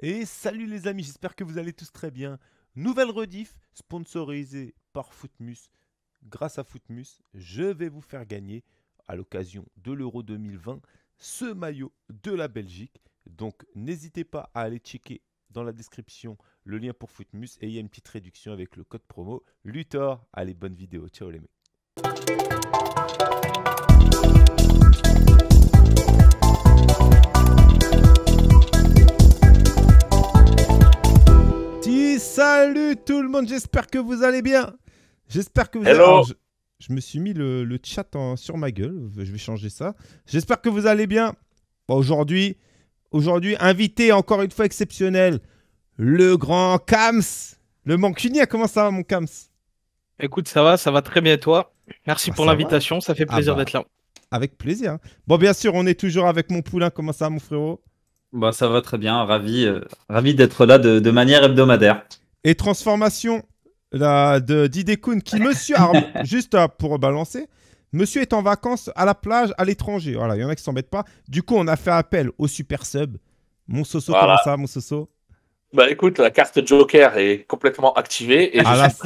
Et salut les amis, j'espère que vous allez tous très bien. Nouvelle rediff sponsorisée par Footmus. Grâce à Footmus, je vais vous faire gagner à l'occasion de l'Euro 2020 ce maillot de la Belgique. Donc n'hésitez pas à aller checker dans la description le lien pour Footmus et il y a une petite réduction avec le code promo Luthor. Allez, bonne vidéo. Ciao les mecs. Salut tout le monde, j'espère que vous allez bien. J'espère que vous allez bien, je, me suis mis le, chat sur ma gueule, je vais changer ça. J'espère que vous allez bien. Bon, aujourd'hui, aujourd'hui, invité encore une fois exceptionnel, le grand Kams, le Mancunia, Comment ça va, mon Kams Écoute, ça va, ça va très bien, toi. Merci bah, pour l'invitation, ça fait ah plaisir bah, d'être là. Avec plaisir. Hein. Bon, bien sûr, on est toujours avec mon poulain. Comment ça, mon frérot bah, Ça va très bien. Ravi, euh, ravi d'être là de, de, manière hebdomadaire. Et Transformation la, de Didé qui, monsieur, juste euh, pour balancer, monsieur est en vacances à la plage à l'étranger. Voilà, il y en a qui s'embêtent pas. Du coup, on a fait appel au super sub. Mon Soso, comment ça, mon Soso Bah écoute, la carte Joker est complètement activée et ah,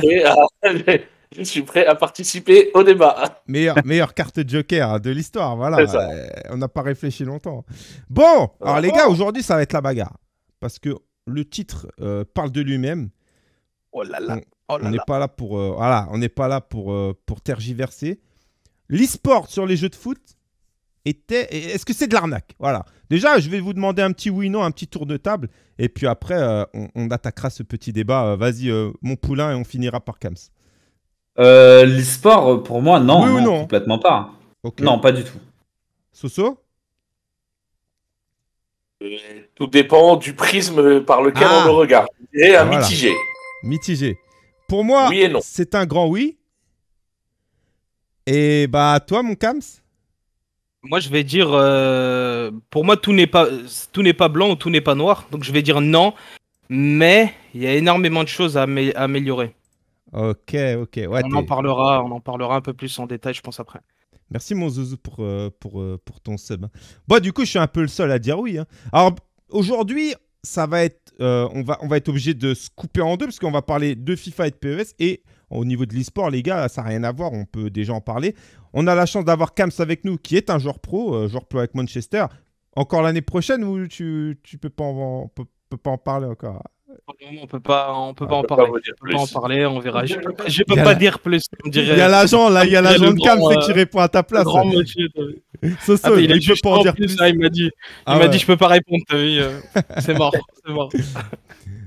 je, suis prêt à... participer au débat. Meilleur, meilleure carte Joker de l'histoire, voilà. Euh, on n'a pas réfléchi longtemps. Bon, alors les gars, aujourd'hui, ça va être la bagarre. Parce que le titre euh, parle de lui-même. Oh on oh n'est pas là pour, euh, voilà, on n'est pas là pour, euh, pour tergiverser. L'e-sport sur les jeux de foot était. Est-ce que c'est de l'arnaque Voilà. Déjà, je vais vous demander un petit oui/non, un petit tour de table, et puis après, euh, on, attaquera ce petit débat. Vas-y, mon poulain, et on finira par Kams. L'e-sport, pour moi, non, complètement pas. Non, pas du tout. Soso Tout dépend du prisme par lequel ah. on le regarde. Et à mitigé mitiger. Mitigé. Pour moi, c'est un grand oui. Et bah toi, mon Kams Moi, je vais dire, euh, pour moi, tout n'est pas, tout n'est pas blanc ou tout n'est pas noir. Donc je vais dire non, mais il y a énormément de choses à, améliorer. Ok, ok. on en parlera, on en parlera un peu plus en détail, je pense après. Merci mon Zouzou pour, euh, pour, euh, pour ton sub. Bon, hein. bah, du coup, je suis un peu le seul à dire oui. Hein. Alors, aujourd'hui, ça va être, euh, on, va, on va être obligé de se couper en deux parce qu'on va parler de FIFA et de PES. Et au niveau de l'esport les gars, ça n'a rien à voir, on peut déjà en parler. On a la chance d'avoir Kams avec nous, qui est un joueur pro, euh, joueur pro avec Manchester. Encore l'année prochaine ou tu, tu peux pas en, pas en parler encore on peut pas, on peut ah, pas en parler. on peut pas en parler, on verra. Je, peux pas dire plus. Il y a l'agent là, il y a l'agent de qui euh, répond à ta place il, pas en dire plus. Hein, il m'a dit, ah dit, je peux pas répondre. Euh, c'est mort, euh,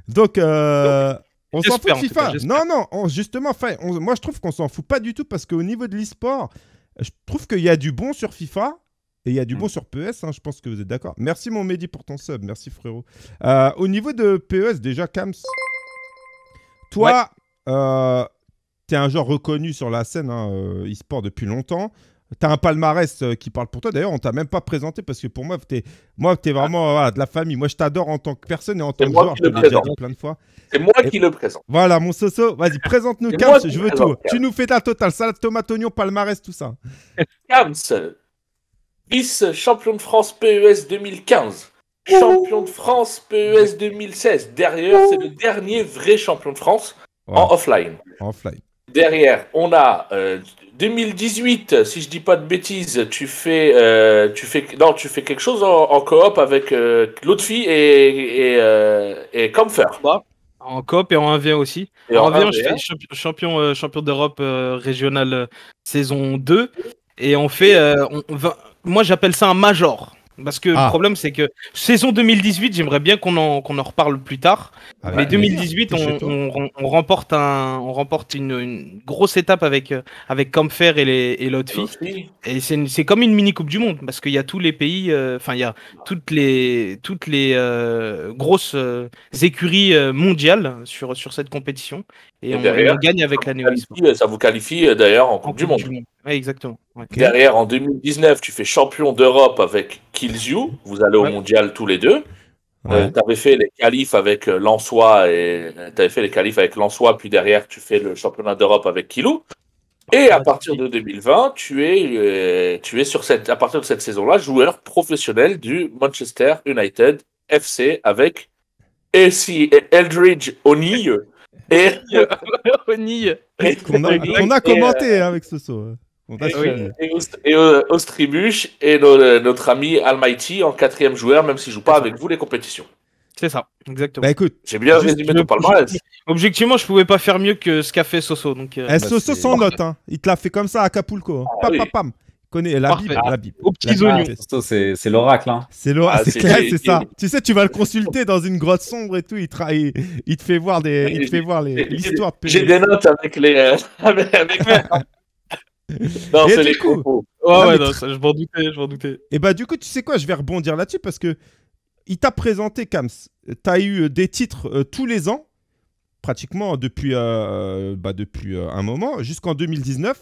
Donc, on s'en fout de FIFA. non, non, justement, moi je trouve qu'on s'en fout pas du tout parce qu'au niveau de l'e-sport, je trouve qu'il y a du bon sur FIFA et il y a du mm. bon sur PES, hein, je pense que vous êtes d'accord. Merci mon Mehdi pour ton sub, merci frérot. Euh, au niveau de PES, déjà, Kams, toi, t'es un genre reconnu sur la scène hein, e-sport depuis longtemps tu as un palmarès euh, qui parle pour toi. D'ailleurs, on t'a même pas présenté parce que pour moi, tu es, moi, es vraiment de la famille. Moi, je t'adore en tant que personne et en tant que joueur. Je te l'ai déjà dit plein de fois. C'est moi qui le présente. Voilà, mon Soso. Vas-y, présente-nous Kams. Je veux tout. Tu nous fais ta totale salade, tomate, oignon, palmarès, tout ça. Kams, vice-champion de France PES 2015. Champion de France PES 2016. Derrière, c'est le dernier vrai champion de France en offline. En offline. Derrière, on a euh, 2018, si je dis pas de bêtises, tu fais, euh, tu fais, non, tu fais quelque chose en, en coop avec euh, l'autre fille et, et, euh, et Comfer. En coop et en 1v1 aussi. Et en, 1v1, je fais champion, euh, champion d'Europe euh, régionale saison 2. Et on fait. on moi, j'appelle ça un major. Parce que le ah. problème, c'est que saison 2018, j'aimerais bien qu'on en, en, reparle plus tard. Ah bah, mais 2018, on, on, on, remporte, un, on remporte une, grosse étape avec, euh, avec Camfer et, les, et l'autre fille. Et c'est, comme une mini Coupe du Monde, parce qu'il y a tous les pays, euh, enfin, il y a toutes les, toutes les euh, grosses écuries mondiales sur, sur cette compétition. Et, on, derrière, gagne avec l'anévrisme. Euh, ça vous qualifie euh, d'ailleurs en, Coupe du Monde. Oui, exactement. Derrière, en 2019, tu fais champion d'Europe avec Kills You. Vous allez au mondial tous les deux. Euh, tu avais fait les qualifs avec Lançois et avais fait les qualifs avec puis derrière tu fais le championnat d'Europe avec Kilou. Et à partir de 2020, tu es, tu es sur cette, à partir de cette saison-là, joueur professionnel du Manchester United FC avec et Eldridge O'Neill et on a, commenté hein, avec Soso hein. Et, et, et euh, et euh, notre ami Almighty en quatrième joueur, même s'il joue pas avec vous les compétitions. C'est ça, exactement. Bah écoute, j'ai bien résumé ton palmarès. Objectivement, je pouvais pas faire mieux que ce qu'a fait Soso. Donc, euh, eh, bah, Soso son note, hein. il te l'a fait comme ça à Acapulco. Hein. Ah pam, pam, pam connais la Bible. la Bible. C'est l'oracle. Hein. C'est l'oracle, ah, ça. Tu sais, tu vas le consulter dans une grotte sombre et tout. Il, il... te fait voir des, il te fait voir les l'histoire. J'ai des notes avec les. Euh, non, c'est les coups ouais, non, je m'en doutais, je Et eh bah, ben, du coup, tu sais quoi, je vais rebondir là-dessus parce que il t'a présenté, Kams. T'as eu euh, des titres euh, tous les ans, pratiquement depuis, bah, depuis un moment, jusqu'en 2019.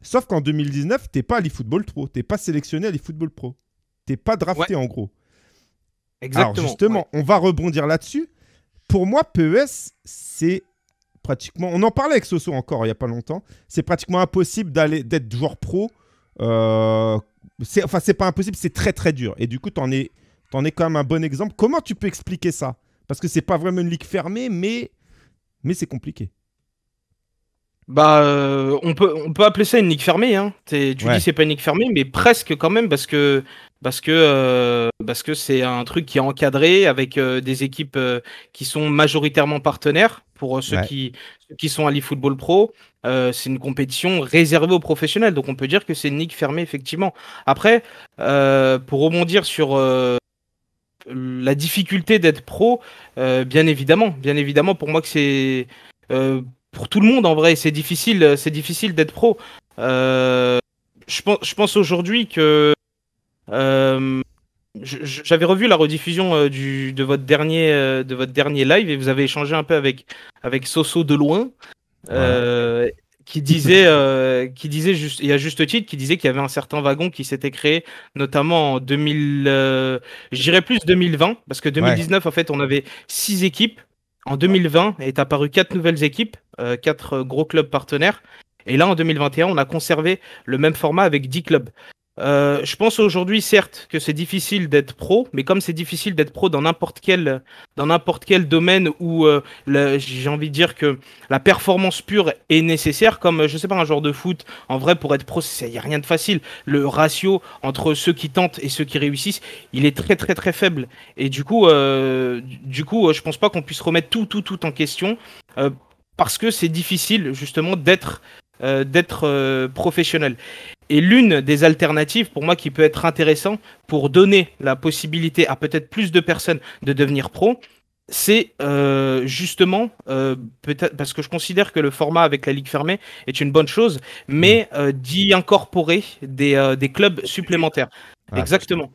Sauf qu'en 2019, t'es pas à football Pro, t'es pas sélectionné à football Pro. T'es pas drafté en gros. Exactement. Alors justement, on va rebondir là-dessus. Pour moi, PES, c'est pratiquement... On en parlait avec Soso encore il n'y a pas longtemps. C'est pratiquement impossible d'aller d'être joueur pro. Euh... Enfin, c'est pas impossible, c'est très très dur. Et du coup, t'en es... T'en es quand même un bon exemple. Comment tu peux expliquer ça Parce que c'est pas vraiment une ligue fermée, mais, mais c'est compliqué. Bah, euh, on, peut, on peut appeler ça une ligue fermée. Hein. Tu ouais. dis c'est pas une ligue fermée, mais presque quand même, parce que parce que euh, parce que c'est un truc qui est encadré avec euh, des équipes qui sont majoritairement partenaires pour ceux qui qui sont à l'eFootball Pro. c'est une compétition réservée aux professionnels, donc on peut dire que c'est une ligue fermée effectivement. Après, pour rebondir sur la difficulté d'être pro, bien évidemment, bien évidemment, pour moi que c'est pour tout le monde en vrai. C'est difficile, euh, c'est difficile d'être pro. Euh, je pense, je pense aujourd'hui que euh, j'avais revu la rediffusion de votre dernier de votre dernier live et vous avez échangé un peu avec avec Soso de loin. qui disait, qui disait juste, et à juste titre, qui disait qu'il y avait un certain wagon qui s'était créé, notamment en 2000, J'irai plus 2020, parce que 2019, en fait, on avait six équipes. En 2020 est apparu quatre nouvelles équipes, euh, quatre euh, gros clubs partenaires. Et là, en 2021, on a conservé le même format avec 10 clubs. Euh, je pense aujourd'hui, certes, que c'est difficile d'être pro, mais comme c'est difficile d'être pro dans n'importe quel, dans n'importe quel domaine où euh, j'ai envie de dire que la performance pure est nécessaire, comme je sais pas un joueur de foot, en vrai pour être pro, il n'y a rien de facile. Le ratio entre ceux qui tentent et ceux qui réussissent, il est très très très faible. Et du coup, euh, du coup, euh, je pense pas qu'on puisse remettre tout tout tout en question parce que c'est difficile justement d'être d'être professionnel. Et l'une des alternatives pour moi qui peut être intéressant pour donner la possibilité à peut-être plus de personnes de devenir pro, c'est euh, justement euh, peut-être parce que je considère que le format avec la ligue fermée est une bonne chose, mais mm. euh, d'y incorporer des, clubs supplémentaires. Ah, Exactement.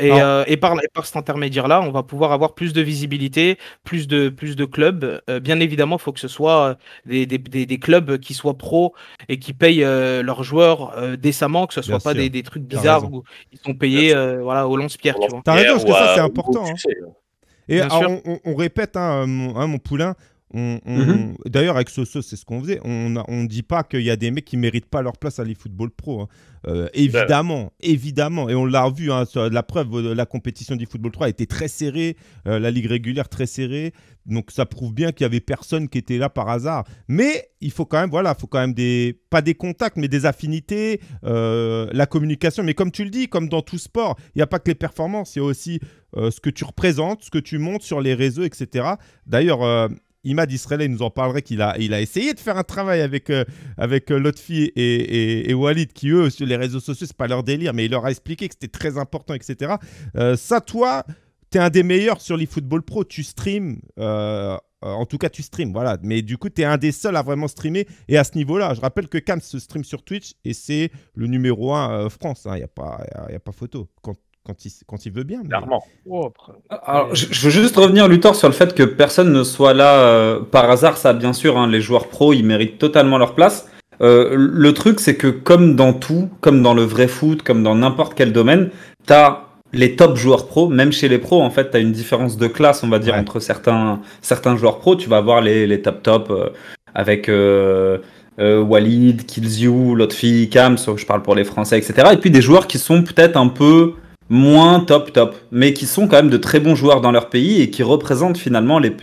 Euh, et, par, cet intermédiaire-là, on va pouvoir avoir plus de visibilité, plus de, plus de clubs. Euh, bien évidemment, il faut que ce soit euh, des, clubs qui soient pros et qui payent leurs joueurs décemment, que ce ne soit pas des, trucs bizarres où ils sont payés voilà, au lance-pierre. Tu As raison, parce que ça, c'est important. Hein. Et ah, on, répète, hein, hein, mon poulain, Mhm. D'ailleurs, avec ce, c'est ce qu'on faisait. On ne dit pas qu'il y a des mecs qui méritent pas leur place à l'e-football pro. Hein. Euh, ben. évidemment, évidemment. Et on l'a vu hein, la preuve, euh, la compétition du football 3 était très serrée. Euh, la ligue régulière très serrée. Donc ça prouve bien qu'il y avait personne qui était là par hasard. Mais il faut quand même, voilà, Il faut quand même des, pas des contacts, mais des affinités, la communication. Mais comme tu le dis, comme dans tout sport, il n'y a pas que les performances, il y a aussi ce que tu représentes, ce que tu montes sur les réseaux, etc. D'ailleurs, Imad Israël, il nous en parlerait qu'il a, il a essayé de faire un travail avec, euh, avec euh, Lotfi et, et, Walid, qui eux, sur les réseaux sociaux, c'est pas leur délire, mais il leur a expliqué que c'était très important, etc. Euh, ça, toi, tu es un des meilleurs sur football Pro, tu stream, en tout cas, tu streames, voilà. Mais du coup, tu es un des seuls à vraiment streamer et à ce niveau-là. Je rappelle que Cam se stream sur Twitch et c'est le numéro 1 France. Il hein. n'y a, pas, y a pas photo. Quand quand il, veut bien. clairement. Alors, je, veux juste revenir, Luthor, sur le fait que personne ne soit là euh, par hasard. Ça, bien sûr, hein, les joueurs pros, ils méritent totalement leur place. Euh, le truc, c'est que comme dans tout, comme dans le vrai foot, comme dans n'importe quel domaine, t'as les top joueurs pros même chez les pros, en fait, tu as une différence de classe, on va dire, entre certains, certains joueurs pros Tu vas avoir les, top top euh, avec Walid, Kilziou, l'autre fille, je parle pour les Français, etc. Et puis des joueurs qui sont peut-être un peu moins top top, mais qui sont quand même de très bons joueurs dans leur pays et qui représentent finalement les,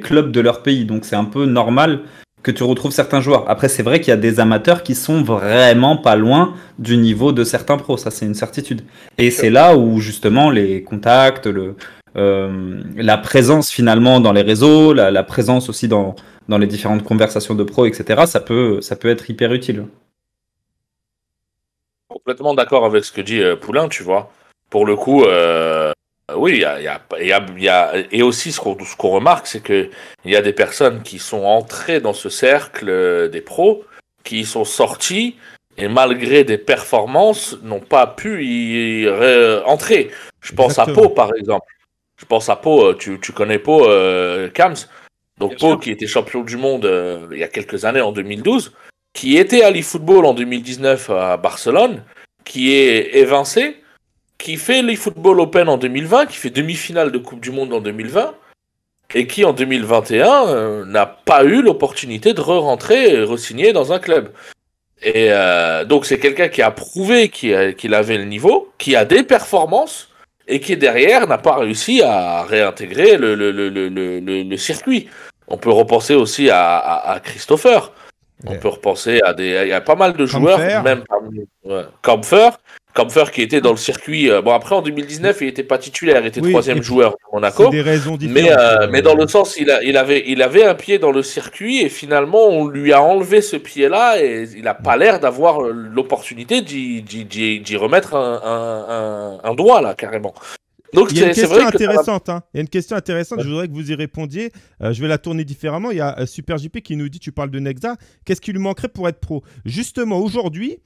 clubs de leur pays. Donc c'est un peu normal que tu retrouves certains joueurs. Après c'est vrai qu'il y a des amateurs qui sont vraiment pas loin du niveau de certains pros, ça c'est une certitude. Et c'est là où justement les contacts, le, euh, la présence finalement dans les réseaux, la, présence aussi dans, dans les différentes conversations de pros, etc., ça peut, ça peut être hyper utile. Complètement d'accord avec ce que dit euh, Poulain, tu vois pour le coup, oui, il y a, et aussi ce qu'on ce qu'on remarque, c'est que il y a des personnes qui sont entrées dans ce cercle euh, des pros, qui sont sorties et malgré des performances n'ont pas pu y entrer. Je pense à Pau par exemple. Je pense à Pau. Euh, tu, connais Pau, euh, Kams. Donc Pau qui était champion du monde euh, il y a quelques années en 2012, qui était à l'e-football en 2019 à Barcelone, qui est évincé qui fait les Football Open en 2020, qui fait demi-finale de Coupe du Monde en 2020, et qui en 2021 euh, n'a pas eu l'opportunité de re-rentrer et re-signer dans un club. Et euh, donc c'est quelqu'un qui a prouvé qu'il avait le niveau, qui a des performances, et qui derrière n'a pas réussi à réintégrer le, circuit. On peut repenser aussi à, Christopher. On peut repenser à des. Il y a pas mal de joueurs, même parmi. Ouais, Kampfer qui était dans le circuit. Euh, bon, après en 2019, il n'était pas titulaire, il était troisième joueur de Monaco. Des raisons Mais, euh, mais dans le sens, il, avait, il avait un pied dans le circuit et finalement, on lui a enlevé ce pied-là et il n'a pas l'air d'avoir euh, l'opportunité d'y remettre un, doigt, là, carrément. Donc, il y a une question intéressante. Hein. Il y a une question intéressante. Je voudrais que vous y répondiez. je vais la tourner différemment. Il y a SuperJP qui nous dit, tu parles de Nexa. Qu'est-ce qui lui manquerait pour être pro Justement, aujourd'hui,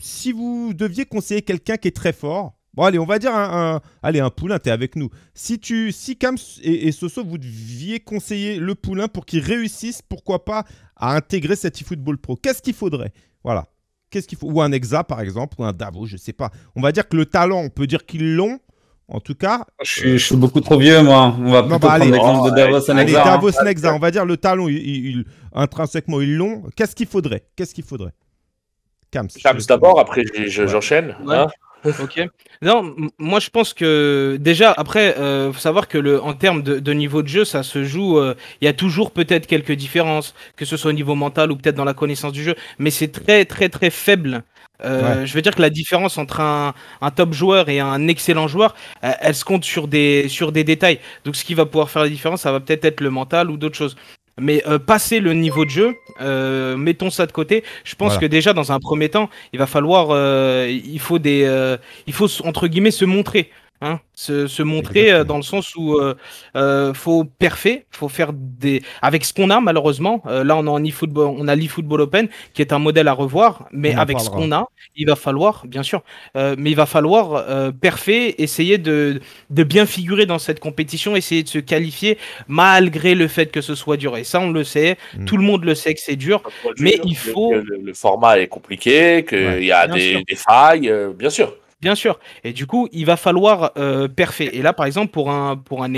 si vous deviez conseiller quelqu'un qui est très fort, bon allez, on va dire un, allez un poulain, t'es avec nous. Si tu, si Cam et, et, Soso vous deviez conseiller le poulain pour qu'il réussisse, pourquoi pas à intégrer cet eFootball Pro, qu'est-ce qu'il faudrait Voilà, qu'est-ce qu'il faut Ou un Exa par exemple, ou un Davo, je sais pas. On va dire que le talent, on peut dire qu'ils l'ont. En tout cas, je suis, euh, beaucoup trop vieux, moi. On va plutôt bah, prendre l'exemple de hein. Davos Nexa. on va dire le talent, intrinsèquement, ils l'ont. Qu'est-ce qu'il faudrait Qu'est-ce qu'il faudrait Kams. d'abord, après j'enchaîne. Hein. ok. Non, moi je pense que déjà après, euh, faut savoir que le en termes de, niveau de jeu, ça se joue. Euh, il y a toujours peut-être quelques différences, que ce soit au niveau mental ou peut-être dans la connaissance du jeu, mais c'est très très très faible. Euh, je veux dire que la différence entre un, top joueur et un excellent joueur, elle, euh, elle se compte sur des, sur des détails. Donc ce qui va pouvoir faire la différence, ça va peut-être être le mental ou d'autres choses. Mais euh, passer le niveau de jeu, euh, mettons ça de côté. Je pense que déjà dans un premier temps, il va falloir, euh, il faut des, il faut entre guillemets se montrer. Hein, se, se, montrer euh, dans le sens où euh, euh faut parfait, faut faire des avec ce qu'on a malheureusement. Euh, là, on a l'eFootball football on a l'e-football open qui est un modèle à revoir, mais avec ce qu'on a, il va falloir, bien sûr, mais il va falloir parfait, essayer de, de, bien figurer dans cette compétition, essayer de se qualifier malgré le fait que ce soit dur. Et ça, on le sait, mm. tout le monde le sait que c'est dur, mais il faut. Le, format est compliqué, qu'il y a des, des, failles, bien sûr. Bien sûr. Et du coup, il va falloir euh, perfer. Et là, par exemple, pour un, pour un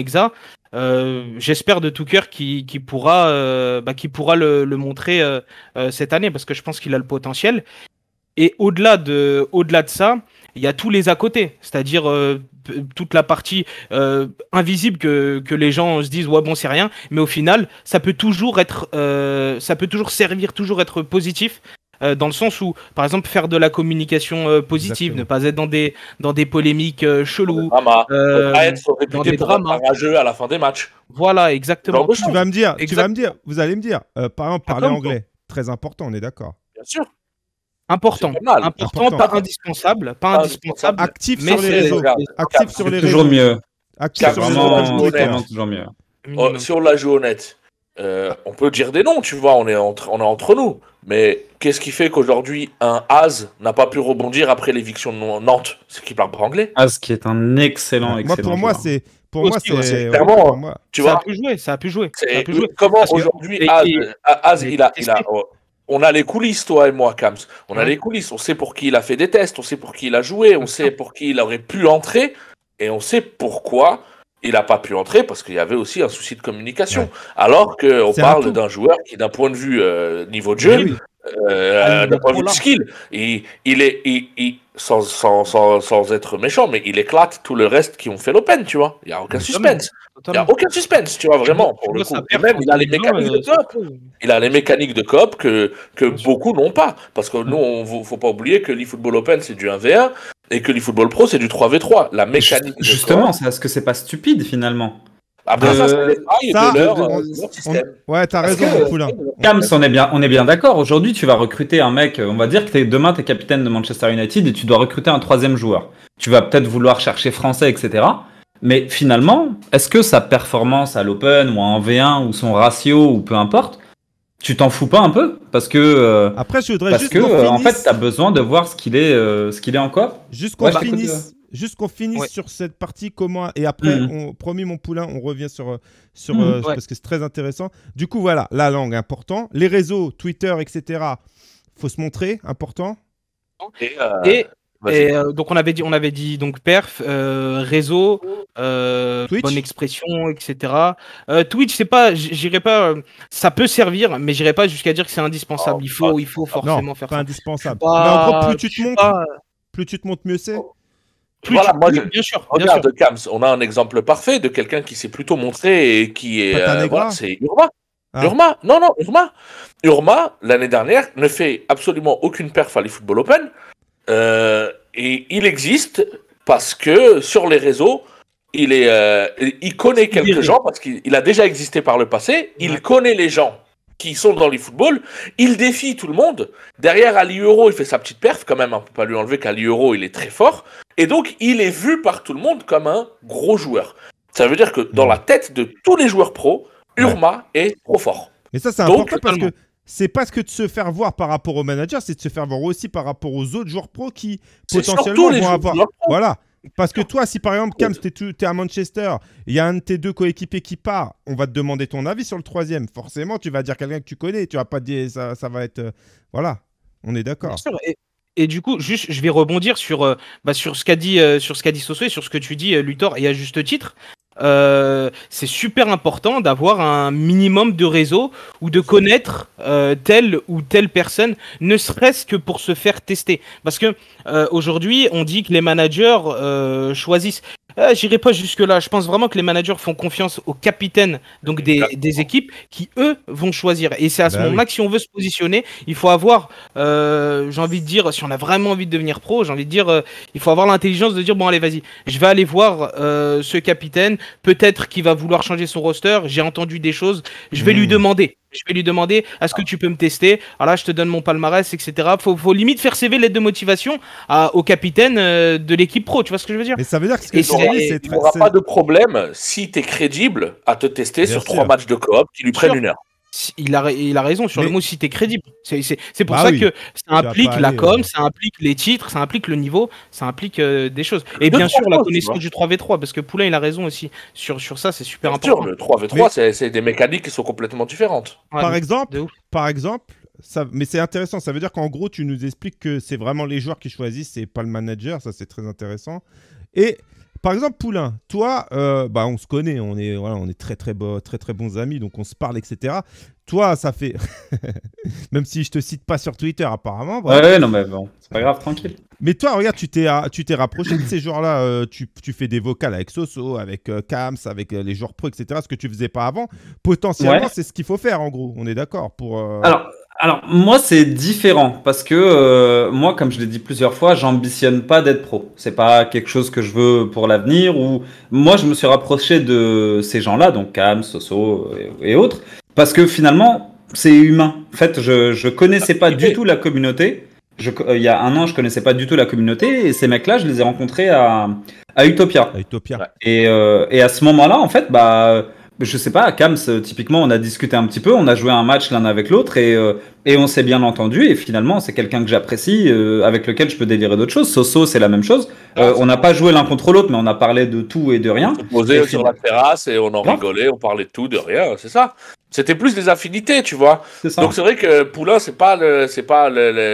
euh, j'espère de tout cœur qu'il pourra, euh, bah, pourra le, montrer euh, euh, cette année, parce que je pense qu'il a le potentiel. Et au-delà de, au -delà de ça, il y a tous les à côté, c'est-à-dire toute la partie invisible que, que, les gens se disent ouais bon c'est rien mais au final ça peut toujours être ça peut toujours servir toujours être positif euh, dans le sens où, par exemple, faire de la communication euh, positive, ne pas être dans des, dans des polémiques euh, cheloues. Drama. pas être dans des drames. à la fin des matchs. Voilà, exactement. Tu vas me dire, tu vas me dire, vous allez me dire, par exemple, parler anglais, très important, on est d'accord. Bien sûr. Important. important. pas indispensable, pas indispensable. Actif mais sur les réseaux. Actif sur les réseaux. Toujours mieux. Actif sur les réseaux. Vraiment toujours mieux. Si oh, sur la joue honnête, on peut dire des noms, tu vois, on est on est entre nous. Mais qu'est-ce qui fait qu'aujourd'hui, un Az n'a pas pu rebondir après l'éviction de Nantes C'est qui parle pas anglais. Az qui est un excellent, excellent. Moi, pour moi, c'est. Pour moi, c'est. ça A pu jouer, ça a pu jouer. Comment aujourd'hui, Az, ah, On a les coulisses, toi et moi, Kams. On a les coulisses. On sait pour qui il a fait des tests, on sait pour qui il a joué, on sait pour qui il aurait pu entrer, et on sait pourquoi il n'a pas pu entrer parce qu'il y avait aussi un souci de communication. Alors qu'on parle d'un joueur qui, d'un point de vue euh, niveau de jeu, euh, ah, d'un point de vue de skill, il, est, sans, être méchant, mais il éclate tout le reste qui ont fait l'open, tu vois. Il n'y a aucun suspense. Il n'y a aucun suspense, tu vois, vraiment. il a les mécaniques de cop que, que beaucoup n'ont pas. Parce que nous, il ne faut pas oublier que l'eFootball Open, c'est du 1v1 et que football Pro, c'est du 3v3. La mécanique. justement, est-ce que c'est pas stupide finalement Ah ben, ça, euh, c'est euh, Ouais, t'as raison, que, euh, on est bien, on est bien d'accord. Aujourd'hui, tu vas recruter un mec. On va dire que demain, demain, t'es capitaine de Manchester United et tu dois recruter un troisième joueur. Tu vas peut-être vouloir chercher français, etc. Mais finalement, est-ce que sa performance à l'Open ou en V1 ou son ratio ou peu importe tu t'en fous pas un peu Parce que. Euh, après, je voudrais parce que, euh, en fait, t'as besoin de voir ce qu'il est, euh, ce qu'il est encore. jusqu'on bah, finisse. finisse sur cette partie comment et après mm. on promis mon poulain on revient sur sur mm. parce que c'est très intéressant. Du coup voilà la langue important, les réseaux Twitter etc. Faut se montrer important. Et, et euh, donc on avait dit, on avait dit donc perf, euh, réseau, euh, bonne expression, etc. Euh, Twitch, c'est pas, j'irai pas, ça peut servir, mais j'irai pas jusqu'à dire que c'est indispensable. Oh, il faut, bah, il faut forcément faire pas Indispensable. mais plus tu te montres, plus tu te montres, mieux c'est. voilà, moi, bien sûr. Regarde, on a un exemple parfait de quelqu'un qui s'est plutôt montré et qui est. c'est Urma. Ah. Urma, non, non, Urma. Urma, l'année dernière, ne fait absolument aucune perf à football Open. Euh, et il existe parce que sur les réseaux, il, est, euh, il connaît quelques gens parce qu'il a déjà existé par le passé. Il connaît les gens qui sont dans le football. Il défie tout le monde. Derrière Ali Euro, il fait sa petite perf quand même. Hein. On peut pas lui enlever qu'Ali Euro, il est très fort. Et donc, il est vu par tout le monde comme un gros joueur. Ça veut dire que dans la tête de tous les joueurs pros, Urma est trop fort. Et ça, c'est important parce que c'est pas ce que de se faire voir par rapport au manager, c'est de se faire voir aussi par rapport aux autres joueurs pro qui potentiellement vont avoir. Voilà. Parce que toi, si par exemple, Cam, es à Manchester, il y a un de tes deux coéquipiers qui part, on va te demander ton avis sur le troisième. Forcément, tu vas dire quelqu'un que tu connais, tu vas pas dire ça, va être. Euh, voilà, on est d'accord. Et, du coup, juste, je vais rebondir sur, euh, bah, sur ce qu'a dit, euh, sur ce qu'a dit sur ce que tu dis, Luthor, et à juste titre. Euh, c'est super important d'avoir un minimum de réseau ou de connaître euh, telle ou telle personne, ne serait-ce que pour se faire tester. Parce que euh, aujourd'hui, on dit que les managers choisissent. Ah, j'irai pas jusque-là. Je pense vraiment que les managers font confiance aux capitaines donc des, équipes qui, eux, vont choisir. Et c'est à ce bah moment-là que si on veut se positionner, il faut avoir, euh, j'ai envie de dire, si on a vraiment envie de devenir pro, j'ai envie de dire, euh, il faut avoir l'intelligence de dire, bon allez, vas-y, je vais aller voir euh, ce capitaine, peut-être qu'il va vouloir changer son roster, j'ai entendu des choses, je vais lui hmm. demander je vais lui demander est-ce que tu peux me tester Alors ah je te donne mon palmarès, etc. Faut, faut limite faire CV lettre de motivation au capitaine euh, de l'équipe pro. Tu vois ce que je veux dire et ça veut dire que ce pas de problème si tu es crédible à te tester sur trois matchs de coop qui lui prennent une heure il a, il a raison sur le mot si t'es crédible. C'est, pour bah ça que ça implique la com, euh, ça implique les titres, ça implique le niveau, ça implique euh, des choses. Et bien sûr, la connaissance du 3v3, parce que Poulain, il a raison aussi. Sur, sur ça, c'est super bien important. Sûr, le 3v3, c'est, des mécaniques qui sont complètement différentes. par, exemple, par exemple, ça, mais c'est intéressant. Ça veut dire qu'en gros, tu nous expliques que c'est vraiment les joueurs qui choisissent, c'est pas le manager. Ça, c'est très intéressant. Et par exemple, Poulain, toi, euh, bah, on se connaît, on est, voilà, on est très très, très très bons amis, donc on se parle, etc. Toi, ça fait. Même si je te cite pas sur Twitter, apparemment. Ouais, ouais, non, mais bon, c'est pas grave, tranquille. Mais toi, regarde, tu t'es, ah, rapproché de ces joueurs-là. Euh, tu, fais des vocales avec Soso, avec euh, Kams, avec les joueurs pro, etc. Ce que tu faisais pas avant. Potentiellement, c'est ce qu'il faut faire, en gros. On est d'accord pour. Alors, alors moi c'est différent parce que euh, moi comme je l'ai dit plusieurs fois, j'ambitionne pas d'être pro. C'est pas quelque chose que je veux pour l'avenir ou moi je me suis rapproché de ces gens-là donc Cam, Soso et, autres parce que finalement c'est humain. En fait, je je connaissais pas ah, du tout la communauté. Je, euh, il y a un an, je connaissais pas du tout la communauté et ces mecs-là, je les ai rencontrés à, à Utopia. Utopia. Et, euh, et à ce moment-là, en fait, bah je sais pas, à Kams, euh, typiquement, on a discuté un petit peu, on a joué un match l'un avec l'autre et, euh, et on s'est bien entendu. Et finalement, c'est quelqu'un que j'apprécie, euh, avec lequel je peux délirer d'autres choses. Soso, c'est la même chose. Ah, on n'a pas joué l'un contre l'autre, mais on a parlé de tout et de rien. On s'est posé sur la terrasse et on en rigolait, on parlait de tout, de rien, c'est ça. C'était plus des affinités, tu vois. Donc c'est vrai que Poulain, c'est pas le, c'est pas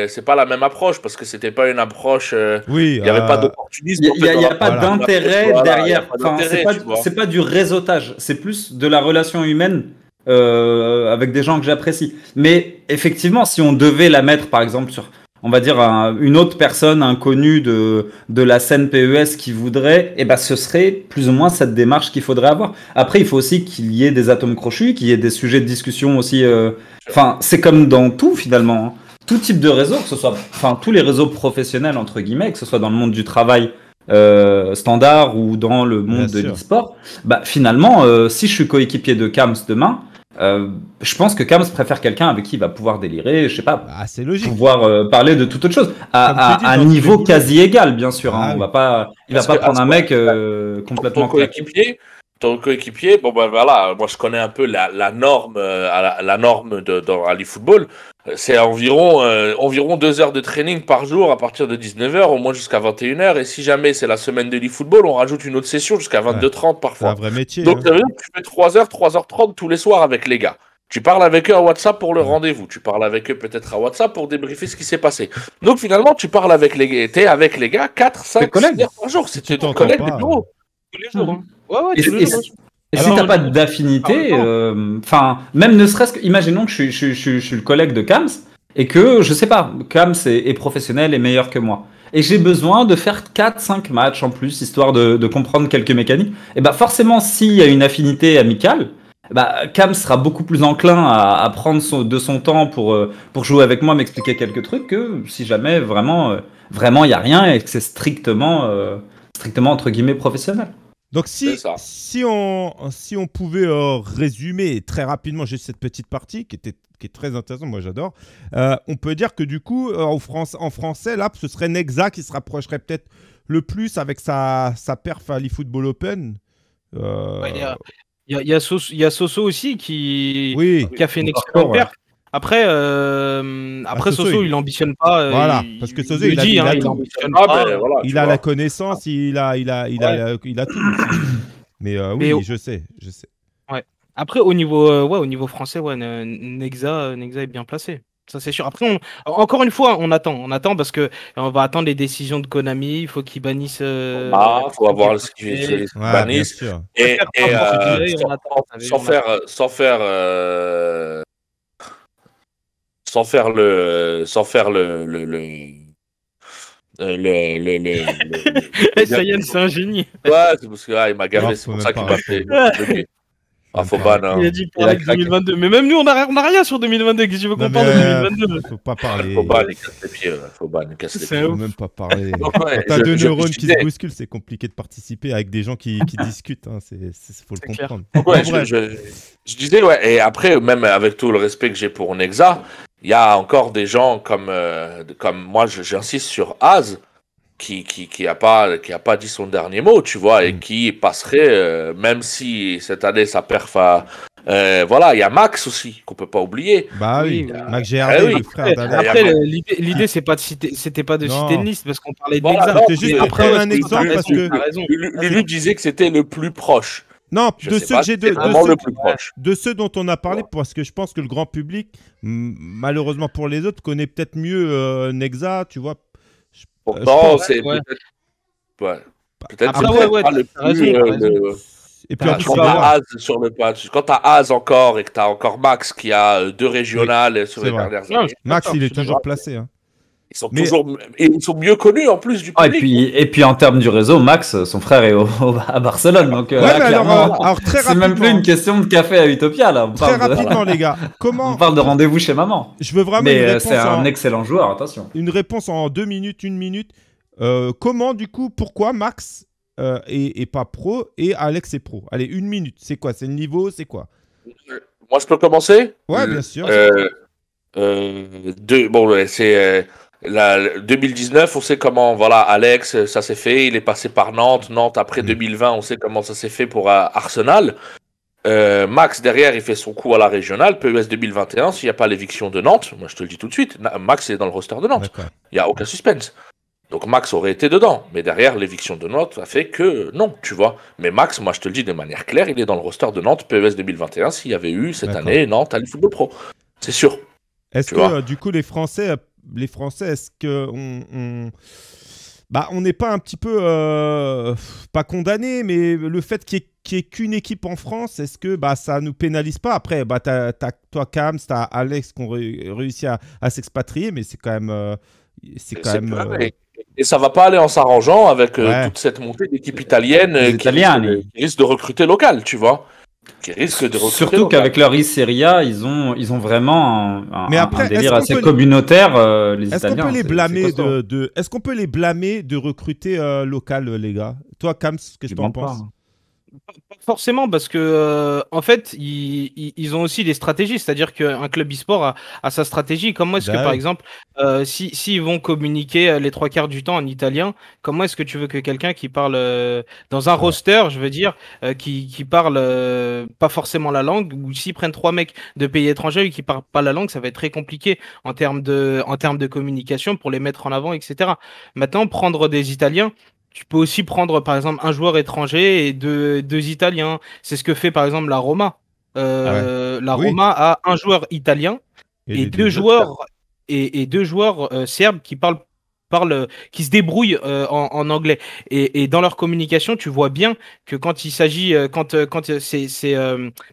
c'est pas la même approche parce que c'était pas une approche. Euh, oui. Il n'y avait pas euh, d'opportunisme. Il n'y a, pas d'intérêt derrière. Enfin, c'est pas, du réseautage. C'est plus de la relation humaine euh, avec des gens que j'apprécie. Mais effectivement, si on devait la mettre, par exemple, sur on va dire à une autre personne inconnue de, de la scène PES qui voudrait, eh ben ce serait plus ou moins cette démarche qu'il faudrait avoir. Après, il faut aussi qu'il y ait des atomes crochus, qu'il y ait des sujets de discussion aussi. Euh, enfin, c'est comme dans tout finalement. Hein. Tout type de réseau, que ce soit, enfin tous les réseaux professionnels entre guillemets, que ce soit dans le monde du travail euh, standard ou dans le monde de l'e-sport, bah finalement, euh, si je suis coéquipier de Cams demain, euh, je pense que Kams préfère quelqu'un avec qui il va pouvoir délirer, je sais pas, bah, logique. pouvoir euh, parler de toute autre chose, à, un niveau quasi égal, bien sûr. hein, ah on va pas, il va pas prendre un mec euh, complètement claqué ton coéquipier, bon ben voilà, moi je connais un peu la, la norme, euh, à la, norme de, dans Ali Football, euh, c'est environ, euh, environ deux heures de training par jour à partir de 19h, au moins jusqu'à 21h, et si jamais c'est la semaine de Football, on rajoute une autre session jusqu'à 22h30 parfois. C'est un vrai métier. Donc hein. tu fais 3h, 3h30 tous les soirs avec les gars. Tu parles avec eux à WhatsApp pour le rendez-vous. Tu parles avec eux peut-être à WhatsApp pour débriefer ce qui s'est passé. Donc finalement, tu parles avec les, t'es avec les gars 4, 5, 6 heures par jour. C'était ton collègue des hein. bureaux tous les jours. Mhm. Hein. Ouais, ouais, tu et, si t'as pas d'affinité, ah, euh, enfin, même ne serait-ce que, imaginons que je suis, le collègue de Kams et que, je sais pas, Kams est, professionnel et meilleur que moi. Et j'ai besoin de faire 4-5 matchs en plus, histoire de, comprendre quelques mécaniques. Et bah, forcément, s'il y a une affinité amicale, bah, Cam sera beaucoup plus enclin à, prendre de son temps pour, euh, pour jouer avec moi, m'expliquer quelques trucs, que si jamais vraiment, euh, vraiment il n'y a rien et que c'est strictement, strictement entre guillemets professionnel. Donc si, si, on, si on pouvait euh, résumer très rapidement juste cette petite partie qui, était, qui est très intéressante, moi j'adore, euh, on peut dire que du coup, euh, en, France, en français, là, ce serait Nexa qui se rapprocherait peut-être le plus avec sa, sa perf à l'eFootball Open. Euh. il, y a, il, y a, Soso aussi qui, qui a fait une après, euh, après Soso, il n'ambitionne pas. Voilà, parce que Soso, ah, il, a, la connaissance, il a, il a, il a, tout. Euh, Mais oui, je sais, je sais. Ouais. Après, au niveau, euh, ouais, au niveau français, ouais, Nexa, Nexa est bien placé. Ça c'est sûr. Après, encore une fois, on attend, on attend parce que on va attendre les décisions de Konami. Il faut qu'ils bannissent. Il ah, faut avoir le. qu'ils bannissent. Et, sans, faire, sans faire sans faire le, sans faire le, le, le... Euh, le, le, ça y est, c'est un génie. Ouais, c'est parce que ah, il m'a gavé, c'est pour ça qu'il m'a fait. Ah, faut pas, non. Il a dit pour 2022. Mais même nous, on n'a a rien sur 2022. Qu'est-ce que tu veux qu'on parle de 2022 euh, Faut pas parler. Faut pas les casser les pieds. Faut pas les casser les pieds. Faut même pas parler. ouais, T'as deux neurones qui se bousculent, c'est compliqué de participer avec des gens qui, qui discutent. Hein. C'est, faut le comprendre. je, je, je, disais, ouais. Et après, même avec tout le respect que j'ai pour Nexa, il y a encore des gens comme, euh, comme moi, j'insiste sur Az, qui qui qui a pas qui a pas dit son dernier mot tu vois et mm. qui passerait euh, même si cette année ça perf euh, voilà il y a Max aussi qu'on peut pas oublier bah oui, Max Gérard eh après, l'idée c'est pas de citer c'était pas de citer une liste parce qu'on parlait voilà, d'exemple juste après un exemple parce que Lulu disait que c'était le plus proche non, de, ceux dont on a parlé, parce que je pense que le grand public, malheureusement pour les autres, connaît peut-être mieux euh, Nexa, tu vois. Pourtant, c'est peut-être peut pas le plus... Euh, et puis quand t'as Az sur le quand t'as Az encore et que t'as encore Max qui a euh, deux régionales sur les dernières années. Max, il est toujours placé. Hein. Ils sont toujours et ils sont mieux connus en plus du ah, public. et puis et puis en termes du réseau, Max, son frère est à Barcelone, donc euh, ouais, euh, c'est même plus une question de café à Utopia là. très rapidement les gars, comment on parle de rendez-vous chez maman. Je veux vraiment. Mais euh, c'est un excellent joueur, attention. Une réponse en deux minutes, une minute. comment du coup, pourquoi Max euh, est, pas pro et Alex est pro Allez, une minute. C'est quoi C'est le niveau C'est quoi Moi, je peux commencer. Ouais, bien sûr. deux. Bon, c'est 2019, on sait comment, voilà, Alex, ça s'est fait, il est passé par Nantes, Nantes après 2020, mm. on sait comment ça s'est fait pour euh, Arsenal. Euh, Max, derrière, il fait son coup à la régionale. PES 2021, s'il n'y a pas l'éviction de Nantes, moi je te le dis tout de suite, Max est dans le roster de Nantes. Il n'y a aucun suspense. Donc Max aurait été dedans. Mais derrière, l'éviction de Nantes a fait que non, tu vois. Mais Max, moi je te le dis de manière claire, il est dans le roster de Nantes PES 2021 s'il y avait eu cette année Nantes à Football Pro. C'est sûr. Est-ce que euh, du coup les Français les Français, est-ce qu'on... On... Bah, on n'est pas un petit peu, euh, pas condamné, mais le fait qu'il n'y ait qu'une équipe en France, est-ce que bah, ça nous pénalise pas Après, bah, t'as, toi, Cam, tu as Alex qui ont réussi à, s'expatrier, mais c'est quand même. Euh, quand même euh, et, ça va pas aller en s'arrangeant avec toute cette montée d'équipe italienne qui, qui, risque de recruter local, tu vois. Surtout qu'avec leur iseria, ils ont, ils ont vraiment un, délire assez communautaire. Euh, les est-ce qu'on peut les blâmer de, est-ce qu'on peut les blâmer de recruter euh, local, euh, les gars Toi, Kams, qu'est-ce que tu en penses hein. Pas forcément, parce que euh, en fait, ils, ils, ont aussi des stratégies. C'est-à-dire qu'un club e-sport a, a, sa stratégie. Comment est-ce que, bah par exemple, s'ils euh, si, vont communiquer euh, les trois quarts du temps en italien, comment est-ce que tu veux que quelqu'un qui parle dans un roster, je veux dire, qui, qui, parle pas forcément la langue, ou s'ils prennent trois mecs de pays étrangers et qui parlent pas la langue, ça va être très compliqué en termes de, en termes de communication pour les mettre en avant, etc. Maintenant, prendre des Italiens, tu peux aussi prendre par exemple un joueur étranger et deux, deux Italiens. C'est ce que fait par exemple la Roma. Euh, ah la Roma a un joueur italien et, deux, joueurs et, deux joueurs euh, serbes qui parlent parle, euh, qui se débrouillent euh, en, anglais. Et, dans leur communication, tu vois bien que quand il s'agit, euh, quand, quand c'est,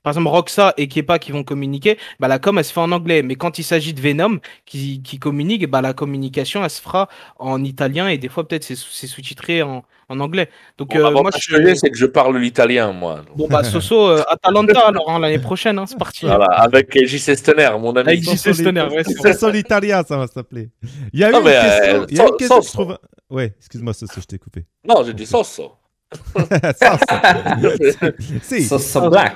par exemple Roxa et Kepa qui vont communiquer, bah, la com elle se fait en anglais. Mais quand il s'agit de Venom qui, qui communique, bah, la communication elle se fera en italien et des fois peut-être c'est, sous-titré en, en anglais. Donc, euh, moi, ce que je c'est que je parle l'italien, moi. Bon, bah, Soso, euh, Atalanta, alors, hein, l'année prochaine, hein, c'est parti. Voilà, avec J.C. Stenner, mon ami. Avec J.C. Stenner, Soso l'italien, ça va s'appeler. Il y a eu non, une question, euh, il y a excuse-moi, Soso, je t'ai coupé. Non, j'ai dit Soso. Il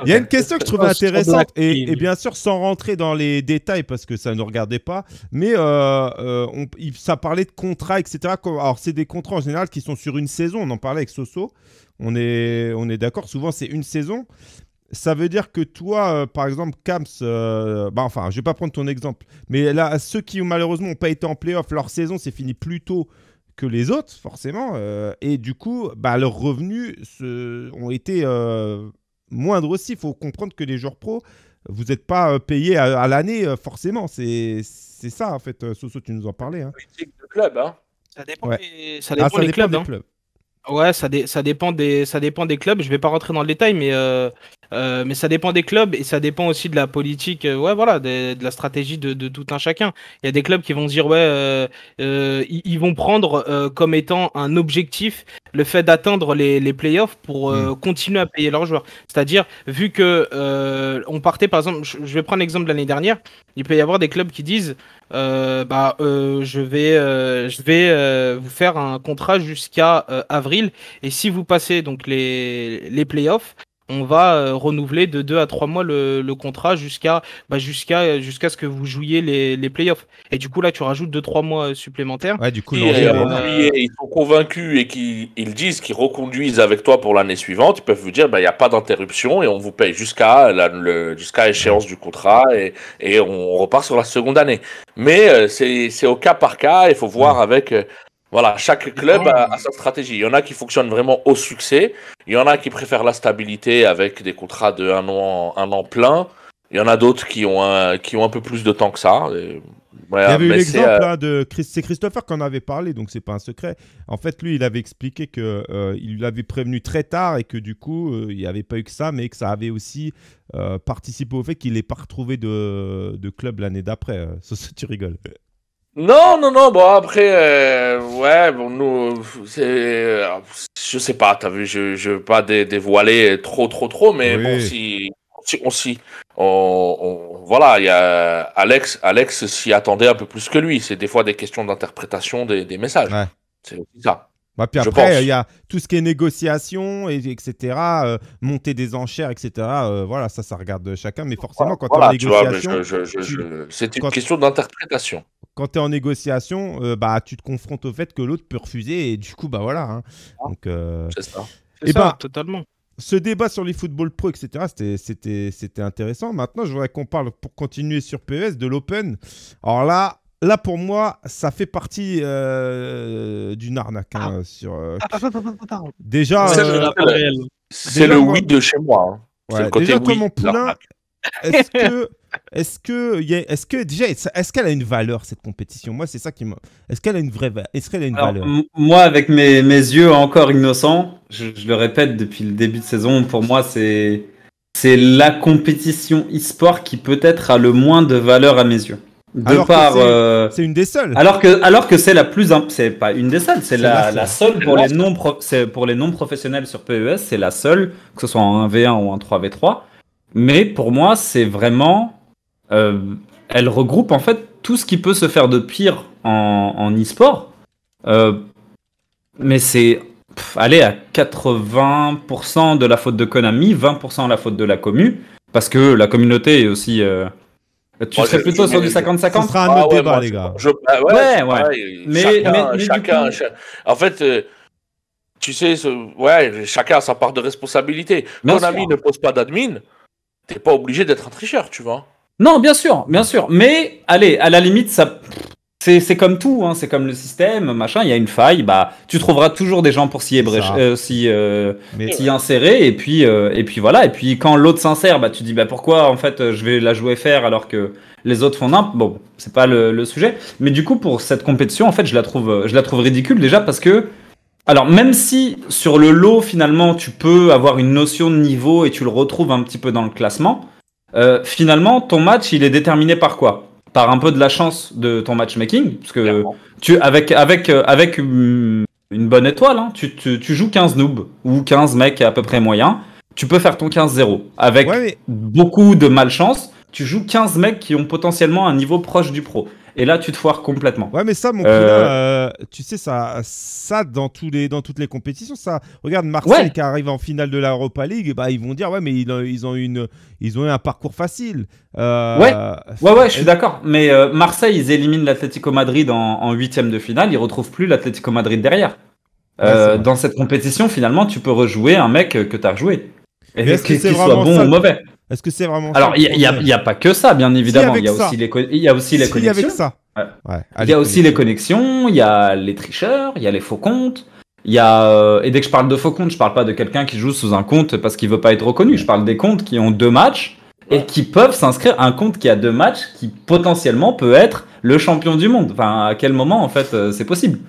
y a une question que je trouve intéressante et, bien sûr sans rentrer dans les détails parce que ça ne regardait pas, mais euh, euh, ça parlait de contrats, etc. Alors c'est des contrats en général qui sont sur une saison. On en parlait avec Soso. On est, on est d'accord. Souvent c'est une saison. Ça veut dire que toi, euh, par exemple, Kams bah, enfin, je vais pas prendre ton exemple, mais là, ceux qui malheureusement n'ont pas été en playoff, leur saison s'est finie plus tôt les autres, forcément. Euh, et du coup, bah, leurs revenus se, ont été euh, moindres aussi. Il faut comprendre que les joueurs pros, vous n'êtes pas euh, payé à, l'année, forcément. C'est ça, en fait. Soso, tu nous en parlais. Hein. club, hein. Ça dépend, des Ouais, ça, ça, dépend des, ça dépend des clubs. Je vais pas rentrer dans le détail, mais, euh, euh, mais ça dépend des clubs et ça dépend aussi de la politique, euh, ouais, voilà, de, la stratégie de, tout un chacun. Il y a des clubs qui vont dire, ouais, ils vont prendre comme étant un objectif le fait d'atteindre les, les, playoffs pour euh, hmm. continuer à payer leurs joueurs. C'est-à-dire, vu que euh, on partait, par exemple, je, vais prendre l'exemple de l'année dernière, il peut y avoir des clubs qui disent euh, bah, je vais, je vais vous faire un contrat jusqu'à avril, et si vous passez donc les, les playoffs, on va euh, renouveler de 2 à 3 mois le, contrat jusqu'à bah, jusqu'à jusqu'à ce que vous jouiez les, les, playoffs. Et du coup, là, tu rajoutes 2-3 mois euh, supplémentaires. Ouais, du coup, euh, ils sont convaincus et qu'ils ils disent qu'ils reconduisent avec toi pour l'année suivante. Ils peuvent vous dire bah, il y n'y a pas d'interruption et on vous paye jusqu'à jusqu'à échéance du contrat et, et, on repart sur la seconde année. Mais c'est au cas par cas. Il faut voir mm. avec voilà, chaque club a, sa stratégie. Il y en a qui fonctionnent vraiment au succès, il y en a qui préfèrent la stabilité avec des contrats de un an, un plein, il y en a d'autres qui, ont un, qui ont un peu plus de temps que ça. il y avait eu l'exemple euh, hein, de c'est Christopher qu'on avait parlé, donc ce n'est pas un secret. En fait, lui, il avait expliqué que euh, l'avait prévenu très tard et que du coup, euh, il n'y avait pas eu que ça, mais que ça avait aussi participé au fait qu'il n'ait pas retrouvé de, de club l'année d'après. tu rigoles. Non, non, non, bon, après, euh, ouais, bon, nous, je sais pas, t'as vu, je, je veux pas dévoiler trop, trop, trop, mais bon, si, si, on s'y, on, voilà, il y a Alex, Alex s'y attendait un peu plus que lui, c'est des fois des questions d'interprétation des, messages. Ouais. C'est ça. Bah, puis après, il y a tout ce qui est négociation, et, etc., euh, monter des enchères, etc. Euh, voilà, ça, ça regarde chacun. Mais forcément, quand voilà, on négociation... c'est une question d'interprétation quand tu es en négociation, euh, bah, tu te confrontes au fait que l'autre peut refuser et du coup, bah voilà. Hein. Ah. Donc, euh, C'est ça. Et eh ça, ben, totalement. Ce débat sur les football pro, etc., c'était intéressant. Maintenant, je voudrais qu'on parle, pour continuer sur PES, de l'Open. Alors là, là pour moi, ça fait partie euh, d'une arnaque. Hein, ah. sur, ah, Déjà, c'est le oui de chez moi. Hein. C'est le côté déjà, mon est-ce que, est-ce que, est-ce que déjà, est-ce qu'elle a une valeur cette compétition Moi, c'est ça qui me. Est-ce qu'elle a une vraie, est-ce qu'elle a une valeur Moi, avec mes, mes, yeux encore innocents, je, le répète depuis le début de saison, pour moi, c'est c'est la compétition e-sport qui peut-être a le moins de valeur à mes yeux. De par, euh, c'est une des seules. Alors que, alors que c'est la plus, c'est pas une des seules, c'est la, seule pour les non, pro... pour les non professionnels sur PES, c'est la seule, que ce soit en 1v1 ou en 3v3 mais pour moi, c'est vraiment. Euh, elle regroupe en fait tout ce qui peut se faire de pire en, e-sport. Euh, mais c'est. Allez, à 80% de la faute de Konami, 20% de la faute de la commu. Parce que la communauté est aussi. Euh, tu oh, serais plutôt sur du 50-50 Ce sera un ah autre débat, les gars. Bah ouais, ouais. Mais, chacun, En fait, tu sais, ouais, chacun a sa part de responsabilité. Konami ne pose pas d'admin t'es pas obligé d'être un tricheur, tu vois. Non, bien sûr, bien sûr. Mais allez, à la limite, ça. C'est comme tout, hein, c'est comme le système, machin. Il y a une faille, bah tu trouveras toujours des gens pour s'y euh, euh, insérer, et puis euh, et puis voilà. Et puis quand l'autre s'insère, bah tu dis bah pourquoi en fait je vais la jouer faire alors que les autres font n'importe. Bon, c'est pas le, le, sujet. Mais du coup pour cette compétition, en fait, je la trouve je la trouve ridicule déjà parce que alors même si sur le lot finalement tu peux avoir une notion de niveau et tu le retrouves un petit peu dans le classement, euh, finalement ton match il est déterminé par quoi Par un peu de la chance de ton matchmaking, parce que tu avec avec euh, avec une bonne étoile, hein, tu, joues 15 noobs ou 15 mecs à peu près moyens, tu peux faire ton 15-0. Avec beaucoup de malchance, tu joues 15 mecs qui ont potentiellement un niveau proche du pro et là tu te foires complètement. Ouais, mais ça, mon euh, euh, tu sais, ça, ça dans, tous les, dans toutes les compétitions, ça. Regarde Marseille qui arrive en finale de la Europa League, bah, ils vont dire, ouais, mais ils, ont, une, ils ont eu un parcours facile. Euh, ouais, ouais, ouais, je suis d'accord. Mais Marseille, ils éliminent l'Atlético Madrid en huitième de finale, ils retrouvent plus l'Atlético Madrid derrière. dans cette compétition, finalement, tu peux rejouer un mec que tu as rejoué. ce qu'il soit bon ou mauvais. Est-ce que c'est vraiment Alors, il n'y a, pas que ça, bien évidemment. Il y, a aussi les il y a aussi les connexions. ça. il y a aussi les connexions, il y a les tricheurs, il y a les faux comptes. Il y a, euh, et dès que je parle de faux comptes, je parle pas de quelqu'un qui joue sous un compte parce qu'il veut pas être reconnu. Je parle des comptes qui ont deux matchs et qui peuvent s'inscrire à un compte qui a deux matchs qui potentiellement peut être le champion du monde. Enfin, à quel moment en fait euh, c'est possible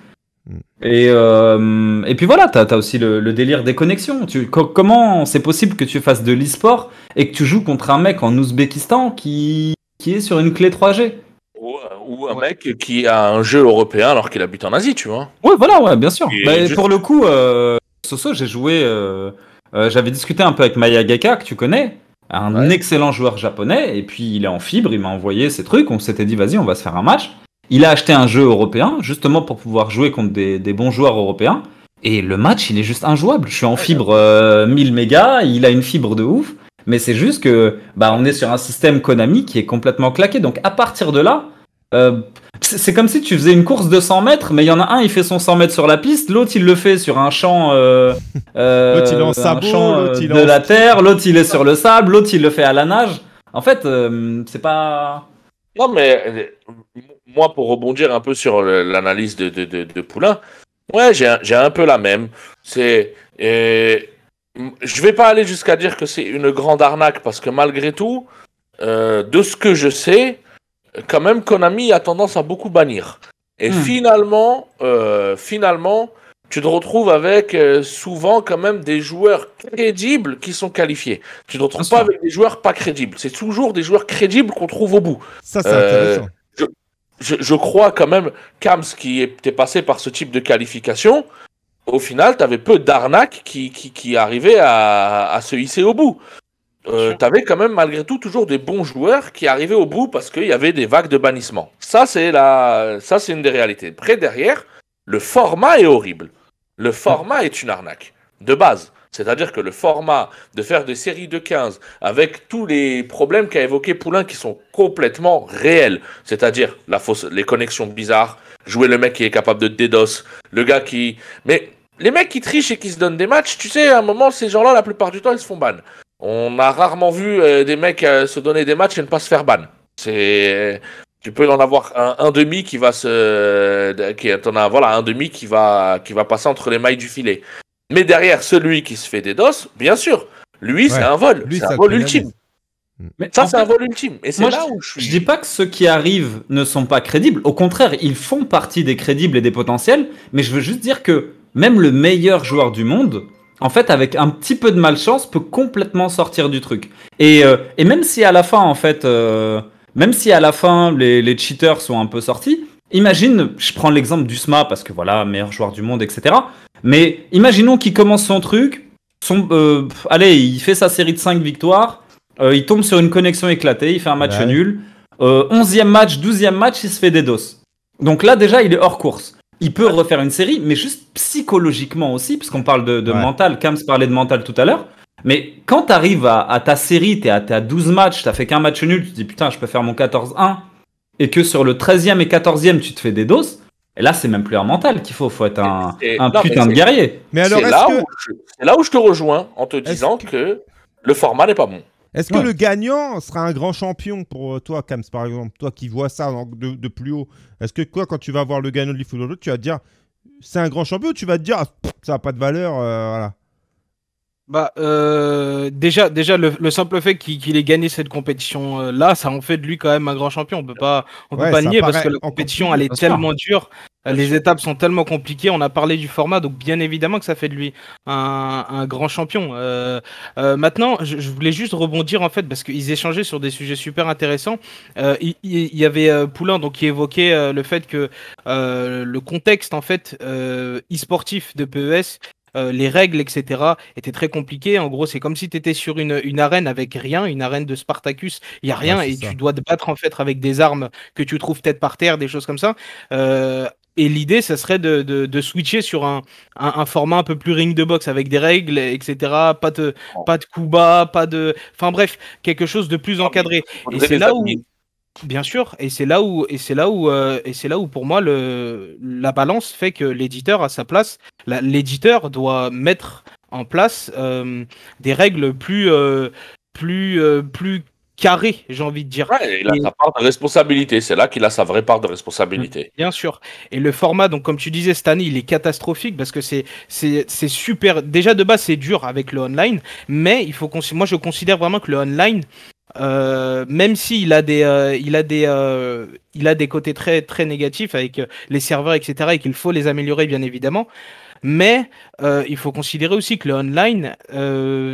Mm. Euh, et, puis voilà, t'as as aussi le, délire des connexions. comment c'est possible que tu fasses de l'e-sport et que tu joues contre un mec en Ouzbékistan qui, qui est sur une clé 3G ou, un mec qui a un jeu européen alors qu'il habite en Asie, tu vois. Ouais, voilà, ouais, bien sûr. Bah, pour le coup, euh, Soso, j'ai joué. Euh, j'avais discuté un peu avec Maya Gaka, que tu connais, un excellent joueur japonais. Et puis il est en fibre, il m'a envoyé ses trucs. On s'était dit, vas-y, on va se faire un match. Il a acheté un jeu européen, justement pour pouvoir jouer contre des, bons joueurs européens. Et le match, il est juste injouable. Je suis en fibre 1000 euh, mégas, il a une fibre de ouf. Mais c'est juste que, bah, on est sur un système Konami qui est complètement claqué. Donc, à partir de là, euh, c'est comme si tu faisais une course de 100 mètres, mais il y en a un, il fait son 100 mètres sur la piste, l'autre, il le fait sur un champ, de la terre, l'autre, il est sur le sable, l'autre, il le fait à la nage. En fait, euh, c'est pas. Non, mais moi, pour rebondir un peu sur l'analyse de, de, de, Poulain, ouais, j'ai un, peu la même. C'est. Euh, je vais pas aller jusqu'à dire que c'est une grande arnaque, parce que malgré tout, euh, de ce que je sais, quand même, Konami a tendance à beaucoup bannir. Et hmm. finalement, euh, finalement, tu te retrouves avec souvent quand même des joueurs crédibles qui sont qualifiés. Tu ne te retrouves pas avec des joueurs pas crédibles. C'est toujours des joueurs crédibles qu'on trouve au bout. Ça, c'est intéressant je, crois quand même, Kams, qui était passé par ce type de qualification, au final, tu avais peu d'arnaques qui, qui, arrivaient à, se hisser au bout. Euh, tu avais quand même, malgré tout, toujours des bons joueurs qui arrivaient au bout parce qu'il y avait des vagues de bannissement. Ça, c'est la... Ça, c'est une des réalités. Près derrière, le format est horrible. Le format est une arnaque, de base. C'est-à-dire que le format de faire des séries de 15 avec tous les problèmes qu'a évoqué Poulain qui sont complètement réels, c'est-à-dire la fausse, les connexions bizarres, jouer le mec qui est capable de DDoS, le gars qui... Mais les mecs qui trichent et qui se donnent des matchs, tu sais, à un moment, ces gens-là, la plupart du temps, ils se font ban. On a rarement vu euh, des mecs euh, se donner des matchs et ne pas se faire ban. C'est... Tu peux en avoir un, demi qui va se, qui, en as, voilà, un demi qui va, qui va passer entre les mailles du filet. Mais derrière celui qui se fait des doses, bien sûr, lui, c'est un vol. C'est un vol ultime. Mais ça, c'est un vol ultime. Et c'est là où je suis. Je dis pas que ceux qui arrivent ne sont pas crédibles. Au contraire, ils font partie des crédibles et des potentiels. Mais je veux juste dire que même le meilleur joueur du monde, en fait, avec un petit peu de malchance, peut complètement sortir du truc. Et, euh, et même si à la fin, en fait, euh, même si à la fin, les, les cheaters sont un peu sortis, imagine, je prends l'exemple du SMA parce que voilà, meilleur joueur du monde, etc. Mais imaginons qu'il commence son truc, son, euh, allez, il fait sa série de 5 victoires, euh, il tombe sur une connexion éclatée, il fait un match nul. Euh, 11e match, 12e match, il se fait des doses. Donc là, déjà, il est hors course. Il peut refaire une série, mais juste psychologiquement aussi, puisqu'on parle de, mental, mental. Kams parlait de mental tout à l'heure. Mais quand tu arrives à, ta série, tu es à 12 matchs, t'as fait qu'un match nul, tu te dis putain, je peux faire mon 14-1 et que sur le 13e et 14e, tu te fais des doses, et là, c'est même plus un mental qu'il faut, faut être un, putain de guerrier. Mais alors, c'est là, que... là, où je te rejoins en te disant que... le format n'est pas bon. Est-ce que le gagnant sera un grand champion pour euh, toi, Kams, par exemple Toi qui vois ça de, plus haut, est-ce que quoi quand tu vas voir le gagnant de l'autre, tu vas te dire c'est un grand champion ou tu vas te dire ah, ça n'a pas de valeur euh, voilà. Bah, euh, déjà, déjà le, simple fait qu'il ait gagné cette compétition euh, là, ça en fait de lui quand même un grand champion. On peut pas, on peut pas nier parce que la compétition elle est tellement dure, les étapes sont tellement compliquées. On a parlé du format, donc bien évidemment que ça fait de lui un, un grand champion. Euh, euh, maintenant, je, voulais juste rebondir en fait parce qu'ils échangeaient sur des sujets super intéressants. Il, il, y avait Poulain donc qui évoquait le fait que le contexte en fait e-sportif de PES euh, les règles, etc., étaient très compliquées. En gros, c'est comme si tu étais sur une, une, arène avec rien, une arène de Spartacus, il n'y a rien, et tu dois te battre en fait avec des armes que tu trouves peut-être par terre, des choses comme ça. Euh, et l'idée, ça serait de, de, switcher sur un, un, format un peu plus ring de boxe avec des règles, etc. Pas de, pas de coups bas, pas de. Enfin bref, quelque chose de plus encadré. Et c'est là où. Bien sûr, et c'est là où et c'est là où euh, et c'est là où pour moi le la balance fait que l'éditeur a sa place, l'éditeur doit mettre en place euh, des règles plus euh, plus plus carrées, j'ai envie de dire. il a sa part de responsabilité, c'est là qu'il a sa vraie part de responsabilité. Bien sûr. Et le format, donc comme tu disais cette il est catastrophique parce que c'est c'est super. Déjà de base c'est dur avec le online, mais il faut moi je considère vraiment que le online euh, même s'il a des, euh, il a des, euh, il a des côtés très, très négatifs avec les serveurs, etc., et qu'il faut les améliorer, bien évidemment. Mais il faut considérer aussi que le online,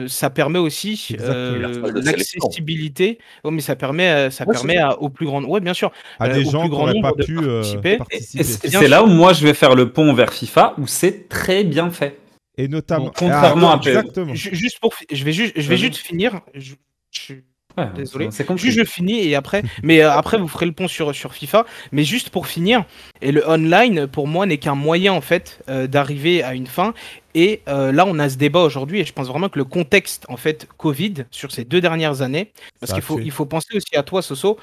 ça permet aussi l'accessibilité. Oh, mais ça permet, ça permet au plus grand, ouais, bien sûr, à des gens plus grand pas pu participer. C'est là où moi je vais faire le pont vers FIFA, où c'est très bien fait. Et notamment, contrairement ah, à, e. exactement. Juste pour, je vais juste, je vais juste finir. Désolé. C'est Juste je finis et après, mais euh, après vous ferez le pont sur, sur FIFA. Mais juste pour finir, et le online pour moi n'est qu'un moyen en fait euh, d'arriver à une fin. Et euh, là, on a ce débat aujourd'hui, et je pense vraiment que le contexte en fait Covid sur ces deux dernières années, parce qu'il faut, il faut penser aussi à toi, Soso.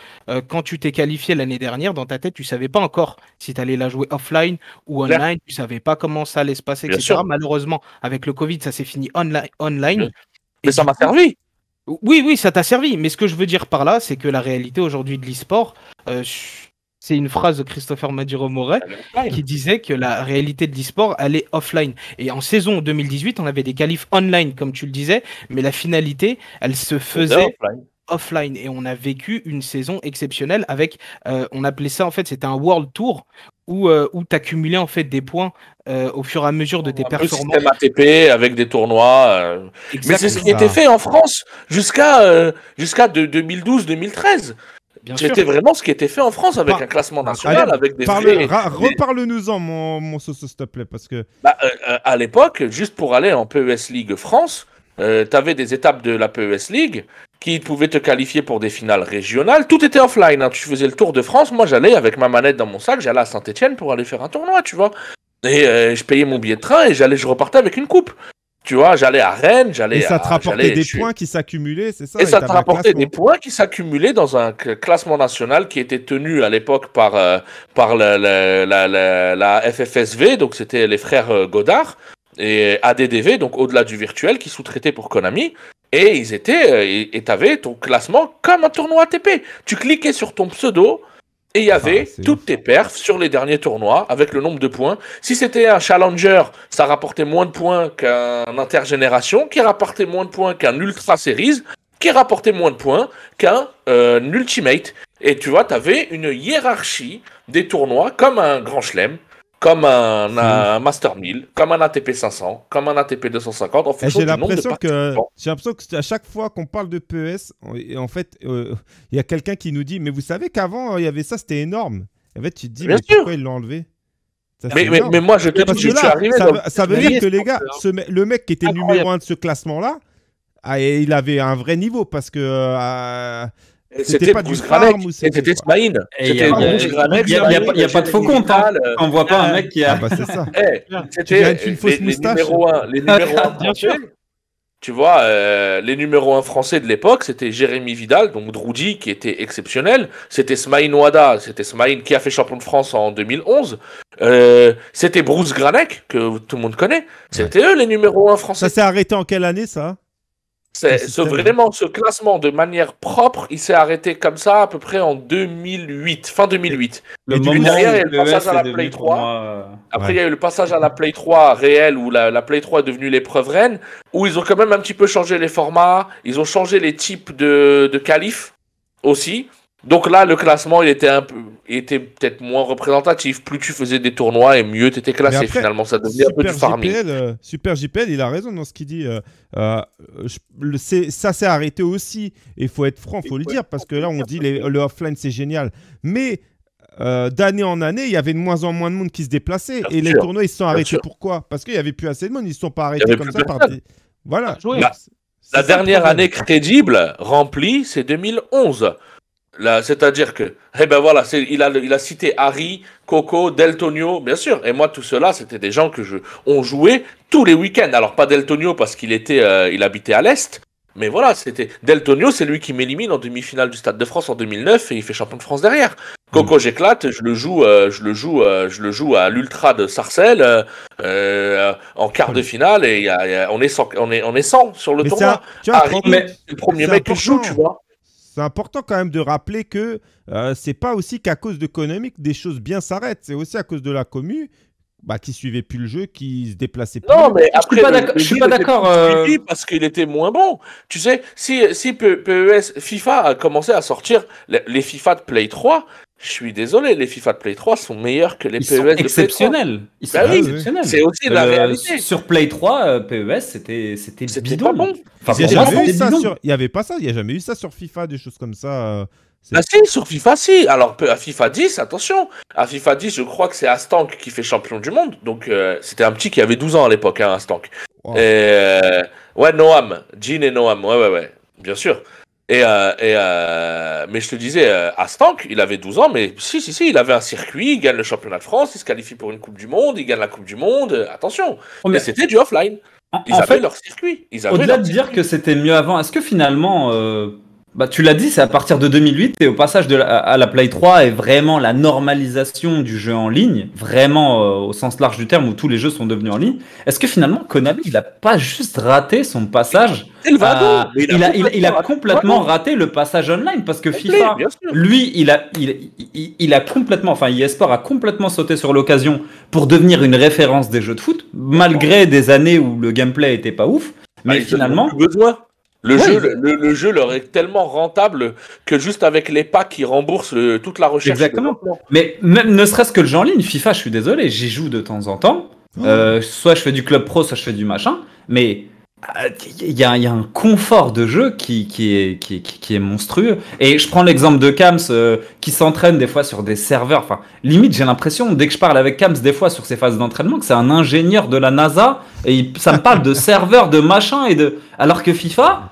quand tu t'es qualifié l'année dernière, dans ta tête, tu savais pas encore si tu allais la jouer offline ou online. Tu savais pas comment ça allait se passer, etc. Malheureusement, avec le Covid, ça s'est fini online online. et Mais ça m'a servi. Oui, oui, ça t'a servi. Mais ce que je veux dire par là, c'est que la réalité aujourd'hui de l'e-sport, euh, c'est une phrase de Christopher Maduro-Moret qui disait que la réalité de l'e-sport, elle est offline. Et en saison 2018, on avait des qualifs online, comme tu le disais, mais la finalité, elle se faisait offline et on a vécu une saison exceptionnelle avec, euh, on appelait ça en fait, c'était un World Tour où, euh, où tu accumulais en fait des points euh, au fur et à mesure de tes un performances. Système ATP avec des tournois. Mais c'est ce qui était fait en France jusqu'à jusqu'à 2012-2013. C'était vraiment ce qui était fait en France avec un classement national, avec des. Reparle-nous-en, mon, mon s'il te plaît, parce que. Bah, à l'époque, juste pour aller en PES League France, tu avais des étapes de la PES League qui pouvait te qualifier pour des finales régionales. Tout était offline. Hein. Tu faisais le tour de France. Moi, j'allais avec ma manette dans mon sac. J'allais à Saint-Etienne pour aller faire un tournoi, tu vois. Et euh, je payais mon billet de train et j'allais, je repartais avec une coupe. Tu vois, j'allais à Rennes, j'allais. Et ça te rapportait des points qui s'accumulaient, c'est ça Et, ça te rapportait des points qui s'accumulaient dans un classement national qui était tenu à l'époque par, euh, par la, la, FFSV, donc c'était les frères euh, Godard et ADDV, donc au-delà du virtuel, qui sous-traitait pour Konami. Et ils étaient, euh, et t'avais ton classement comme un tournoi ATP. Tu cliquais sur ton pseudo, et il y ah, avait toutes tes perfs sur les derniers tournois avec le nombre de points. Si c'était un challenger, ça rapportait moins de points qu'un intergénération, qui rapportait moins de points qu'un ultra series, qui rapportait moins de points qu'un euh, ultimate. Et tu vois, tu avais une hiérarchie des tournois comme un grand chelem comme un, hmm. Master 1000, comme un ATP 500, comme un ATP 250. En j'ai l'impression que j'ai l'impression à chaque fois qu'on parle de PES, en fait, euh, il y a quelqu'un qui nous dit mais vous savez qu'avant euh, il y avait ça, c'était énorme. En fait, tu te dis mais pourquoi ils l'ont enlevé mais, moi je te dis, ça, veut dire que les gars, hein. le mec qui était numéro 1 de ce classement là, ah, il avait un vrai niveau parce que euh, c'était Bruce Granek, c'était Smaïn. Il n'y a, pas de faux compte. On ne voit pas un mec qui a. Ah, bah, eh, c'était une fausse moustache. Les numéros 1 bien sûr tu vois, euh, les numéros 1 français de l'époque, c'était Jérémy Vidal, donc Droudi, qui était exceptionnel. C'était Smaïn Wada, c'était Smaïn qui a fait champion de France en 2011. Euh, c'était Bruce Granek, que tout le monde connaît. C'était eux les numéros 1 français. Ça s'est arrêté en quelle année, ça c'est vraiment ce classement de manière propre, il s'est arrêté comme ça à peu près en 2008, fin 2008. Le moment derrière, à la Play 3. Euh, Après, il y a eu le passage à la Play 3 réelle où la, Play 3 est devenue l'épreuve reine, où ils ont quand même un petit peu changé les formats, ils ont changé les types de, de qualifs aussi. Donc là, le classement, il était un peu, était peut-être moins représentatif. Plus tu faisais des tournois et mieux tu étais classé. finalement, ça devenait un peu du farming. Euh, Super JPL, il a raison dans ce qu'il dit. Euh, euh, ça s'est arrêté aussi. Et il faut être franc, il faut le dire, parce que là, on dit le offline, c'est génial. Mais d'année en année, il y avait de moins en moins de monde qui se déplaçait. et les tournois, ils sont arrêtés. Pourquoi Parce qu'il n'y avait plus assez de monde. Ils ne sont pas arrêtés comme ça. Voilà. la dernière année crédible, remplie, c'est 2011. C'est-à-dire que, eh ben voilà, il a, il a cité Harry, Coco, Deltonio, bien sûr. Et moi, tout cela, c'était des gens que je, on jouait tous les week-ends. Alors pas Deltonio parce qu'il était, euh, il habitait à l'est. Mais voilà, c'était Deltonio, c'est lui qui m'élimine en demi-finale du Stade de France en 2009 et il fait champion de France derrière. Coco, hmm. j'éclate, je le joue, euh, je le joue, euh, je le joue à l'ultra de Sarcelles en quart de finale et on est 100 on est on est sur le tournoi. mais, le premier mec joue, tu vois c'est important quand même de rappeler que euh, c'est pas aussi qu'à cause de Konami des choses bien s'arrêtent. C'est aussi à cause de la commu bah, qui suivait plus le jeu, qui se déplaçait plus. Non, mais après, je suis pas d'accord. Euh, parce qu'il était moins bon. Tu sais, si, PES, FIFA a commencé à sortir les FIFA de Play 3, je suis désolé, les FIFA de Play 3 sont meilleurs que les PES e de Play 3. Ils sont bah exceptionnels. C'est aussi la euh, réalité. Sur Play 3, euh, PES, c'était c'était bidon. Pas bon. il n'y avait, pas ça. Il n'y a jamais eu ça sur FIFA, des choses comme ça. Euh, ah si, sur FIFA, si. Alors, à FIFA 10, attention. À FIFA 10, je crois que c'est Astank qui fait champion du monde. Donc, c'était un petit qui avait 12 ans à l'époque, hein, Astank. ouais, Noam. Jean et Noam. Ouais, ouais, ouais. Bien sûr. Euh, et, euh, mais je te disais, euh, à Stank, il avait 12 ans, mais si, si, si, il avait un circuit, il gagne le championnat de France, il se qualifie pour une Coupe du Monde, il gagne la Coupe du Monde, euh, attention. Oh, mais, c'était du offline. ils avaient fait, leur circuit. Au-delà de dire que c'était mieux avant, est-ce que finalement, bah, tu l'as dit, c'est à partir de 2008 et au passage de la, à la Play 3 est vraiment la normalisation du jeu en ligne, vraiment euh, au sens large du terme où tous les jeux sont devenus en ligne. Est-ce que finalement Konami, il a pas juste raté son passage hein. il, a, il, il, a, complètement raté le passage online parce que FIFA, lui, il a, il, a complètement, enfin, eSport a complètement sauté sur l'occasion pour devenir une référence des jeux de foot, malgré des années où le gameplay était pas ouf. Ah, Mais finalement, le, jeu, le, jeu leur est tellement rentable que juste avec les packs, ils remboursent euh, toute la recherche. Exactement. Mais ne serait-ce que le jeu ligne, FIFA, je suis désolé, j'y joue de temps en temps. Oh. Euh, soit je fais du club pro, soit je fais du machin. Mais il ah, y, a, un confort de jeu qui, est, monstrueux. Et je prends l'exemple de Kams euh, qui s'entraîne des fois sur des serveurs. Enfin, limite, j'ai l'impression, dès que je parle avec Kams des fois sur ses phases d'entraînement, que c'est un ingénieur de la NASA. Et il, ça me parle de serveurs, de machin. et de. Alors que FIFA,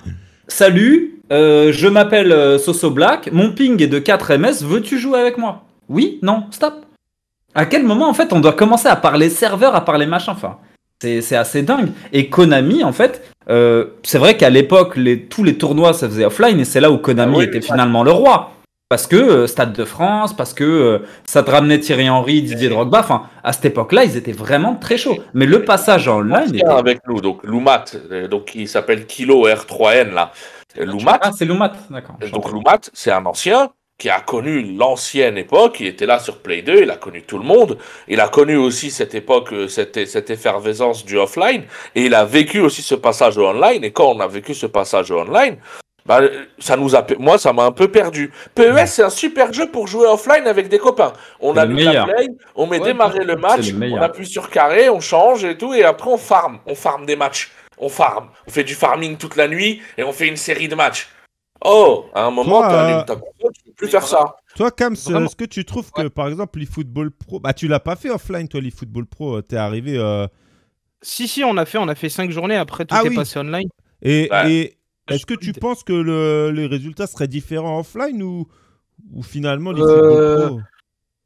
salut, euh, je m'appelle euh, Soso Black, mon ping est de 4 ms, veux-tu jouer avec moi Oui Non Stop À quel moment, en fait, on doit commencer à parler serveur, à parler machin Enfin. C'est assez dingue. Et Konami, en fait, euh, c'est vrai qu'à l'époque, tous les tournois, ça faisait offline, et c'est là où Konami ah était finalement le roi. Parce que euh, Stade de France, parce que euh, ça te ramenait Thierry Henry, eh Didier Drogba. Enfin, à cette époque-là, ils étaient vraiment très chauds. Eh Mais le passage en online. avec nous, donc Loumat, donc il s'appelle Kilo R3N là. Ah, Loumat. Ah, c'est Loumat, d'accord. Donc Lumat, c'est un ancien qui a connu l'ancienne époque, il était là sur Play 2, il a connu tout le monde, il a connu aussi cette époque, euh, cette, cette effervescence du offline, et il a vécu aussi ce passage au online, et quand on a vécu ce passage au online, bah, euh, ça nous a, moi, ça m'a un peu perdu. PES, c'est un super jeu pour jouer offline avec des copains. On a la play, on met démarrer le match, on appuie sur carré, on change et tout, et après on farm, on farm des matchs. On farm, on fait du farming toute la nuit, et on fait une série de matchs. Oh, à un moment, tu euh faire ça. Toi, Cam, est-ce que tu trouves que, par exemple, l'eFootball Pro, bah, tu l'as pas fait offline, toi, l'eFootball Pro, euh, t'es arrivé. Euh, si, si, on a fait, on a fait 5 journées, après tout ah, est passé online. Et, est-ce que tu penses que le, les résultats seraient différents offline ou, ou finalement euh, Pro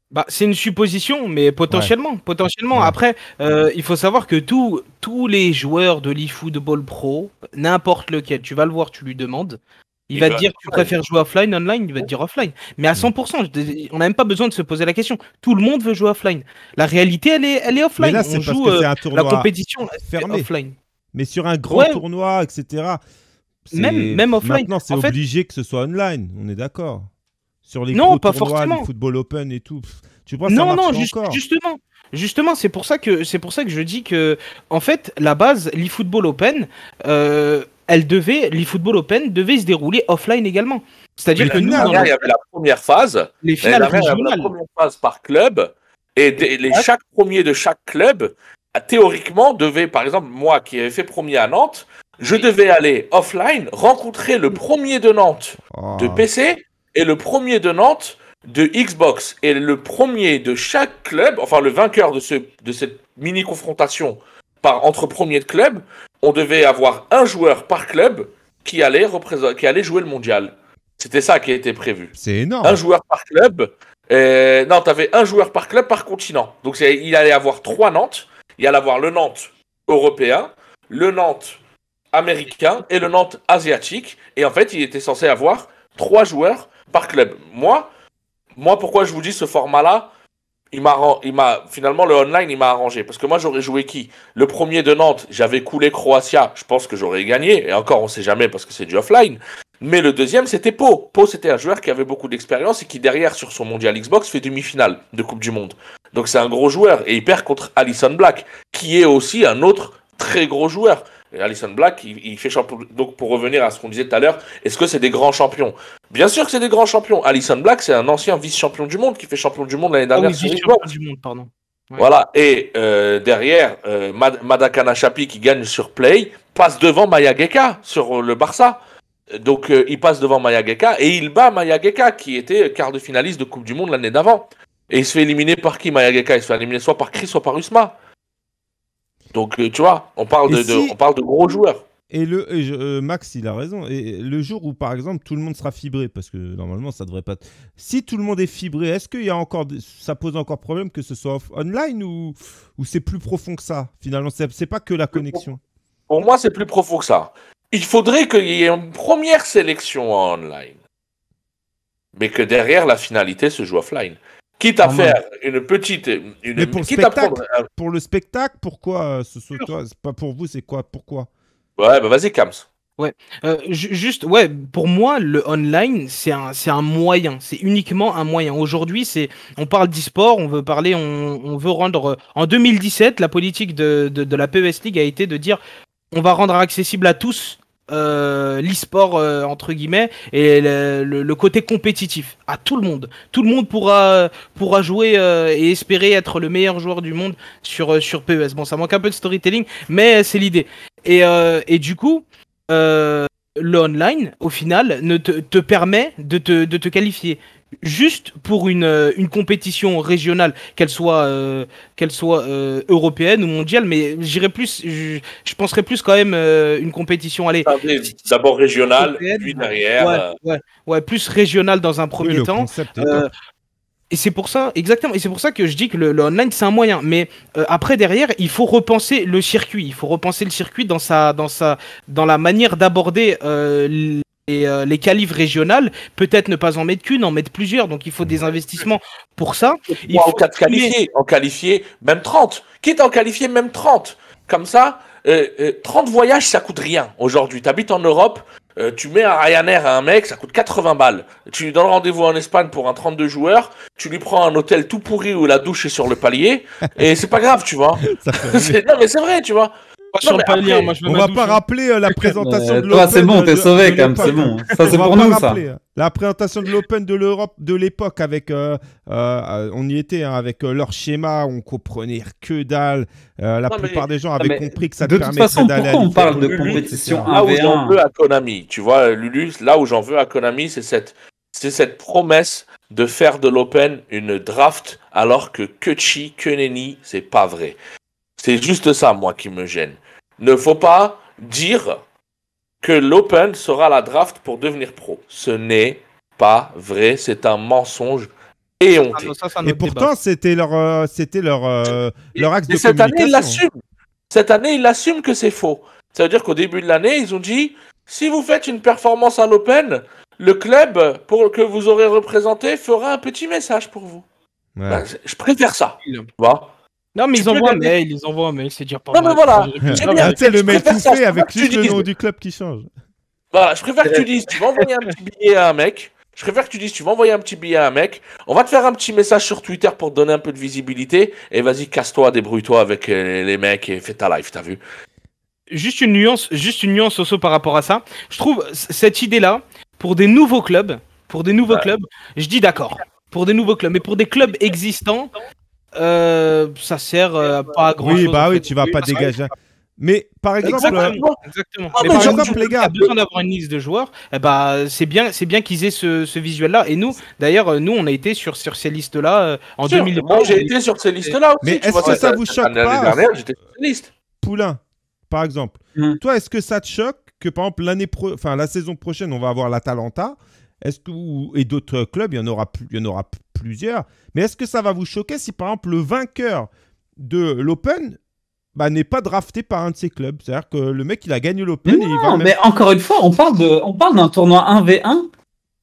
bah, c'est une supposition, mais potentiellement, potentiellement. Après, il faut savoir que tous tous les joueurs de l'eFootball Pro, n'importe lequel, tu vas le voir, tu lui demandes, il va te bah, dire, tu préfères jouer offline, online, il va te dire offline. Mais à 100%, mm. on n'a même pas besoin de se poser la question. Tout le monde veut jouer offline. La réalité, elle est, elle est offline. là, on joue euh, un la compétition offline. Mais sur un grand tournoi, etc. Même, offline. Maintenant, c'est obligé que ce soit online. On est d'accord. Sur les non, gros tournois, football open et tout. Tu vois, non, ça non, encore justement. Justement, c'est pour ça que c'est pour ça que je dis que en fait la base le football Open, euh, elle devait, l'eFootball Open devait se dérouler offline également. C'est-à-dire que nous, il y avait la première phase, les finales la, première phase par club, et, les, chaque premier de chaque club, ah, théoriquement, devait, par exemple, moi qui avais fait premier à Nantes, je devais aller offline, rencontrer le premier de Nantes de ah. PC et le premier de Nantes de Xbox. Et le premier de chaque club, enfin le vainqueur de, ce, de cette mini-confrontation entre premiers de club, on devait avoir un joueur par club qui allait, qui allait jouer le mondial. C'était ça qui était prévu. C'est énorme. Un joueur par club. Et... Euh, non, tu avais un joueur par club par continent. Donc il allait avoir trois Nantes. Il allait avoir le Nantes européen, le Nantes américain et le Nantes asiatique. Et en fait, il était censé avoir trois joueurs par club. Moi, moi pourquoi je vous dis ce format-là il m'a, finalement, le online, il m'a arrangé. Parce que moi, j'aurais joué qui Le premier de Nantes, j'avais coulé Croatia. Je pense que j'aurais gagné. Et encore, on sait jamais parce que c'est du offline. Mais le deuxième, c'était Pau. Pau, c'était un joueur qui avait beaucoup d'expérience et qui, derrière, sur son mondial Xbox, fait demi-finale de Coupe du Monde. Donc, c'est un gros joueur. Et il perd contre Alison Black, qui est aussi un autre très gros joueur. Alison Black, il, fait champion. Donc pour revenir à ce qu'on disait tout à l'heure, est-ce que c'est des grands champions Bien sûr que c'est des grands champions. Alison Black, c'est un ancien vice-champion du monde qui fait champion du monde l'année dernière. Oh vice-champion du monde, pardon. Voilà. Et euh, derrière, euh, Madakana Chapi qui gagne sur Play passe devant Maya Geka sur le Barça. Donc euh, il passe devant Maya Geka et il bat Maya Geka qui était quart de finaliste de Coupe du Monde l'année d'avant. Et il se fait éliminer par qui Maya Geka Il se fait éliminer soit par Chris, soit par Usma. Donc, euh, tu vois, on parle, de, gros joueurs. Et le euh, Max, il a raison. Et le jour où, par exemple, tout le monde sera fibré, parce que normalement, ça devrait pas. Si tout le monde est fibré, est-ce qu'il y a encore, ça pose encore problème que ce soit online ou, ou c'est plus profond que ça Finalement, c'est pas que la connexion. Pour moi, c'est plus profond que ça. Il faudrait qu'il y ait une première sélection en online, mais que derrière, la finalité se joue offline. Quitte à faire une petite. mais pour, le spectacle, pourquoi euh, ce soit Pas pour vous, c'est quoi Pourquoi Ouais, bah vas-y, Kams. Ouais, euh, juste, ouais, pour moi, le online, c'est un, un moyen, c'est uniquement un moyen. Aujourd'hui, c'est, on parle d'e-sport, on veut parler, on, veut rendre. Euh, en 2017, la politique de, de la PES League a été de dire, on va rendre accessible à tous euh, l'esport euh, entre guillemets et le, côté compétitif à tout le monde. Tout le monde pourra pourra jouer euh, et espérer être le meilleur joueur du monde sur sur PES. Bon, ça manque un peu de storytelling, mais c'est l'idée. Et, du coup. L'online au final, ne te, permet de te, de te qualifier juste pour une, euh, une compétition régionale, qu'elle soit, euh, qu'elle soit euh, européenne ou mondiale, mais j'irais plus, je, penserai penserais plus quand même une compétition. Allez, ah d'abord régionale, puis derrière. Ouais, plus régionale dans un premier temps. et c'est pour ça, exactement, et c'est pour ça que je dis que le, online c'est un moyen. Mais après derrière, il faut repenser le circuit. Il faut repenser le circuit dans sa, dans sa, dans la manière d'aborder et euh, les qualifs régionales, peut-être ne pas en mettre qu'une, en mettre plusieurs. Donc il faut des investissements pour ça. Il faut... en quatre en qualifier même 30. Quitte en qualifier même 30. Comme ça, 30 euh, euh, voyages, ça coûte rien aujourd'hui. Tu habites en Europe, tu mets un Ryanair à un mec, ça coûte 80 balles. Tu lui donnes rendez-vous en Espagne pour un 32 joueurs, tu lui prends un hôtel tout pourri où la douche est sur le palier, et c'est pas grave, tu vois. non, mais c'est vrai, tu vois je on va pas rappeler la présentation de l'Open. c'est bon, t'es sauvé quand même, c'est bon. Ça, c'est pour nous, ça. Hein. La présentation de l'Open de l'Europe de l'époque, avec, euh, euh, euh, on y était, hein, avec leur schéma, on comprenait que dalle. la plupart des gens avaient compris que ça te permettait d'aller. on parle de compétition Là où j'en veux à Konami, tu vois, Lulu, là où j'en veux à Konami, c'est cette, c'est cette promesse de faire de l'Open une draft, alors que Kuchi, Kuneni, c'est pas vrai. C'est juste ça, moi, qui me gêne. Ne faut pas dire que l'Open sera la draft pour devenir pro. Ce n'est pas vrai, c'est un mensonge ah, et et pourtant, c'était leur, euh, leur, euh, leur axe de cette Année, ils l'assument. Cette année, ils l'assument que c'est faux. Ça veut dire qu'au début de l'année, ils ont dit si vous faites une performance à l'Open, le club pour que vous aurez représenté fera un petit message pour vous. Bah, je préfère ça. Tu vois non, mais ils envoient un mail, ils envoient c'est dire pas Non, mais voilà. J'aime bien. Tu le mail tout fait avec juste le nom du club qui change. Voilà, je préfère que tu dises, tu vas envoyer un petit billet à un mec. Je préfère que tu dises, tu vas envoyer un petit billet à un mec. On va te faire un petit message sur Twitter pour te donner un peu de visibilité. Et vas-y, casse-toi, débrouille-toi avec euh, les mecs et fais ta live, t'as vu. Juste une nuance, juste une nuance aussi par rapport à ça. Je trouve cette idée-là, pour des nouveaux clubs, pour des nouveaux clubs, je dis d'accord. Pour des nouveaux clubs, mais pour des clubs existants, euh, ça sert euh, pas à euh, grand oui, Bah, Oui, tu vas pas bah dégager. Mais par exemple, exactement. Ah, bah, les gars, a besoin d'avoir une liste de joueurs. Et eh bah, c'est bien, c'est bien qu'ils aient ce, visuel-là. Et nous, d'ailleurs, nous, on a été sur, sur ces listes-là en 2020. Moi, j'ai été sur ces listes-là aussi. Mais est-ce que ça vous choque pas dernière, j'étais Poulain, par exemple. Hmm. Toi, est-ce que ça te choque que par exemple l'année pro... enfin la saison prochaine, on va avoir l'Atalanta est-ce que et d'autres clubs, il y en aura, il y en aura plusieurs. Mais est-ce que ça va vous choquer si par exemple le vainqueur de l'Open bah, n'est pas drafté par un de ces clubs C'est-à-dire que le mec il a gagné l'Open. Non, mais encore une fois, on parle de, on parle d'un tournoi 1v1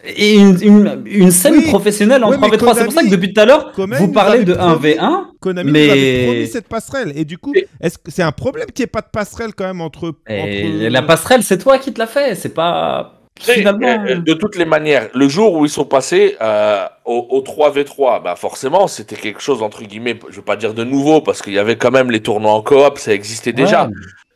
et une, scène professionnelle en 3v3. C'est pour ça que depuis tout à l'heure, vous parlez de 1v1. Konami mais... promis cette passerelle. Et du coup, est-ce que c'est un problème qu'il n'y ait pas de passerelle quand même entre. entre... La passerelle, c'est toi qui te l'as fait. C'est pas. Euh, euh, de toutes les manières, le jour où ils sont passés euh, au, 3v3, bah forcément, c'était quelque chose, entre guillemets, je ne veux pas dire de nouveau, parce qu'il y avait quand même les tournois en coop, ça existait déjà.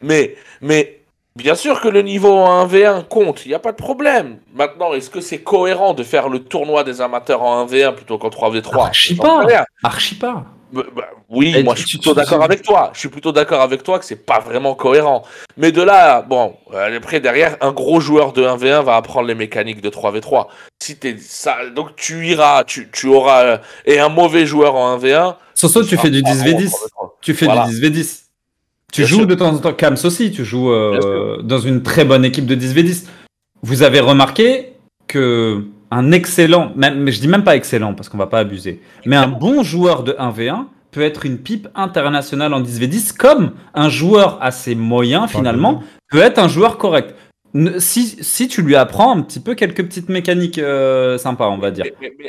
Mais, mais bien sûr que le niveau 1v1 compte, il n'y a pas de problème. Maintenant, est-ce que c'est cohérent de faire le tournoi des amateurs en 1v1 plutôt qu'en 3v3 Archi pas, archi bah, bah, oui, moi je suis plutôt d'accord avec toi. Je suis plutôt d'accord avec toi que c'est pas vraiment cohérent. Mais de là, bon, euh, après derrière, un gros joueur de 1v1 va apprendre les mécaniques de 3v3. Si t'es ça, donc tu iras, tu, tu auras. Euh, et un mauvais joueur en 1v1. Soso, tu, tu fais du 10v10. Tu fais du 10v10. Tu joues de temps en temps, Kams aussi, tu joues euh, dans une très bonne équipe de 10v10. Vous avez remarqué que un excellent, mais je dis même pas excellent parce qu'on va pas abuser, mais un bon joueur de 1v1 peut être une pipe internationale en 10v10 comme un joueur assez moyen finalement peut être un joueur correct. Si, tu lui apprends un petit peu quelques petites mécaniques euh, sympas, on va dire.